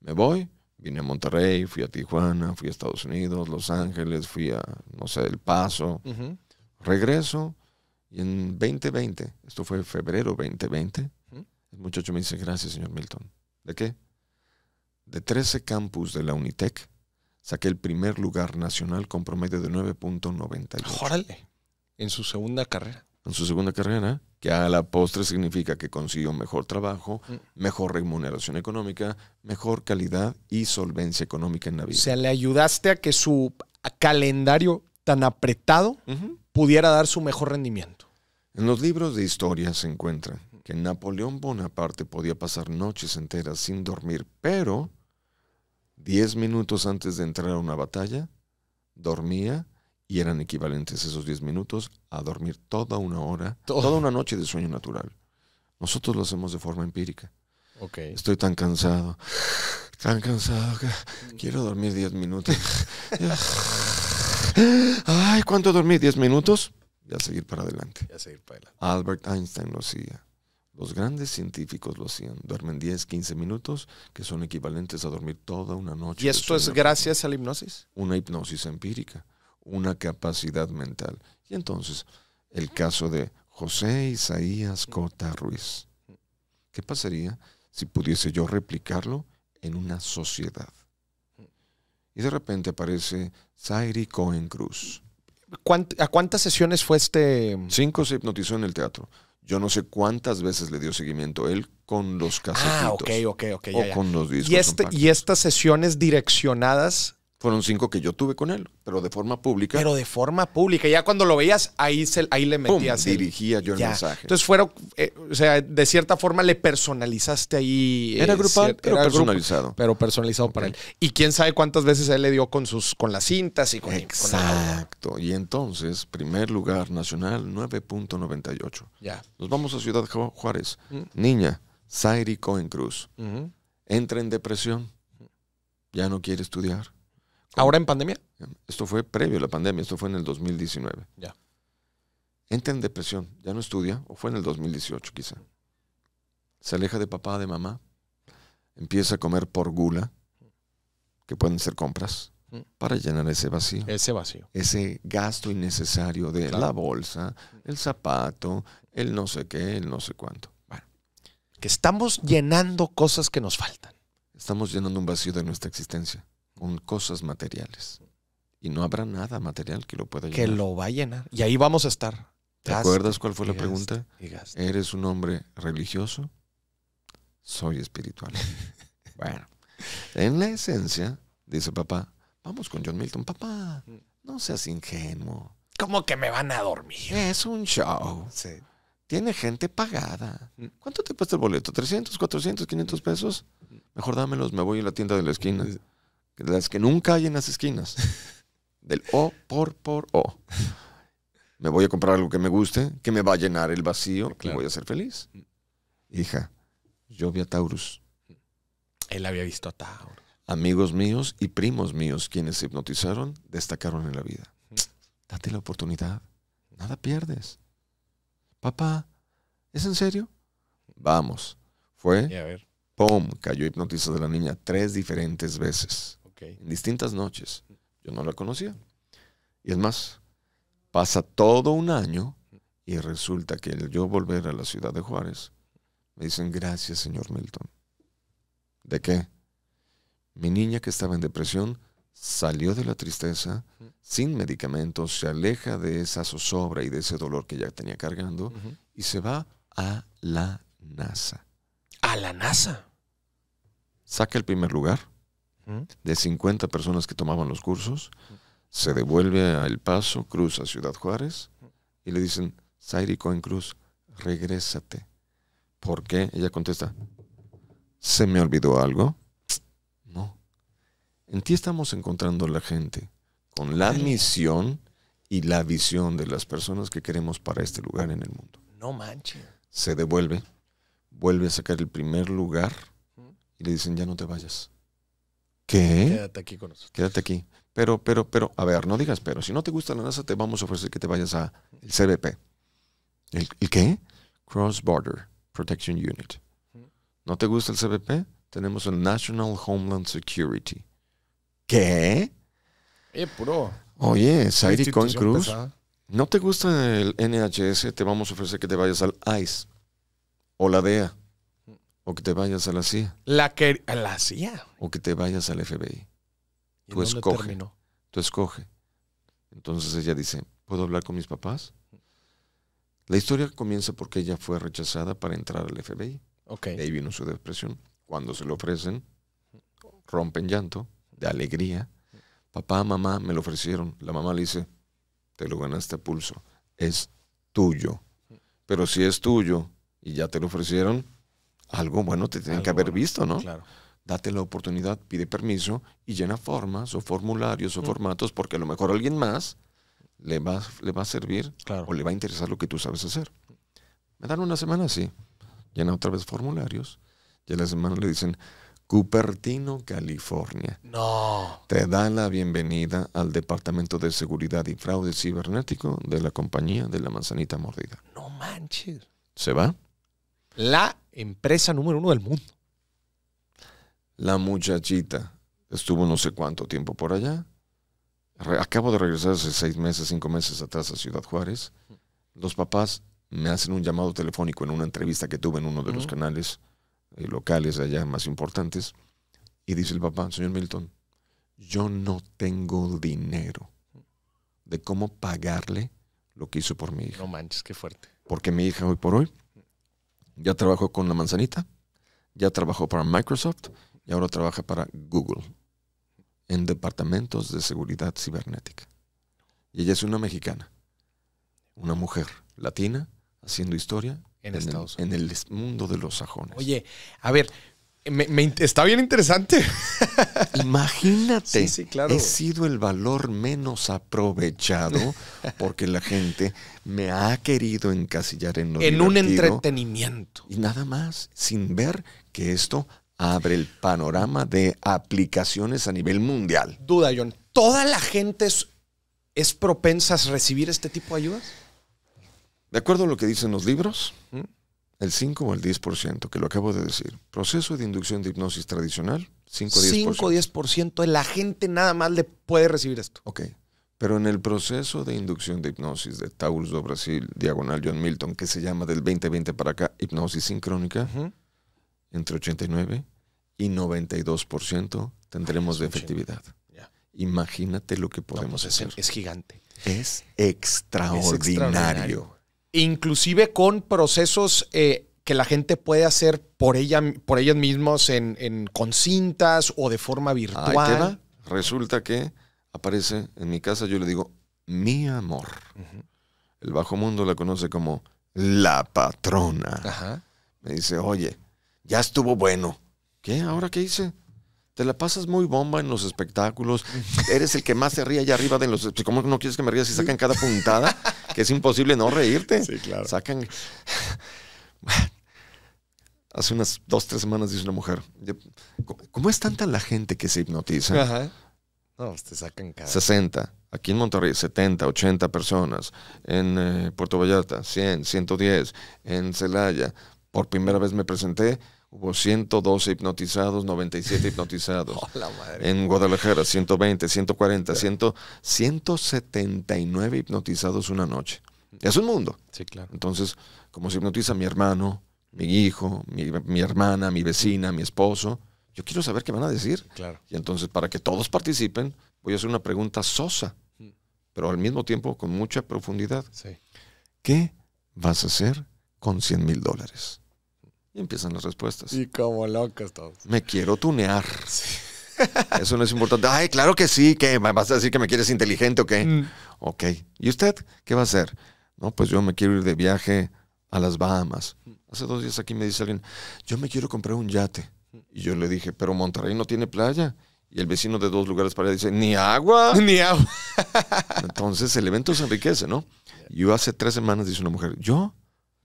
¿Me voy? Vine a Monterrey, fui a Tijuana, fui a Estados Unidos, Los Ángeles, fui a, no sé, El Paso. Regreso y en 2020, esto fue febrero 2020, el muchacho me dice, gracias, señor Milton. ¿De qué? De 13 campus de la Unitec, saqué el primer lugar nacional con promedio de 9.92. ¡Órale! En su segunda carrera. En su segunda carrera, que a la postre significa que consiguió mejor trabajo, mejor remuneración económica, mejor calidad y solvencia económica en la vida. O sea, le ayudaste a que su calendario tan apretado, pudiera dar su mejor rendimiento. En los libros de historia se encuentra que Napoleón Bonaparte podía pasar noches enteras sin dormir, pero 10 minutos antes de entrar a una batalla, dormía y eran equivalentes esos 10 minutos a dormir toda una hora, toda una noche de sueño natural. Nosotros lo hacemos de forma empírica. Okay. Estoy tan cansado, tan cansado que quiero dormir 10 minutos. [laughs] Ay, ¿cuánto dormí? ¿10 minutos? Y a seguir para adelante. seguir para adelante. Albert Einstein lo hacía. Los grandes científicos lo hacían. Duermen 10, 15 minutos, que son equivalentes a dormir toda una noche. ¿Y esto es gracias a la hipnosis? Una hipnosis empírica, una capacidad mental. Y entonces, el caso de José Isaías Cota Ruiz. ¿Qué pasaría si pudiese yo replicarlo en una sociedad? y de repente aparece Zairi Cohen Cruz. ¿A cuántas sesiones fue este? Mm? Cinco se hipnotizó en el teatro. Yo no sé cuántas veces le dio seguimiento él con los casetitos. Ah, ok, ok, ok. O con los discos. y este, estas sesiones direccionadas fueron cinco que yo tuve con él, pero de forma pública. Pero de forma pública. Ya cuando lo veías, ahí, se, ahí le metías. Pum, dirigía yo el mensaje. Entonces fueron, eh, o sea, de cierta forma le personalizaste ahí. Eh, era grupado, pero personalizado. pero personalizado para él. Y quién sabe cuántas veces él le dio con sus, con las cintas y con Exacto. Y entonces, primer lugar nacional, 9.98. Ya. Nos vamos a Ciudad Juárez. Niña, Zairi Cohen Cruz. Entra en depresión. Ya no quiere estudiar ¿Ahora en pandemia? Esto fue previo a la pandemia, esto fue en el 2019. Ya. Entra en depresión, ya no estudia, o fue en el 2018 quizá. Se aleja de papá, de mamá, empieza a comer por gula, que pueden ser compras, mm. para llenar ese vacío. Ese vacío. Ese gasto innecesario de la bolsa, el zapato, el no sé qué, el no sé cuánto. Bueno, que estamos llenando cosas que nos faltan. Estamos llenando un vacío de nuestra existencia con cosas materiales. Y no habrá nada material que lo pueda llenar. Que lo va a llenar. Y ahí vamos a estar. ¿Te acuerdas cuál fue la pregunta? ¿Eres un hombre religioso? Soy espiritual. [laughs] bueno, en la esencia, dice papá, vamos con John Milton. Papá, no seas ingenuo. ¿Cómo que me van a dormir? Es un show. Sí. Tiene gente pagada. Mm. ¿Cuánto te cuesta el boleto? ¿300, 400, 500 pesos? Mejor dámelos, me voy a la tienda de la esquina las que nunca hay en las esquinas, [laughs] del O por por O. Me voy a comprar algo que me guste, que me va a llenar el vacío, que voy a ser feliz. Mm. Hija, yo vi a Taurus. Él había visto a Taurus. Amigos míos y primos míos quienes se hipnotizaron destacaron en la vida. Mm. Date la oportunidad. Nada pierdes. Papá, ¿es en serio? Vamos. Fue. Y a ver. ¡Pum! Cayó la niña tres diferentes veces. En distintas noches. Yo no la conocía. Y es más, pasa todo un año y resulta que yo volver a la ciudad de Juárez, me dicen, gracias, señor Milton. ¿De qué? Mi niña que estaba en depresión salió de la tristeza, sin medicamentos, se aleja de esa zozobra y de ese dolor que ya tenía cargando y se va a la NASA. ¿A la NASA? Saca el primer lugar de 50 personas que tomaban los cursos, se devuelve a El Paso, cruza Ciudad Juárez y le dicen, Zairi Cohen Cruz, regrésate. ¿Por qué? Ella contesta, ¿se me olvidó algo? No. En ti estamos encontrando la gente con la misión y la visión de las personas que queremos para este lugar en el mundo. No manches. Se devuelve, vuelve a sacar el primer lugar y le dicen, ya no te vayas ¿Qué? Quédate aquí con nosotros. Quédate aquí. Pero, pero, pero, a ver, no digas pero. Si no te gusta la NASA, te vamos a ofrecer que te vayas a el CBP. ¿El, qué? Cross Border Protection Unit. ¿No te gusta el CBP? Tenemos el National Homeland Security. ¿Qué? Eh, puro. Oye, Sairi Coin Cruz. ¿No te gusta el NHS? Te vamos a ofrecer que te vayas al ICE o la DEA. O que te vayas a la CIA. La que, a la CIA. O que te vayas al FBI. tú escoge. Tú escoge. Entonces ella dice, ¿puedo hablar con mis papás? La historia comienza porque ella fue rechazada para entrar al FBI. Okay. De ahí vino su depresión. Cuando se lo ofrecen, rompen llanto de alegría. Papá, mamá, me lo ofrecieron. La mamá le dice, te lo ganaste a pulso. Es tuyo. Pero si es tuyo y ya te lo ofrecieron, algo bueno te tienen que haber visto, ¿no? Claro. Date la oportunidad, pide permiso y llena formas o formularios o mm. formatos porque a lo mejor alguien más le va, le va a servir o le va a interesar lo que tú sabes hacer. Me dan una semana así. Llena otra vez formularios. Y a la semana le dicen, Cupertino, California. No. Te da la bienvenida al Departamento de Seguridad y Fraude Cibernético de la compañía de la manzanita mordida. No manches. ¿Se va? La empresa número uno del mundo. La muchachita estuvo no sé cuánto tiempo por allá. acabo de regresar hace seis meses, cinco meses atrás a Ciudad Juárez. Los papás me hacen un llamado telefónico en una entrevista que tuve en uno de los canales eh, locales allá más importantes. Y dice el papá, señor Milton, yo no tengo dinero de cómo pagarle lo que hizo por mi hija. No manches, qué fuerte. Porque mi hija hoy por hoy ya trabajó con la manzanita, ya trabajó para Microsoft y ahora trabaja para Google en departamentos de seguridad cibernética. Y ella es una mexicana, una mujer latina haciendo historia en, el mundo de los sajones. Oye, a ver, está bien interesante. [laughs] Imagínate. Sí, claro. He sido el valor menos aprovechado [laughs] porque la gente me ha querido encasillar en lo En un entretenimiento. Y nada más, sin ver que esto abre el panorama de aplicaciones a nivel mundial. Duda, John. ¿Toda la gente es, propensa a recibir este tipo de ayudas? De acuerdo a lo que dicen los libros, ¿Mm? el 5 o el 10%, que lo acabo de decir. Proceso de inducción de hipnosis tradicional, 5 o 10%. 5 o 10%, la gente nada más le puede recibir esto. Ok. Pero en el proceso de inducción de hipnosis de Taurus do Brasil, diagonal John Milton, que se llama del 2020 para acá, hipnosis sincrónica, entre 89 y 92% tendremos de efectividad. Imagínate lo que pues podemos hacer. Es gigante. Es extraordinario. Es extraordinario inclusive con procesos eh, que la gente puede hacer por, ella, por ellas mismas en, con cintas o de forma virtual. Resulta que aparece en mi casa, yo le digo, mi amor. El bajo mundo la conoce como la patrona. Me dice, oye, ya estuvo bueno. ¿Qué? ¿Ahora qué hice? te la pasas muy bomba en los espectáculos, [laughs] eres el que más se ríe allá arriba de los... Pues, ¿Cómo no quieres que me rías si sacan cada puntada? [laughs] Que es imposible no reírte. Sí, claro. Sacan... [sighs] Hace unas dos, tres semanas dice una mujer, ¿cómo es tanta la gente que se hipnotiza? Ajá. No, pues, te sacan cada... 60. Aquí en Monterrey, 70, 80 personas. En eh, Puerto Vallarta, 100, 110. En Celaya, por primera vez me presenté, Hubo 112 hipnotizados, 97 hipnotizados. [laughs] Oh, en Guadalajara, 120, 140, 179 hipnotizados una noche. Es un mundo. Sí, claro. Entonces, como se hipnotiza mi hermano, mi hijo, mi, hermana, mi vecina, mi esposo, yo quiero saber qué van a decir. claro. Y entonces, para que todos participen, voy a hacer una pregunta sosa, mm. pero al mismo tiempo con mucha profundidad. Sí. ¿Qué vas a hacer con 100 mil dólares? Y empiezan las respuestas. Y como locas todos. Me quiero tunear. [laughs] Eso no es importante. Ay, claro que sí, que vas a decir que me quieres inteligente o qué. Mm. Ok. ¿Y usted qué va a hacer? No, pues yo me quiero ir de viaje a las Bahamas. Mm. Hace dos días aquí me dice alguien, yo me quiero comprar un yate. Y yo le dije, pero Monterrey no tiene playa. Y el vecino de dos lugares para allá dice, ni agua. [laughs] Ni agua. Entonces el evento se enriquece, ¿no? Yo hace tres semanas dice una mujer, yo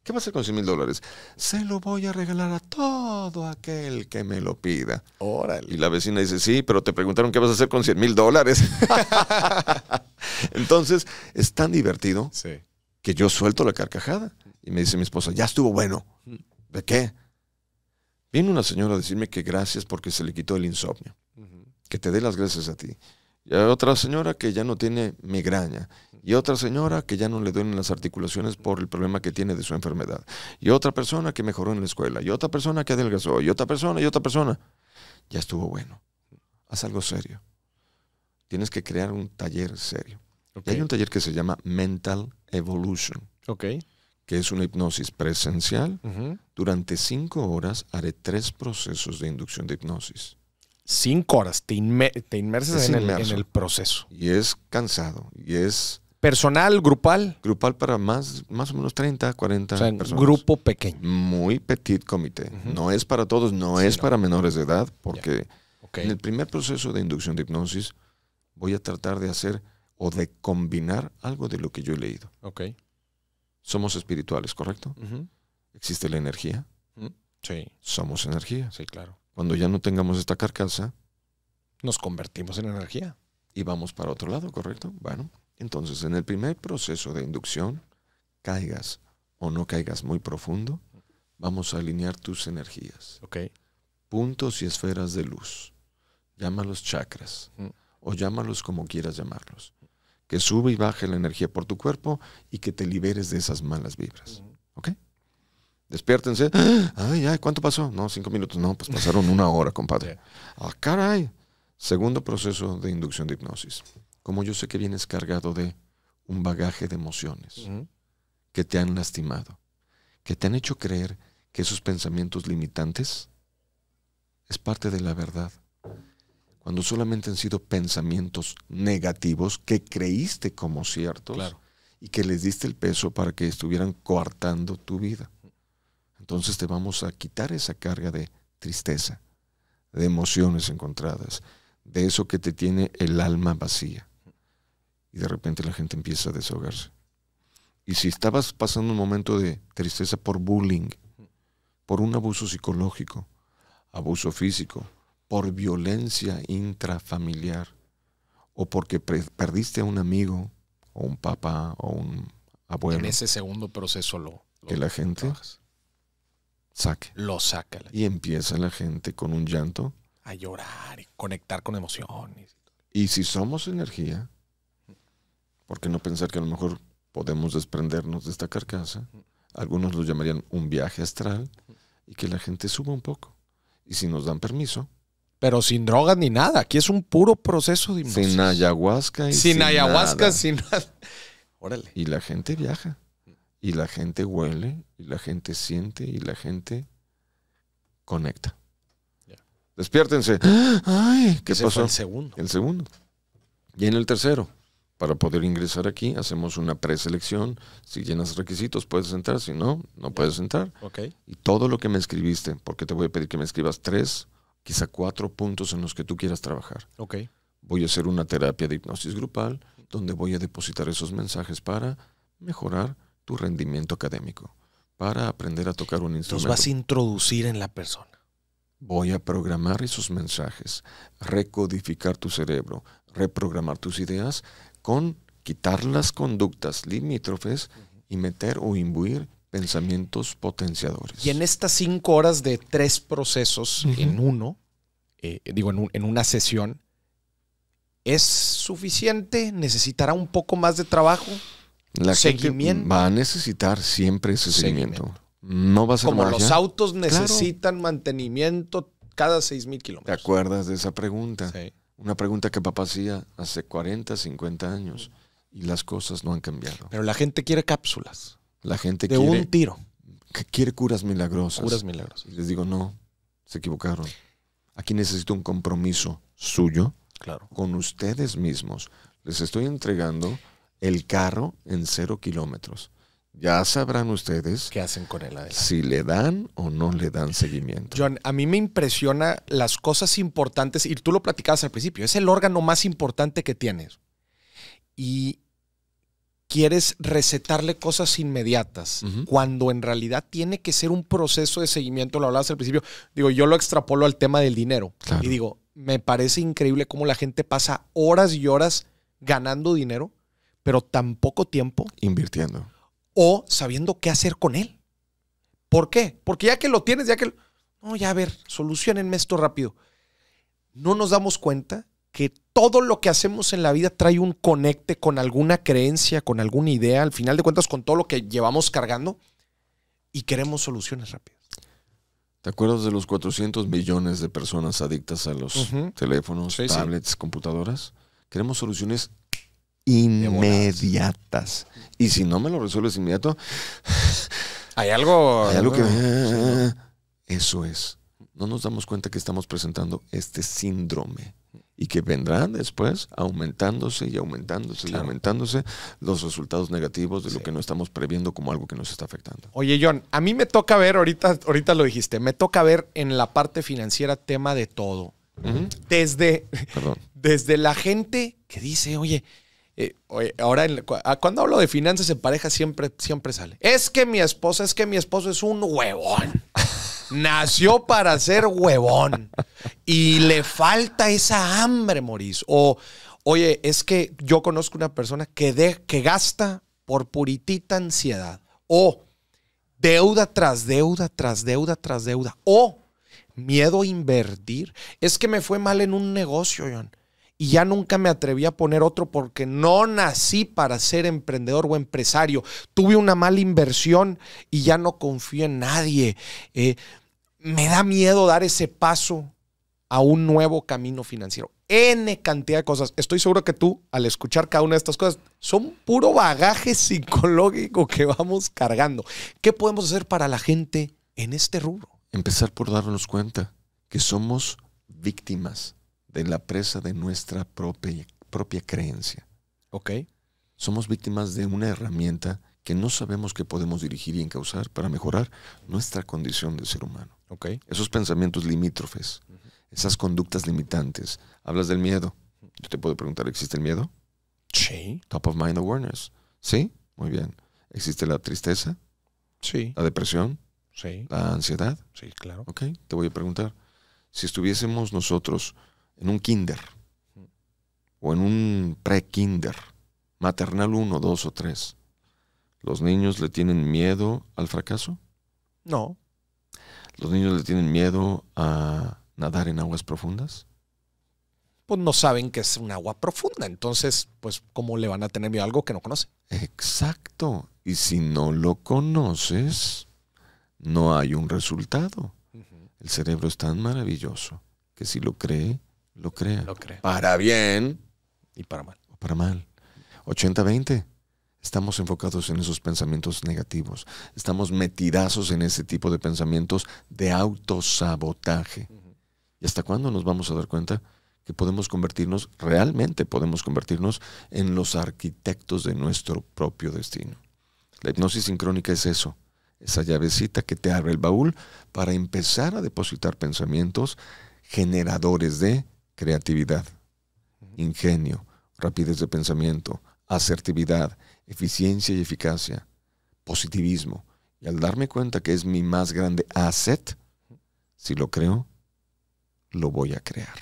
¿Qué va a hacer con 100 mil dólares? Se lo voy a regalar a todo aquel que me lo pida. Órale. Y la vecina dice, sí, pero te preguntaron qué vas a hacer con 100 mil dólares. [laughs] Entonces, es tan divertido que yo suelto la carcajada. Y me dice mi esposa, ya estuvo bueno. Mm. ¿De qué? Viene una señora a decirme que gracias porque se le quitó el insomnio. Que te dé las gracias a ti. Y otra señora que ya no tiene migraña. Y otra señora que ya no le duelen las articulaciones por el problema que tiene de su enfermedad. Y otra persona que mejoró en la escuela. Y otra persona que adelgazó. Y otra persona y otra persona. Ya estuvo bueno. Haz algo serio. Tienes que crear un taller serio. hay un taller que se llama Mental Evolution. Ok. Que es una hipnosis presencial. Durante cinco horas haré tres procesos de inducción de hipnosis cinco horas, te, inmerses en el, proceso. Y es cansado, y es ¿Personal, grupal? Grupal para más, más o menos 30, 40 o personas. Grupo pequeño. Muy petit comité. No es para todos, no es para menores de edad, porque en el primer proceso de inducción de hipnosis voy a tratar de hacer o de combinar algo de lo que yo he leído. Ok. Somos espirituales, ¿correcto? Existe la energía. Sí. Somos energía. Sí, claro. Cuando ya no tengamos esta carcasa, nos convertimos en energía. Y vamos para otro lado, ¿correcto? Bueno, entonces, en el primer proceso de inducción, caigas o no caigas muy profundo, vamos a alinear tus energías. Puntos y esferas de luz. Llámalos chakras mm. o llámalos como quieras llamarlos. Que sube y baje la energía por tu cuerpo y que te liberes de esas malas vibras. Despiértense. [gasps] Ay, ay, ¿cuánto pasó? No, cinco minutos. No, pues pasaron una hora, compadre. [laughs] Ah, caray. Segundo proceso de inducción de hipnosis como yo sé que vienes cargado de un bagaje de emociones que te han lastimado, que te han hecho creer que esos pensamientos limitantes es parte de la verdad, cuando solamente han sido pensamientos negativos que creíste como ciertos y que les diste el peso para que estuvieran coartando tu vida. Entonces te vamos a quitar esa carga de tristeza, de emociones encontradas, de eso que te tiene el alma vacía y de repente la gente empieza a desahogarse. Y si estabas pasando un momento de tristeza por bullying, por un abuso psicológico, abuso físico, por violencia intrafamiliar, o porque perdiste a un amigo, o un papá, o un abuelo. En ese segundo proceso lo... que la gente saque. Lo saca. y empieza la gente con un llanto. A llorar y conectar con emociones. Y si somos energía, ¿Por qué no pensar que a lo mejor podemos desprendernos de esta carcasa? Algunos lo llamarían un viaje astral y que la gente suba un poco. Y si nos dan permiso, pero sin drogas ni nada. Aquí es un puro proceso de Sin ayahuasca y sin, ayahuasca, sin [laughs] Órale. Y la gente viaja. Y la gente huele, y la gente siente, y la gente conecta. Despiértense. [gasps] ¡Ay! ¿Qué pasó? el segundo. El segundo. Y en el tercero. Para poder ingresar aquí, hacemos una preselección. Si llenas requisitos, puedes entrar. Si no, no puedes entrar. Y todo lo que me escribiste, porque te voy a pedir que me escribas tres, quizá cuatro puntos en los que tú quieras trabajar. Voy a hacer una terapia de hipnosis grupal donde voy a depositar esos mensajes para mejorar tu rendimiento académico, para aprender a tocar un instrumento. Los vas a introducir en la persona. Voy a programar esos mensajes, recodificar tu cerebro, reprogramar tus ideas con quitar las conductas limítrofes y meter o imbuir pensamientos potenciadores. Y en estas cinco horas de tres procesos en uno, eh, digo, en, una sesión, ¿es suficiente? ¿Necesitará un poco más de trabajo? seguimiento. va a necesitar siempre ese seguimiento. No va a ser Como los autos necesitan mantenimiento cada seis mil kilómetros. ¿Te acuerdas de esa pregunta? Sí. Una pregunta que papá hacía hace 40, 50 años y las cosas no han cambiado. Pero la gente quiere cápsulas. La gente quiere. De un tiro. quiere curas milagrosas. Curas milagrosas. les digo, no, se equivocaron. Aquí necesito un compromiso suyo claro. con ustedes mismos. Les estoy entregando el carro en cero kilómetros. Ya sabrán ustedes qué hacen con él. Si le dan o no le dan seguimiento. John, a mí me impresiona las cosas importantes, y tú lo platicabas al principio, es el órgano más importante que tienes. Y quieres recetarle cosas inmediatas, cuando en realidad tiene que ser un proceso de seguimiento, lo hablabas al principio, digo, yo lo extrapolo al tema del dinero. Y digo, me parece increíble cómo la gente pasa horas y horas ganando dinero, pero tan poco tiempo invirtiendo o sabiendo qué hacer con él. ¿Por qué? Porque ya que lo tienes, ya que... No, ya a ver, solucionenme esto rápido. No nos damos cuenta que todo lo que hacemos en la vida trae un conecte con alguna creencia, con alguna idea, al final de cuentas con todo lo que llevamos cargando y queremos soluciones rápidas. ¿Te acuerdas de los 400 millones de personas adictas a los teléfonos, tablets, computadoras? Queremos soluciones inmediatas. Y si no me lo resuelves inmediato, hay algo. algo eso es. No nos damos cuenta que estamos presentando este síndrome y que vendrán después aumentándose y aumentándose y aumentándose los resultados negativos de lo que no estamos previendo como algo que nos está afectando. Oye, John, a mí me toca ver, ahorita, ahorita lo dijiste, me toca ver en la parte financiera tema de todo. Desde, Perdón. desde la gente que dice, oye, eh, ahora, ah, cuando hablo de finanzas en pareja, siempre, siempre sale. Es que mi esposa, es que mi esposo es un huevón. [laughs] Nació para ser huevón. Y le falta esa hambre, Moris. O, oye, es que yo conozco una persona que, que gasta por puritita ansiedad. O deuda tras deuda, tras deuda, tras deuda. O miedo a invertir. Es que me fue mal en un negocio, John y ya nunca me atreví a poner otro porque no nací para ser emprendedor o empresario. Tuve una mala inversión y ya no confío en nadie. Eh, me da miedo dar ese paso a un nuevo camino financiero. N cantidad de cosas. Estoy seguro que tú, al escuchar cada una de estas cosas, son puro bagaje [laughs] psicológico que vamos cargando. ¿Qué podemos hacer para la gente en este rubro? Empezar por darnos cuenta que somos víctimas de la presa de nuestra propia, propia creencia. Ok. Somos víctimas de una herramienta que no sabemos que podemos dirigir y encauzar para mejorar nuestra condición de ser humano. Ok. Esos pensamientos limítrofes, esas conductas limitantes. Hablas del miedo. Yo te puedo preguntar, ¿existe el miedo? Sí. Top of mind awareness. Sí, muy bien. ¿Existe la tristeza? Sí. ¿La depresión? Sí. ¿La ansiedad? Sí, claro. Ok, te voy a preguntar. Si estuviésemos nosotros en un kinder o en un pre-kinder, maternal 1, 2 o 3, ¿los niños le tienen miedo al fracaso? No. ¿Los niños le tienen miedo a nadar en aguas profundas? Pues no saben que es un agua profunda, entonces, pues, ¿cómo le van a tener miedo a algo que no conoce? Exacto. Y si no lo conoces, no hay un resultado. El cerebro es tan maravilloso que si lo cree, lo crea. Lo crea. Para bien. Y para mal. para mal. 80-20. Estamos enfocados en esos pensamientos negativos. Estamos metidazos en ese tipo de pensamientos de autosabotaje. ¿Y hasta cuándo nos vamos a dar cuenta? que podemos convertirnos, realmente podemos convertirnos en los arquitectos de nuestro propio destino. La hipnosis sincrónica es eso, esa llavecita que te abre el baúl para empezar a depositar pensamientos generadores de creatividad, ingenio, rapidez de pensamiento, asertividad, eficiencia y eficacia, positivismo. Y al darme cuenta que es mi más grande asset, si lo creo, lo voy a crear.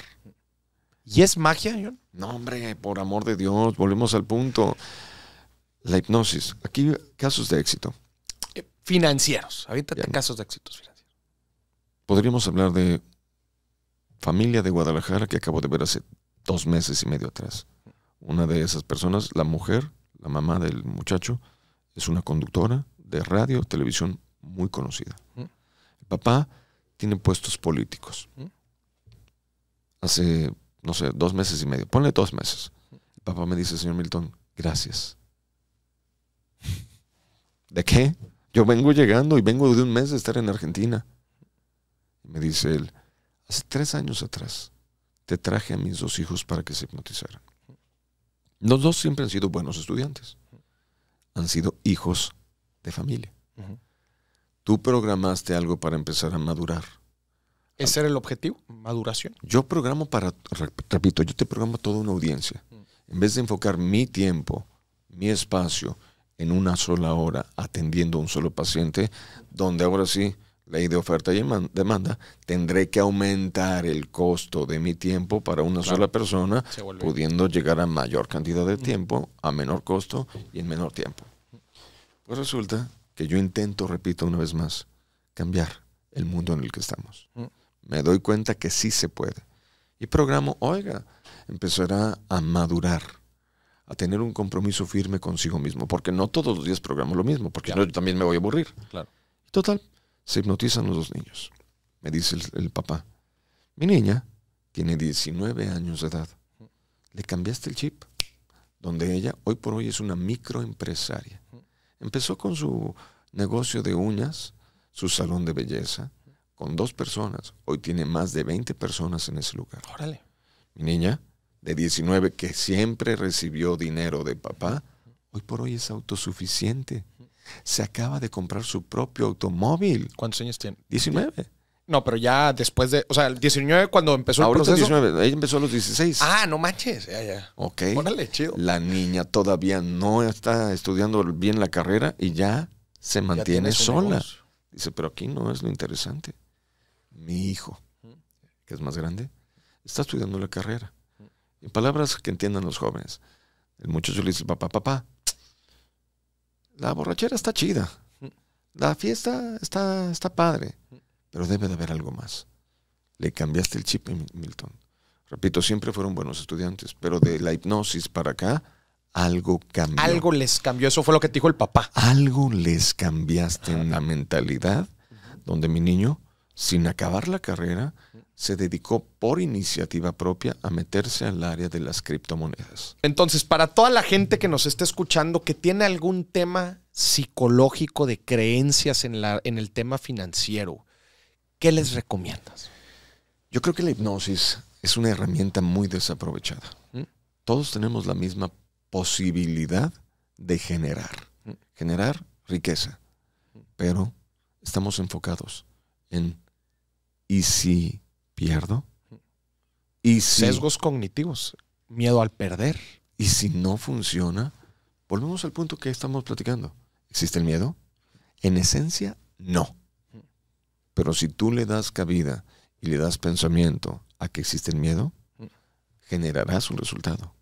¿Y es magia, John? No, hombre, por amor de Dios, volvemos al punto. La hipnosis. Aquí casos de éxito. Eh, financieros. Ahorita casos de éxitos financieros. Podríamos hablar de familia de Guadalajara que acabo de ver hace dos meses y medio atrás. Una de esas personas, la mujer, la mamá del muchacho, es una conductora de radio, televisión muy conocida. Mm. El papá tiene puestos políticos. Mm. Hace, no sé, dos meses y medio. Ponle dos meses. El papá me dice, señor Milton, gracias. [laughs] ¿De qué? Yo vengo llegando y vengo de un mes de estar en Argentina. Me dice él, Hace tres años atrás te traje a mis dos hijos para que se hipnotizaran. Los dos siempre han sido buenos estudiantes. Han sido hijos de familia. Tú programaste algo para empezar a madurar. ¿Ese era el objetivo? ¿Maduración? Yo programo para, repito, yo te programo toda una audiencia. Mm. En vez de enfocar mi tiempo, mi espacio, en una sola hora atendiendo a un solo paciente, donde ahora sí ley de oferta y demanda, tendré que aumentar el costo de mi tiempo para una sola persona, pudiendo llegar a mayor cantidad de mm. tiempo, a menor costo y en menor tiempo. Pues resulta que yo intento, repito una vez más, cambiar el mundo en el que estamos. Mm. Me doy cuenta que sí se puede. Y programo, oiga, empezará a madurar a tener un compromiso firme consigo mismo, porque no todos los días programo lo mismo, porque yo también me voy a aburrir. Claro. Total, se hipnotizan los dos niños. Me dice el, papá, mi niña tiene 19 años de edad. Le cambiaste el chip, donde ella hoy por hoy es una microempresaria. Empezó con su negocio de uñas, su salón de belleza, con dos personas. Hoy tiene más de 20 personas en ese lugar. Mi niña de 19 que siempre recibió dinero de papá, hoy por hoy es autosuficiente se acaba de comprar su propio automóvil. ¿Cuántos años tiene? 19. No, pero ya después de. O sea, el 19 cuando empezó el proceso. 19, empezó a los 16. Ah, no manches. Ya, ya. Ok. Pónale, chido. La niña todavía no está estudiando bien la carrera y ya se mantiene sola. Dice, pero aquí no es lo interesante. Mi hijo, que es más grande, está estudiando la carrera. En palabras que entiendan los jóvenes. El muchacho le dice, papá, papá, la borrachera está chida. La fiesta está, está padre. Pero debe de haber algo más. Le cambiaste el chip Milton. Repito, siempre fueron buenos estudiantes, pero de la hipnosis para acá, algo cambió. Algo les cambió, eso fue lo que te dijo el papá. Algo les cambiaste en la mentalidad, donde mi niño sin acabar la carrera, se dedicó por iniciativa propia a meterse al área de las criptomonedas. Entonces, para toda la gente que nos está escuchando que tiene algún tema psicológico de creencias en, la, en el tema financiero, ¿qué les recomiendas? Yo creo que la hipnosis es una herramienta muy desaprovechada. ¿Mm? Todos tenemos la misma posibilidad de generar, ¿Mm? generar riqueza, ¿Mm? pero estamos enfocados en ¿y si pierdo? ¿Y Sesgos cognitivos, miedo al perder. ¿Y si no funciona? Volvemos al punto que estamos platicando. ¿Existe el miedo? En esencia, no. Pero si tú le das cabida y le das pensamiento a que existe el miedo, generarás un resultado.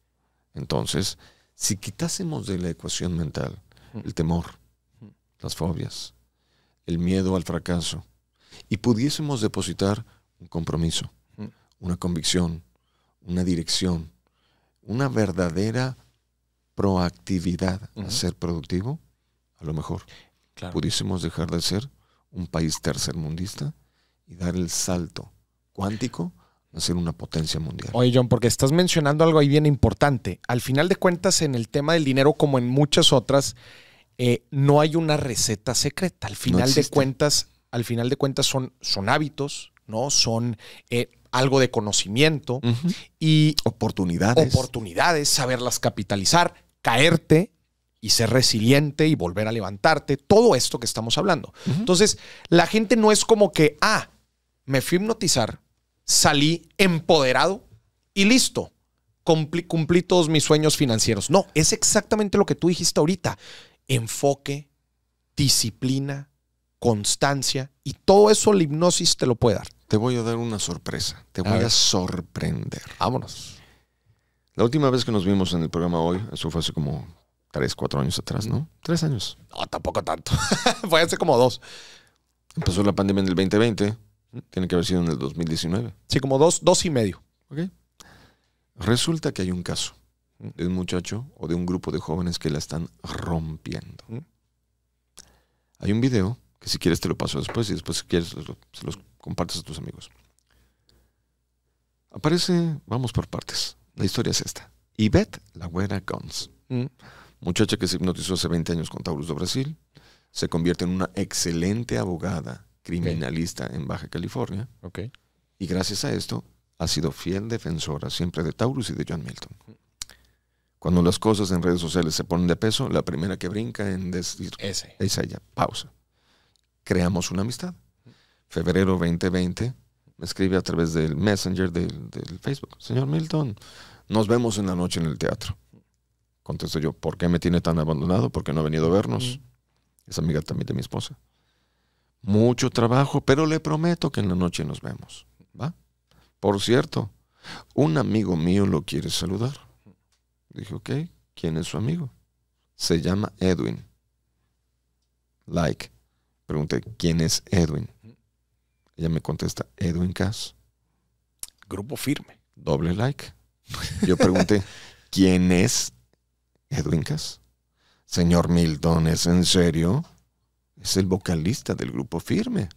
Entonces, si quitásemos de la ecuación mental el temor, las fobias, el miedo al fracaso, y pudiésemos depositar un compromiso, mm. una convicción, una dirección, una verdadera proactividad a ser productivo, a lo mejor pudiésemos dejar de ser un país tercermundista y dar el salto cuántico a ser una potencia mundial. Oye, John, porque estás mencionando algo ahí bien importante. Al final de cuentas, en el tema del dinero, como en muchas otras, eh, no hay una receta secreta. Al final de cuentas, al final de cuentas son, son hábitos, ¿no? Son eh, algo de conocimiento y oportunidades. Oportunidades, saberlas capitalizar, caerte y ser resiliente y volver a levantarte, todo esto que estamos hablando. Entonces, la gente no es como que, ah, me fui a hipnotizar, salí empoderado y listo. cumplí todos mis sueños financieros. No, es exactamente lo que tú dijiste ahorita. Enfoque, disciplina, constancia y todo eso la hipnosis te lo puede dar. Te voy a dar una sorpresa, te voy a, sorprender. Vámonos. La última vez que nos vimos en el programa hoy, eso fue hace como tres, cuatro años atrás, ¿no? Tres años. No, tampoco tanto. [laughs] fue hace como dos. Empezó la pandemia en el 2020, tiene que haber sido en el 2019. Sí, como dos, dos y medio. Ok. Resulta que hay un caso de un muchacho o de un grupo de jóvenes que la están rompiendo. Mm. Hay un video que si quieres te lo paso después y después si quieres se los compartes a tus amigos. Aparece, vamos por partes. La historia es esta. Yvette la güera Guns, mm. muchacha que se hipnotizó hace 20 años con Taurus de Brasil, se convierte en una excelente abogada criminalista en Baja California. Y gracias a esto ha sido fiel defensora siempre de Taurus y de John Milton. Cuando las cosas en redes sociales se ponen de peso, la primera que brinca en decir es ella. Pausa creamos una amistad. Febrero 2020 me escribe a través del Messenger del, Facebook. Señor Milton, nos vemos en la noche en el teatro. Contesto yo, ¿por qué me tiene tan abandonado? ¿Por qué no ha venido a vernos? Es amiga también de mi esposa. Mucho trabajo, pero le prometo que en la noche nos vemos. ¿Va? Por cierto, un amigo mío lo quiere saludar. Dije, ok, ¿quién es su amigo? Se llama Edwin. Like, Pregunté, ¿quién es Edwin? Ella me contesta, Edwin Cass. Grupo firme. Doble like. Yo pregunté, [laughs] ¿quién es Edwin Cass? Señor Milton, ¿es en serio? Es el vocalista del grupo firme.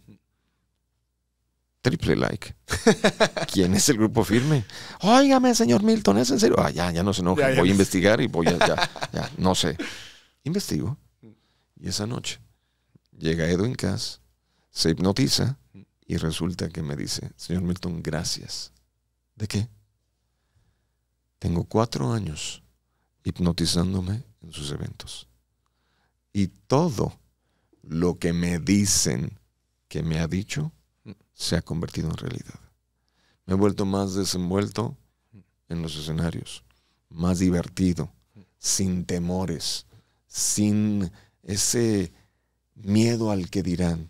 Triple like. [laughs] ¿Quién es el grupo firme? Óigame, señor Milton, ¿es en serio? Ah, ya, ya no se enoje. voy a investigar y voy a, ya, ya, no sé. [laughs] Investigo. Y esa noche Llega Edwin Cas, se hipnotiza y resulta que me dice, señor Milton, gracias. ¿De qué? Tengo cuatro años hipnotizándome en sus eventos. Y todo lo que me dicen que me ha dicho se ha convertido en realidad. Me he vuelto más desenvuelto en los escenarios, más divertido, sin temores, sin ese miedo al que dirán.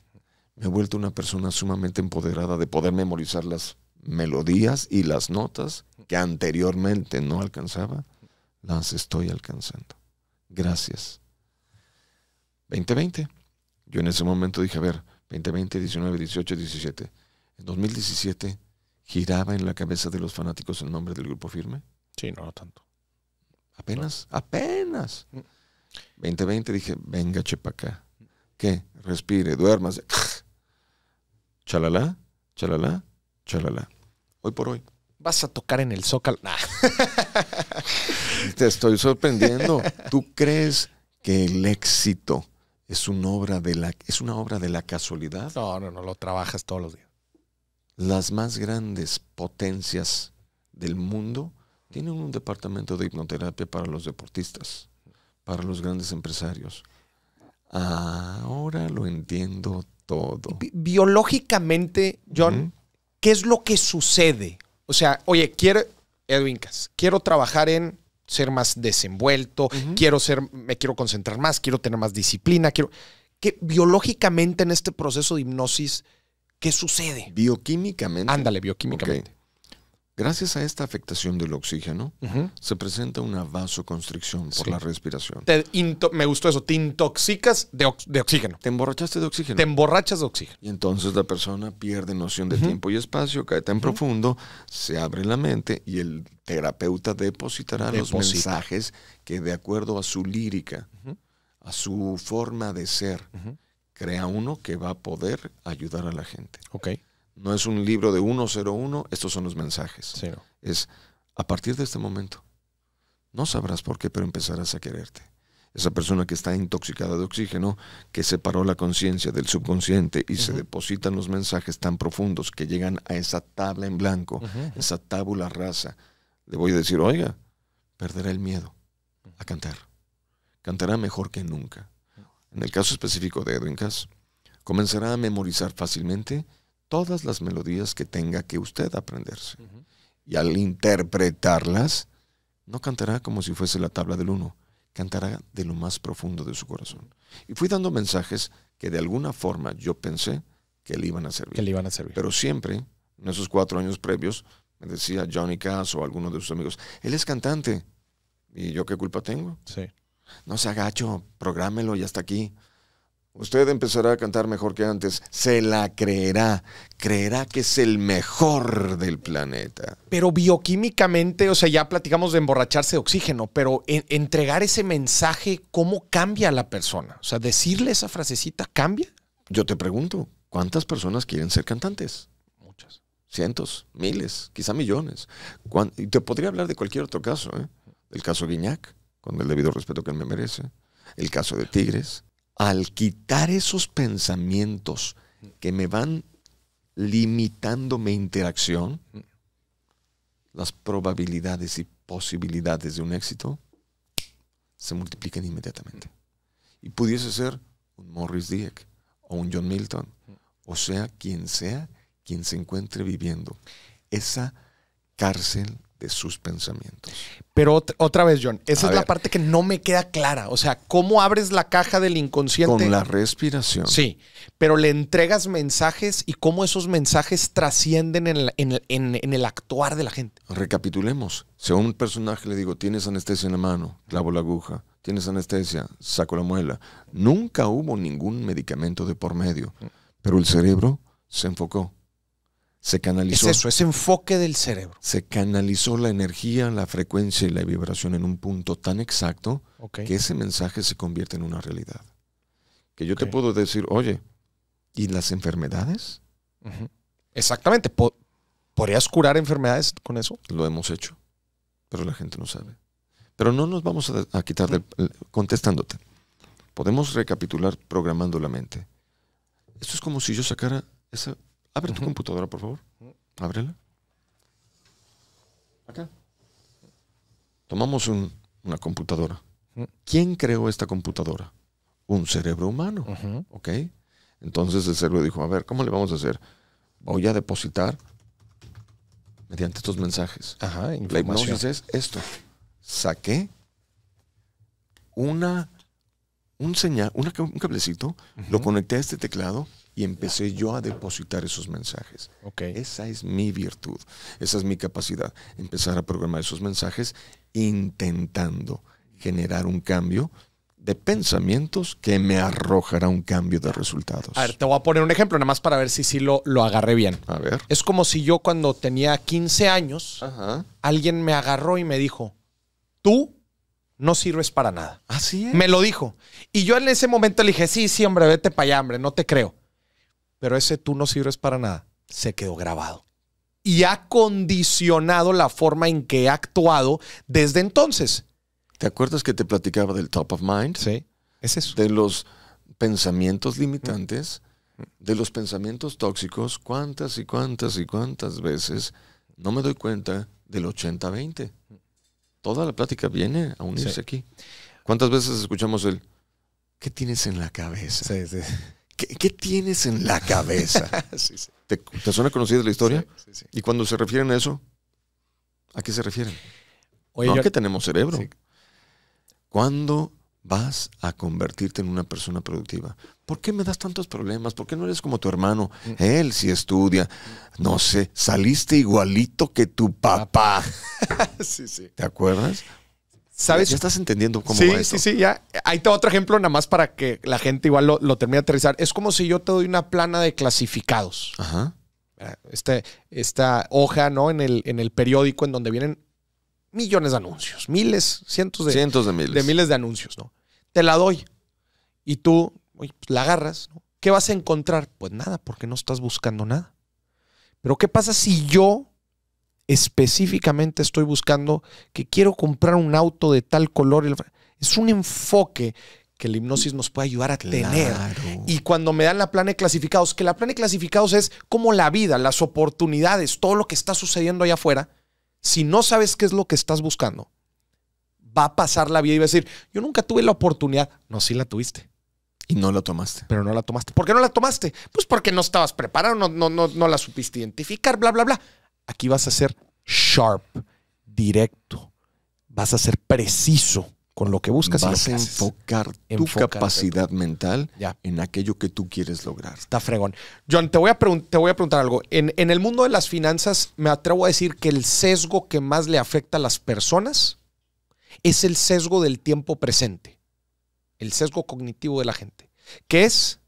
Me he vuelto una persona sumamente empoderada de poder memorizar las melodías y las notas que anteriormente no alcanzaba, las estoy alcanzando. Gracias. 2020. Yo en ese momento dije, a ver, 2020, 19, 18, 17. En 2017 giraba en la cabeza de los fanáticos el nombre del grupo firme. Sí, no, no tanto. Apenas, apenas. 2020 mm. dije, venga, chepa acá que respire, duérmase. [sniffs] Chalala, chalala, chalala. Hoy por hoy. Vas a tocar en el zócalo. [laughs] Te estoy sorprendiendo. ¿Tú crees que el éxito es una obra de la es una obra de la casualidad? No, no, no lo trabajas todos los días. Las más grandes potencias del mundo tienen un departamento de hipnoterapia para los deportistas, para los grandes empresarios, ahora lo entiendo todo. biológicamente, John, ¿qué es lo que sucede? O sea, oye, quiero, Edwin Cas, quiero trabajar en ser más desenvuelto, quiero ser, me quiero concentrar más, quiero tener más disciplina, quiero. Que biológicamente en este proceso de hipnosis, ¿qué sucede? Bioquímicamente. Ándale, bioquímicamente. Gracias a esta afectación del oxígeno, se presenta una vasoconstricción por la respiración. me gustó eso, te intoxicas de, oxígeno. Te emborrachaste de oxígeno. Te emborrachas de oxígeno. Y entonces la persona pierde noción de tiempo y espacio, cae tan profundo, se abre la mente y el terapeuta depositará los mensajes que de acuerdo a su lírica, a su forma de ser, crea uno que va a poder ayudar a la gente. Okay. No es un libro de 101, estos son los mensajes. Es a partir de este momento. No sabrás por qué, pero empezarás a quererte. Esa persona que está intoxicada de oxígeno, que separó la conciencia del subconsciente y se depositan los mensajes tan profundos que llegan a esa tabla en blanco, esa tábula rasa. Le voy a decir, oiga, perderá el miedo a cantar. Cantará mejor que nunca. En el caso específico de Edwin Cass, comenzará a memorizar fácilmente todas las melodías que tenga que usted aprenderse. Y al interpretarlas, no cantará como si fuese la tabla del uno, cantará de lo más profundo de su corazón. Y fui dando mensajes que de alguna forma yo pensé que le iban a servir. Que le iban a servir. Pero siempre, en esos cuatro años previos, me decía Johnny Cass o alguno de sus amigos, él es cantante. ¿Y yo qué culpa tengo? Sí. No se agacho, prográmelo y hasta aquí. Usted empezará a cantar mejor que antes. Se la creerá. Creerá que es el mejor del planeta. Pero bioquímicamente, o sea, ya platicamos de emborracharse de oxígeno, pero entregar ese mensaje, ¿cómo cambia a la persona? O sea, decirle esa frasecita, ¿cambia? Yo te pregunto, ¿cuántas personas quieren ser cantantes? Muchas. Cientos, miles, quizá millones. Y te podría hablar de cualquier otro caso, ¿eh? El caso Guiñac, con el debido respeto que él me merece. El caso de Tigres al quitar esos pensamientos que me van limitando mi interacción, las probabilidades y posibilidades de un éxito se multiplican inmediatamente. Y pudiese ser un Morris Dieck o un John Milton, o sea, quien sea quien se encuentre viviendo esa cárcel de sus pensamientos. Pero otra vez, John, esa es la parte que no me queda clara. O sea, ¿cómo abres la caja del inconsciente? Con la respiración. Sí, pero le entregas mensajes y cómo esos mensajes trascienden en el, en el actuar de la gente. Recapitulemos. Según un personaje le digo, tienes anestesia en la mano, clavo la aguja, tienes anestesia, saco la muela. Nunca hubo ningún medicamento de por medio, pero el cerebro se enfocó se canalizó. Es eso, ese enfoque del cerebro. Se canalizó la energía, la frecuencia y la vibración en un punto tan exacto que ese mensaje se convierte en una realidad. Que yo te puedo decir, oye, ¿y las enfermedades? Exactamente. ¿Podrías curar enfermedades con eso? Lo hemos hecho, pero la gente no sabe. Pero no nos vamos a, quitar de contestándote. Podemos recapitular programando la mente. Esto es como si yo sacara esa Abre tu computadora, por favor. Ábrela. Acá. Tomamos una computadora. ¿Quién creó esta computadora? Un cerebro humano. ¿Ok? Entonces el cerebro dijo, a ver, ¿cómo le vamos a hacer? Voy a depositar mediante estos mensajes. Ajá, La imagen es esto. Saqué una, un, señal, un cablecito, lo conecté a este teclado y empecé yo a depositar esos mensajes. Okay. Esa es mi virtud, esa es mi capacidad, empezar a programar esos mensajes intentando generar un cambio de pensamientos que me arrojará un cambio de resultados. A ver, te voy a poner un ejemplo nada más para ver si sí lo, lo agarré bien. A ver. Es como si yo cuando tenía 15 años, alguien me agarró y me dijo, tú no sirves para nada. Así es. Me lo dijo. Y yo en ese momento le dije, sí, sí, hombre, vete para allá, hombre, no te creo pero ese tú no sirves para nada, se quedó grabado. Y ha condicionado la forma en que ha actuado desde entonces. ¿Te acuerdas que te platicaba del top of mind? Sí, es eso. De los pensamientos limitantes, mm. de los pensamientos tóxicos, cuántas y cuántas y cuántas veces no me doy cuenta del 80-20. Toda la plática viene a unirse aquí. ¿Cuántas veces escuchamos el, ¿qué tienes en la cabeza? Sí, sí. ¿Qué, tienes en la cabeza? [laughs] ¿Te, ¿Te, suena conocida la historia? y cuando se refieren a eso, ¿a qué se refieren? Oye, no que tenemos cerebro. ¿Cuándo vas a convertirte en una persona productiva? ¿Por qué me das tantos problemas? ¿Por qué no eres como tu hermano? Mm. Él sí estudia. No sé, saliste igualito que tu papá. [laughs] ¿Te acuerdas? ¿Sabes? Ya estás entendiendo cómo sí, va Sí, sí, ya. Ahí te otro ejemplo, nada más para que la gente igual lo, termine de aterrizar. Es como si yo te doy una plana de clasificados. Ajá. Este, esta hoja, ¿no? En el, en el periódico en donde vienen millones de anuncios, miles, cientos de, cientos de miles. De miles de anuncios, ¿no? Te la doy y tú pues, la agarras, ¿no? ¿Qué vas a encontrar? Pues nada, porque no estás buscando nada. Pero ¿qué pasa si yo específicamente estoy buscando que quiero comprar un auto de tal color. Es un enfoque que la hipnosis nos puede ayudar a tener. Y cuando me dan la plane de clasificados, que la plane de clasificados es como la vida, las oportunidades, todo lo que está sucediendo allá afuera, si no sabes qué es lo que estás buscando, va a pasar la vida y va a decir, yo nunca tuve la oportunidad. No, sí la tuviste. Y no la tomaste. Pero no la tomaste. ¿Por qué no la tomaste? Pues porque no estabas preparado, no, no, no la supiste identificar, bla, bla, bla. Aquí vas a ser sharp, directo. Vas a ser preciso con lo que buscas. y lo que a enfocar tu capacidad mental en aquello que tú quieres lograr. Está fregón. John, te voy a, te voy a preguntar algo. En, en, el mundo de las finanzas, me atrevo a decir que el sesgo que más le afecta a las personas es el sesgo del tiempo presente, el sesgo cognitivo de la gente, que es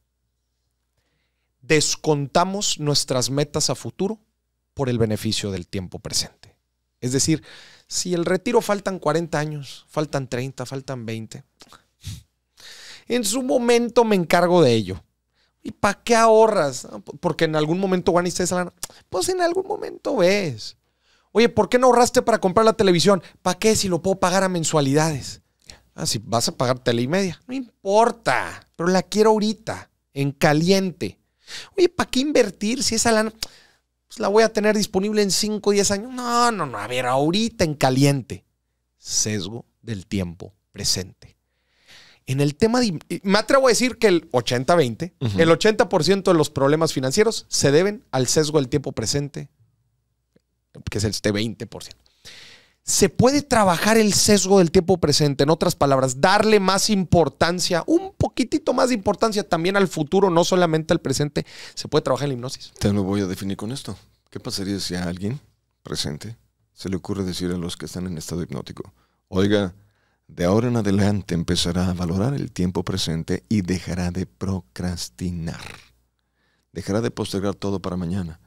descontamos nuestras metas a futuro por el beneficio del tiempo presente. Es decir, si el retiro faltan 40 años, faltan 30, faltan 20, en su momento me encargo de ello. ¿Y para qué ahorras? Ah, porque en algún momento van esa lana. Pues en algún momento ves. Oye, ¿por qué no ahorraste para comprar la televisión? ¿Para qué si lo puedo pagar a mensualidades? Ah, si vas a pagar tele y media. No importa, pero la quiero ahorita, en caliente. Oye, ¿para qué invertir si esa lana? Pues, la voy a tener disponible en 5 o 10 años. No, no, no, a ver, ahorita en caliente. Sesgo del tiempo presente. En el tema de... Me atrevo a decir que el 80-20, el 80% de los problemas financieros se deben al sesgo del tiempo presente, que es este 20% se puede trabajar el sesgo del tiempo presente. En otras palabras, darle más importancia, un poquitito más de importancia también al futuro, no solamente al presente. Se puede trabajar en la hipnosis. Te lo voy a definir con esto. ¿Qué pasaría si a alguien presente se le ocurre decir a los que están en estado hipnótico, oiga, de ahora en adelante empezará a valorar el tiempo presente y dejará de procrastinar? Dejará de postergar todo para mañana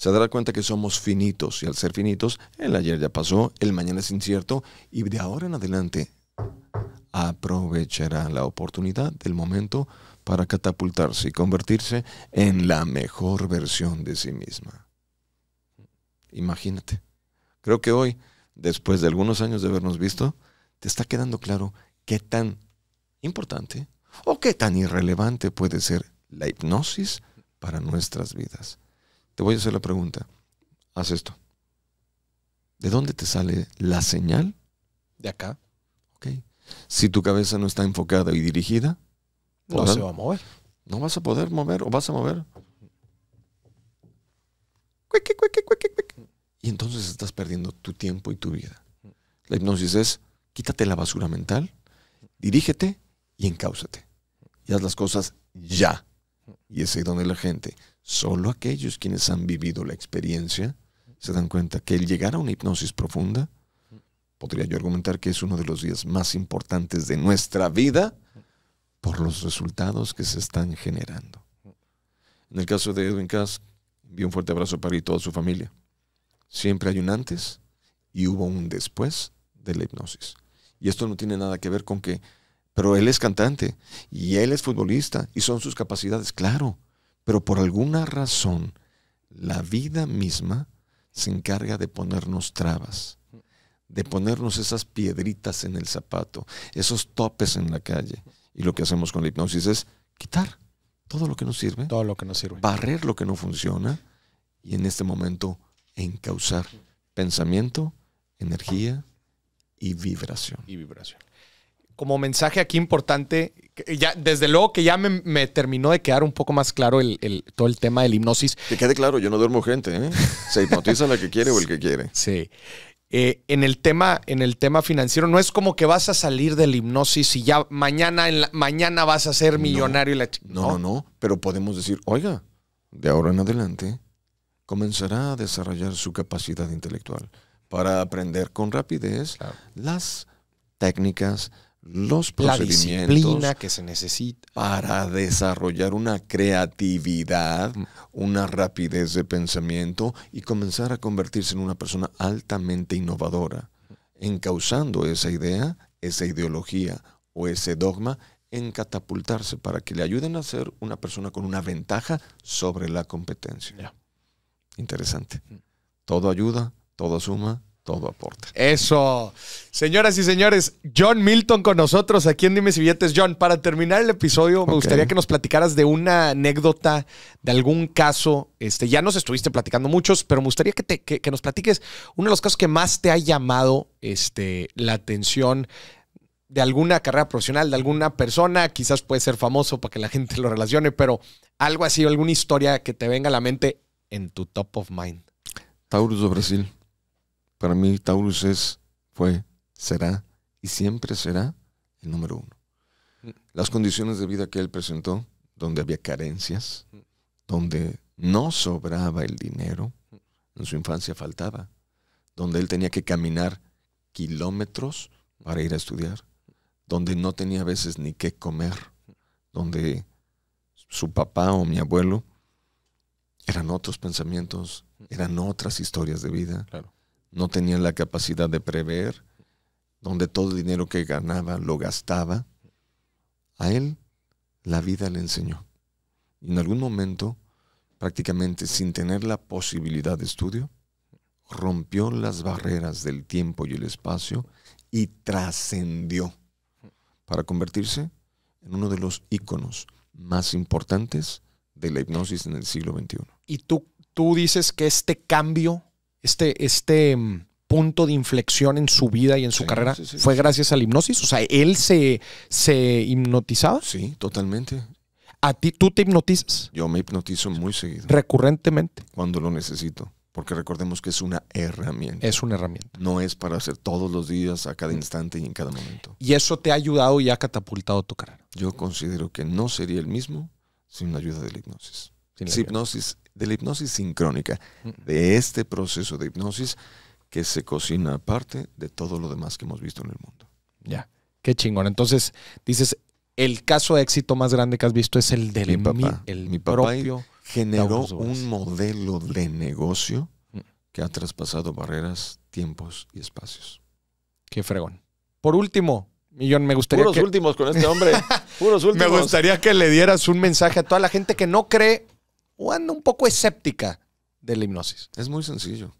se dará cuenta que somos finitos y al ser finitos, el ayer ya pasó, el mañana es incierto y de ahora en adelante aprovechará la oportunidad del momento para catapultarse y convertirse en la mejor versión de sí misma. Imagínate. Creo que hoy, después de algunos años de habernos visto, te está quedando claro qué tan importante o qué tan irrelevante puede ser la hipnosis para nuestras vidas. Te voy a hacer la pregunta. Haz esto. ¿De dónde te sale la señal? De acá. Ok. Si tu cabeza no está enfocada y dirigida, no se va a mover. No vas a poder mover o vas a mover. Y entonces estás perdiendo tu tiempo y tu vida. La hipnosis es quítate la basura mental, dirígete y encáusate. Y haz las cosas ya. Y es ahí donde la gente Solo aquellos quienes han vivido la experiencia se dan cuenta que el llegar a una hipnosis profunda, podría yo argumentar que es uno de los días más importantes de nuestra vida por los resultados que se están generando. En el caso de Edwin Cass, envío un fuerte abrazo para él y toda su familia. Siempre hay un antes y hubo un después de la hipnosis. Y esto no tiene nada que ver con que, pero él es cantante y él es futbolista y son sus capacidades, claro pero por alguna razón, la vida misma se encarga de ponernos trabas, de ponernos esas piedritas en el zapato, esos topes en la calle. Y lo que hacemos con la hipnosis es quitar todo lo que nos sirve, todo lo que nos sirve, barrer lo que no funciona y en este momento encauzar pensamiento, energía y vibración. Y vibración como mensaje aquí importante, ya, desde luego que ya me, terminó de quedar un poco más claro el, todo el tema del hipnosis. Que quede claro, yo no duermo gente, ¿eh? Se hipnotiza la que quiere o el que quiere. [laughs] Sí. Eh, en, el tema, en el tema financiero, no es como que vas a salir del hipnosis y ya mañana, mañana vas a ser millonario. No, y la no, no, no, pero podemos decir, oiga, de ahora en adelante comenzará a desarrollar su capacidad intelectual para aprender con rapidez las técnicas, los procedimientos. disciplina que se necesita. Para desarrollar una creatividad, mm. una rapidez de pensamiento y comenzar a convertirse en una persona altamente innovadora, encauzando esa idea, esa ideología o ese dogma en catapultarse para que le ayuden a ser una persona con una ventaja sobre la competencia. Interesante. Mm. Todo ayuda, todo suma, todo aporta. Eso. Señoras y señores, John Milton con nosotros aquí en Dime si John, para terminar el episodio, me gustaría que nos platicaras de una anécdota, de algún caso. Este, ya nos estuviste platicando muchos, pero me gustaría que, te, que, nos platiques uno de los casos que más te ha llamado este, la atención de alguna carrera profesional, de alguna persona, quizás puede ser famoso para que la gente lo relacione, pero algo así, alguna historia que te venga a la mente en tu top of mind. Taurus de Brasil. Para mí Taurus es, fue, será y siempre será el número uno. Las condiciones de vida que él presentó, donde había carencias, donde no sobraba el dinero, en su infancia faltaba, donde él tenía que caminar kilómetros para ir a estudiar, donde no tenía a veces ni qué comer, donde su papá o mi abuelo eran otros pensamientos, eran otras historias de vida. Claro no tenía la capacidad de prever, donde todo el dinero que ganaba lo gastaba. A él la vida le enseñó. Y en algún momento, prácticamente sin tener la posibilidad de estudio, rompió las barreras del tiempo y el espacio y trascendió para convertirse en uno de los íconos más importantes de la hipnosis en el siglo XXI. Y tú, tú dices que este cambio este, este mm, punto de inflexión en su vida y en su carrera fue gracias a la hipnosis? O sea, ¿él se, se hipnotizaba? Sí, totalmente. ¿A ti tú te hipnotizas? Yo me hipnotizo muy seguido. Recurrentemente. Cuando lo necesito. Porque recordemos que es una herramienta. Es una herramienta. No es para hacer todos los días, a cada mm. instante y en cada momento. ¿Y eso te ha ayudado y ha catapultado tu carrera? Yo considero que no sería el mismo sin la ayuda de la hipnosis. Sin la hipnosis de la hipnosis sincrónica, mm. de este proceso de hipnosis que se cocina aparte de todo lo demás que hemos visto en el mundo. Ya, qué chingón. Entonces, dices, el caso de éxito más grande que has visto es el del mi papá generó un modelo de negocio mm. que ha traspasado barreras, tiempos y espacios. Qué fregón. Por último, Millón, me gustaría Puros últimos con este hombre. [laughs] Puros últimos. Me gustaría que le dieras un mensaje a toda la gente que no cree o anda un poco escéptica de la hipnosis? Es muy sencillo.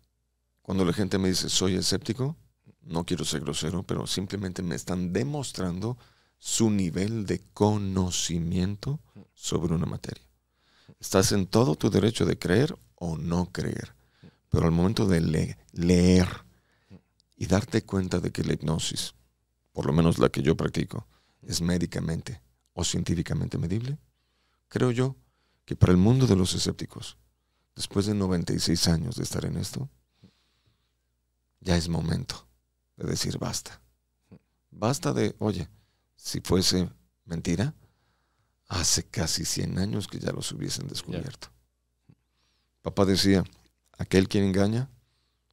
Cuando la gente me dice soy escéptico, no quiero ser grosero, pero simplemente me están demostrando su nivel de conocimiento sobre una materia. Estás en todo tu derecho de creer o no creer, pero al momento de leer y darte cuenta de que la hipnosis, por lo menos la que yo practico, es médicamente o científicamente medible, creo yo que para el mundo de los escépticos, después de 96 años de estar en esto, ya es momento de decir basta. Basta de, oye, si fuese mentira, hace casi 100 años que ya los hubiesen descubierto. Papá decía, aquel quien engaña,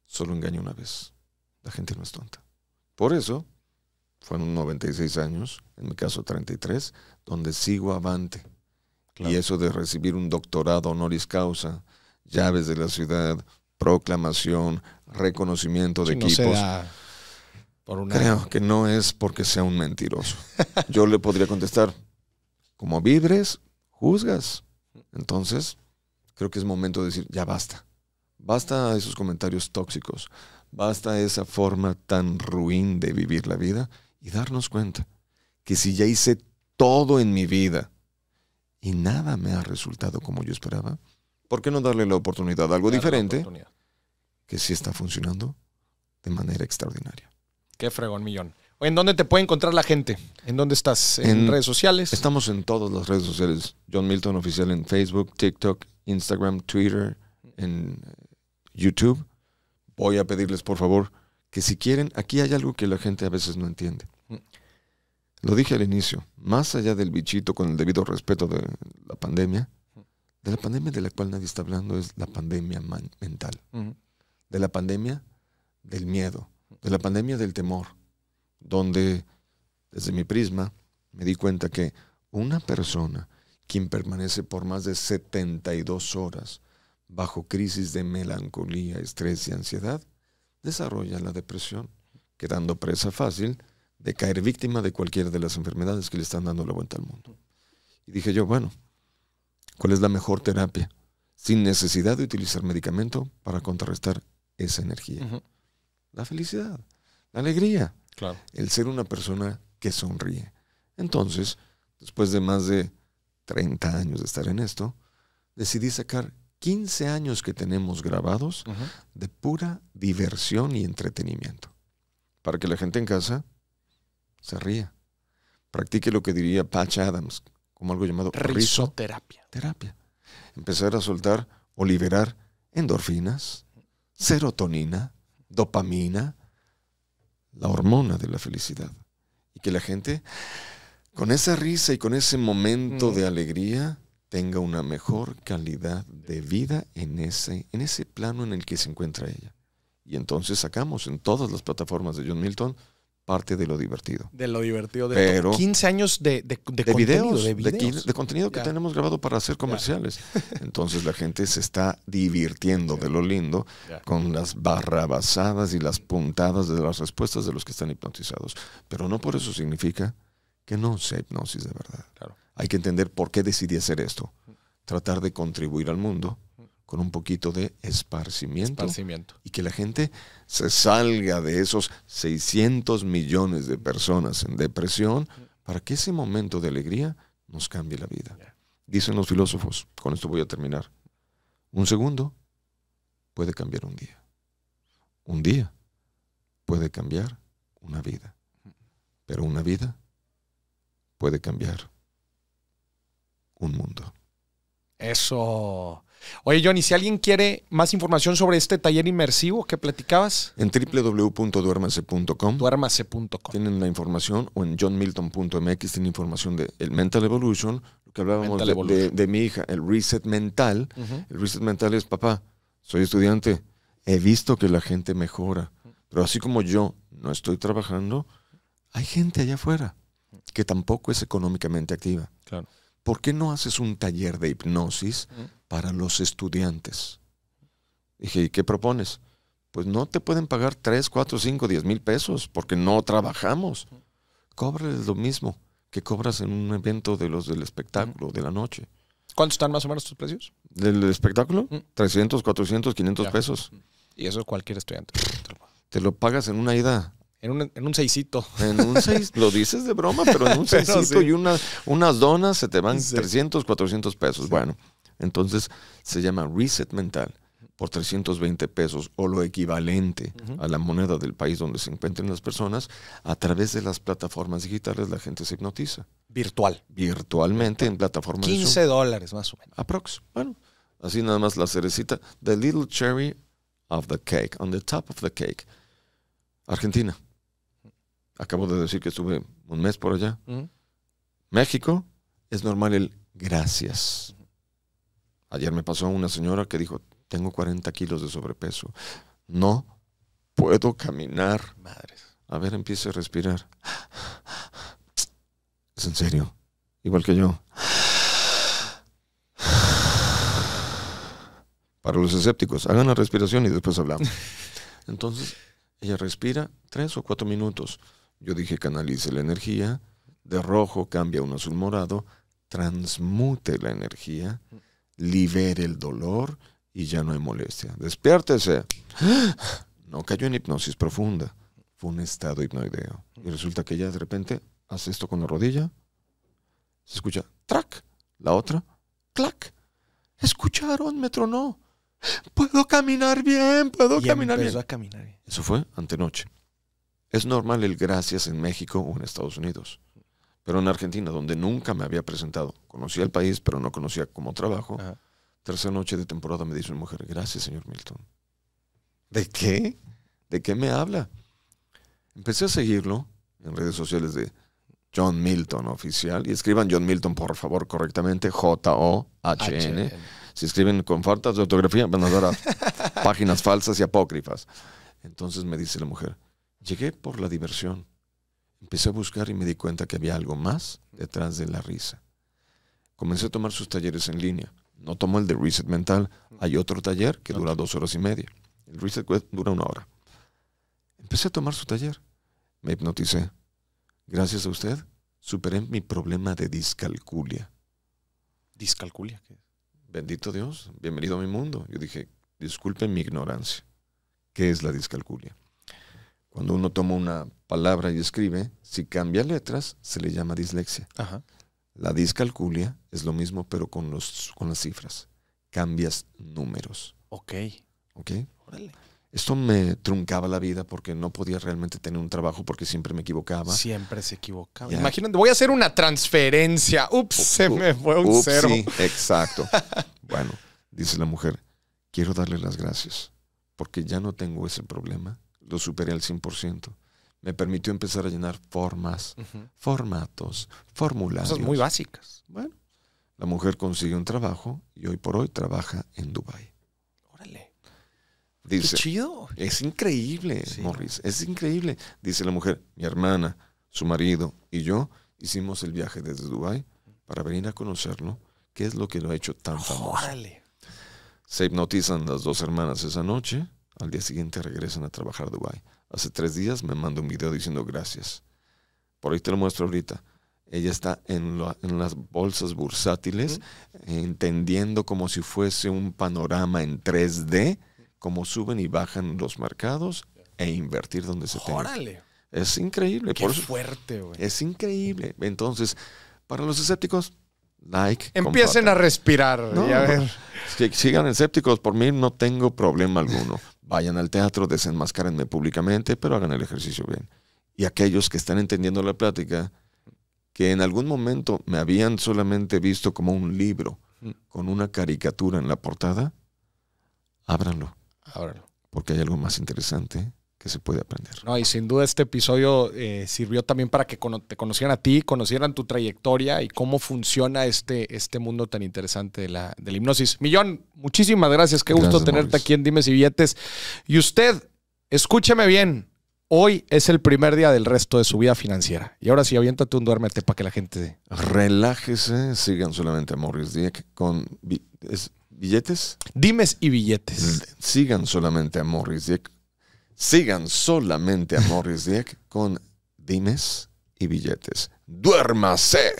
solo engaña una vez. La gente no es tonta. Por eso, fueron 96 años, en mi caso 33, donde sigo avante y eso de recibir un doctorado honoris causa, llaves de la ciudad, proclamación, reconocimiento de equipos. Creo que no es porque sea un mentiroso. [laughs] Yo le podría contestar, como vibres, juzgas. Entonces, creo que es momento de decir, ya basta. Basta esos comentarios tóxicos. Basta esa forma tan ruin de vivir la vida y darnos cuenta que si ya hice todo en mi vida y nada me ha resultado como yo esperaba, ¿por qué no darle la oportunidad a algo diferente que sí está funcionando de manera extraordinaria? Qué fregón millón. ¿En dónde te puede encontrar la gente? ¿En dónde estás? ¿En, ¿En, redes sociales? Estamos en todas las redes sociales. John Milton Oficial en Facebook, TikTok, Instagram, Twitter, en eh, YouTube. Voy a pedirles, por favor, que si quieren, aquí hay algo que la gente a veces no entiende. Lo dije al inicio, más allá del bichito con el debido respeto de la pandemia, de la pandemia de la cual nadie está hablando es la pandemia mental, de la pandemia del miedo, de la pandemia del temor, donde desde mi prisma me di cuenta que una persona quien permanece por más de 72 horas bajo crisis de melancolía, estrés y ansiedad, desarrolla la depresión, quedando presa fácil de caer víctima de cualquiera de las enfermedades que le están dando la vuelta al mundo. Y dije yo, bueno, ¿cuál es la mejor terapia? Sin necesidad de utilizar medicamento para contrarrestar esa energía. La felicidad, la alegría, el ser una persona que sonríe. Entonces, después de más de 30 años de estar en esto, decidí sacar 15 años que tenemos grabados de pura diversión y entretenimiento. Para que la gente en casa se ría. Practique lo que diría Patch Adams, como algo llamado risoterapia. Terapia. Empezar a soltar o liberar endorfinas, serotonina, dopamina, la hormona de la felicidad. Y que la gente, con esa risa y con ese momento mm. de alegría, tenga una mejor calidad de vida en ese, en ese plano en el que se encuentra ella. Y entonces sacamos en todas las plataformas de John Milton parte de lo divertido. De lo divertido. De 15 años de, contenido, de, contenido que tenemos grabado para hacer comerciales. [laughs] Entonces la gente se está divirtiendo de lo lindo con las barrabasadas y las puntadas de las respuestas de los que están hipnotizados. Pero no por eso significa que no sea hipnosis de verdad. Hay que entender por qué decidí hacer esto. Tratar de contribuir al mundo con un poquito de esparcimiento, y que la gente se salga de esos 600 millones de personas en depresión para que ese momento de alegría nos cambie la vida. Dicen los filósofos, con esto voy a terminar, un segundo puede cambiar un día, un día puede cambiar una vida, pero una vida puede cambiar un mundo. Eso Oye, Johnny, si alguien quiere más información sobre este taller inmersivo que platicabas. En www.duermase.com. Duermase.com. Tienen la información o en johnmilton.mx tienen información de el Mental Evolution, lo que hablábamos de, mi hija, el reset mental. El reset mental es, papá, soy estudiante, he visto que la gente mejora, pero así como yo no estoy trabajando, hay gente allá afuera que tampoco es económicamente activa. Claro. ¿Por qué no haces un taller de hipnosis? para los estudiantes. Dije, ¿y qué propones? Pues no te pueden pagar 3, 4, 5, 10 mil pesos porque no trabajamos. Cóbrales lo mismo que cobras en un evento de los del espectáculo, de la noche. ¿Cuántos están más o menos tus precios? ¿Del espectáculo? 300, 400, 500 pesos. Y eso cualquier estudiante. Te lo pagas en una ida en un, en un seisito. En un seis, [laughs] lo dices de broma, pero en un seisito y unas unas donas se te van 300, 400 pesos. Bueno, entonces se llama reset mental por 320 pesos o lo equivalente a la moneda del país donde se encuentren las personas, a través de las plataformas digitales la gente se hipnotiza. Virtual. Virtualmente en plataformas 15 dólares más o menos. Aprox. Bueno, así nada más la cerecita. The little cherry of the cake, on the top of the cake. Argentina. Acabo de decir que estuve un mes por allá. México, es normal el gracias. Ayer me pasó una señora que dijo, tengo 40 kilos de sobrepeso. No puedo caminar. Madres. A ver, empiece a respirar. Es en serio. Igual que yo. Para los escépticos, hagan la respiración y después hablamos. [laughs] Entonces, ella respira tres o cuatro minutos. Yo dije, canalice la energía. De rojo cambia a un azul morado. Transmute la energía mm libere el dolor y ya no hay molestia. Despiértese. [gasps] No cayó en hipnosis profunda. Fue un estado hipnoideo. Y resulta que ella de repente hace esto con la rodilla. Se escucha ¡trac! La otra, clac. Escucharon, me tronó. Puedo caminar bien, puedo caminar bien. A caminar. Eso fue antenoche. Es normal el gracias en México o en Estados Unidos. Pero en Argentina, donde nunca me había presentado, conocía el país, pero no conocía cómo trabajo. Tercera noche de temporada me dice una mujer, gracias, señor Milton. ¿De qué? ¿De qué me habla? Empecé a seguirlo en redes sociales de John Milton oficial. Y escriban John Milton, por favor, correctamente. J-O-H-N. Si escriben con faltas de ortografía, van a dar [laughs] páginas falsas y apócrifas. Entonces me dice la mujer, llegué por la diversión. Empecé a buscar y me di cuenta que había algo más detrás de la risa. Comencé a tomar sus talleres en línea. No tomo el de Reset Mental. Hay otro taller que dura dos horas y media. El Reset dura una hora. Empecé a tomar su taller. Me hipnoticé. Gracias a usted, superé mi problema de discalculia. ¿Discalculia qué Bendito Dios, bienvenido a mi mundo. Yo dije, disculpe mi ignorancia. ¿Qué es la discalculia? Cuando uno toma una palabra y escribe, si cambia letras, se le llama dislexia. Ajá. La discalculia es lo mismo, pero con, los, con las cifras. Cambias números. Ok. Ok. Órale. Esto me truncaba la vida porque no podía realmente tener un trabajo porque siempre me equivocaba. Siempre se equivocaba. Imagínate, voy a hacer una transferencia. Ups, se me fue un cero. Sí, exacto. [laughs] bueno, dice la mujer, quiero darle las gracias porque ya no tengo ese problema. Lo superé al 100% me permitió empezar a llenar formas, formatos, formularios. muy básicas. Bueno, la mujer consigue un trabajo y hoy por hoy trabaja en Dubái. Órale. Dice, Qué chido. Es increíble, Morris, es increíble. Dice la mujer, mi hermana, su marido y yo hicimos el viaje desde Dubái para venir a conocerlo. ¿Qué es lo que lo ha hecho tan famoso? Órale. Se hipnotizan las dos hermanas esa noche. Al día siguiente regresan a trabajar a Dubái hace tres días me mandó un video diciendo gracias. Por ahí te lo muestro ahorita. Ella está en, las bolsas bursátiles, entendiendo como si fuese un panorama en 3D, cómo suben y bajan los mercados e invertir donde se ¡Órale! Es increíble. Qué Por fuerte, güey. Es increíble. Entonces, para los escépticos, like. Empiecen a respirar y ver. [laughs] Sigan escépticos, por mí no tengo problema alguno vayan al teatro, desenmascárenme públicamente, pero hagan el ejercicio bien. Y aquellos que están entendiendo la plática, que en algún momento me habían solamente visto como un libro mm. con una caricatura en la portada, ábranlo. Ábranlo. Porque hay algo más interesante que se puede aprender. No, y sin duda este episodio eh, sirvió también para que te conocieran a ti, conocieran tu trayectoria y cómo funciona este, este mundo tan interesante de la, hipnosis. Millón, muchísimas gracias. Qué gusto tenerte aquí en Dimes y Billetes. Y usted, escúcheme bien. Hoy es el primer día del resto de su vida financiera. Y ahora sí, aviéntate un duérmete para que la gente... Relájese, sigan solamente a Morris Dieck con... ¿Billetes? Dimes y billetes. Sigan solamente a Morris Dieck Sigan solamente a Morris Dieck con dimes y billetes. ¡Duérmase!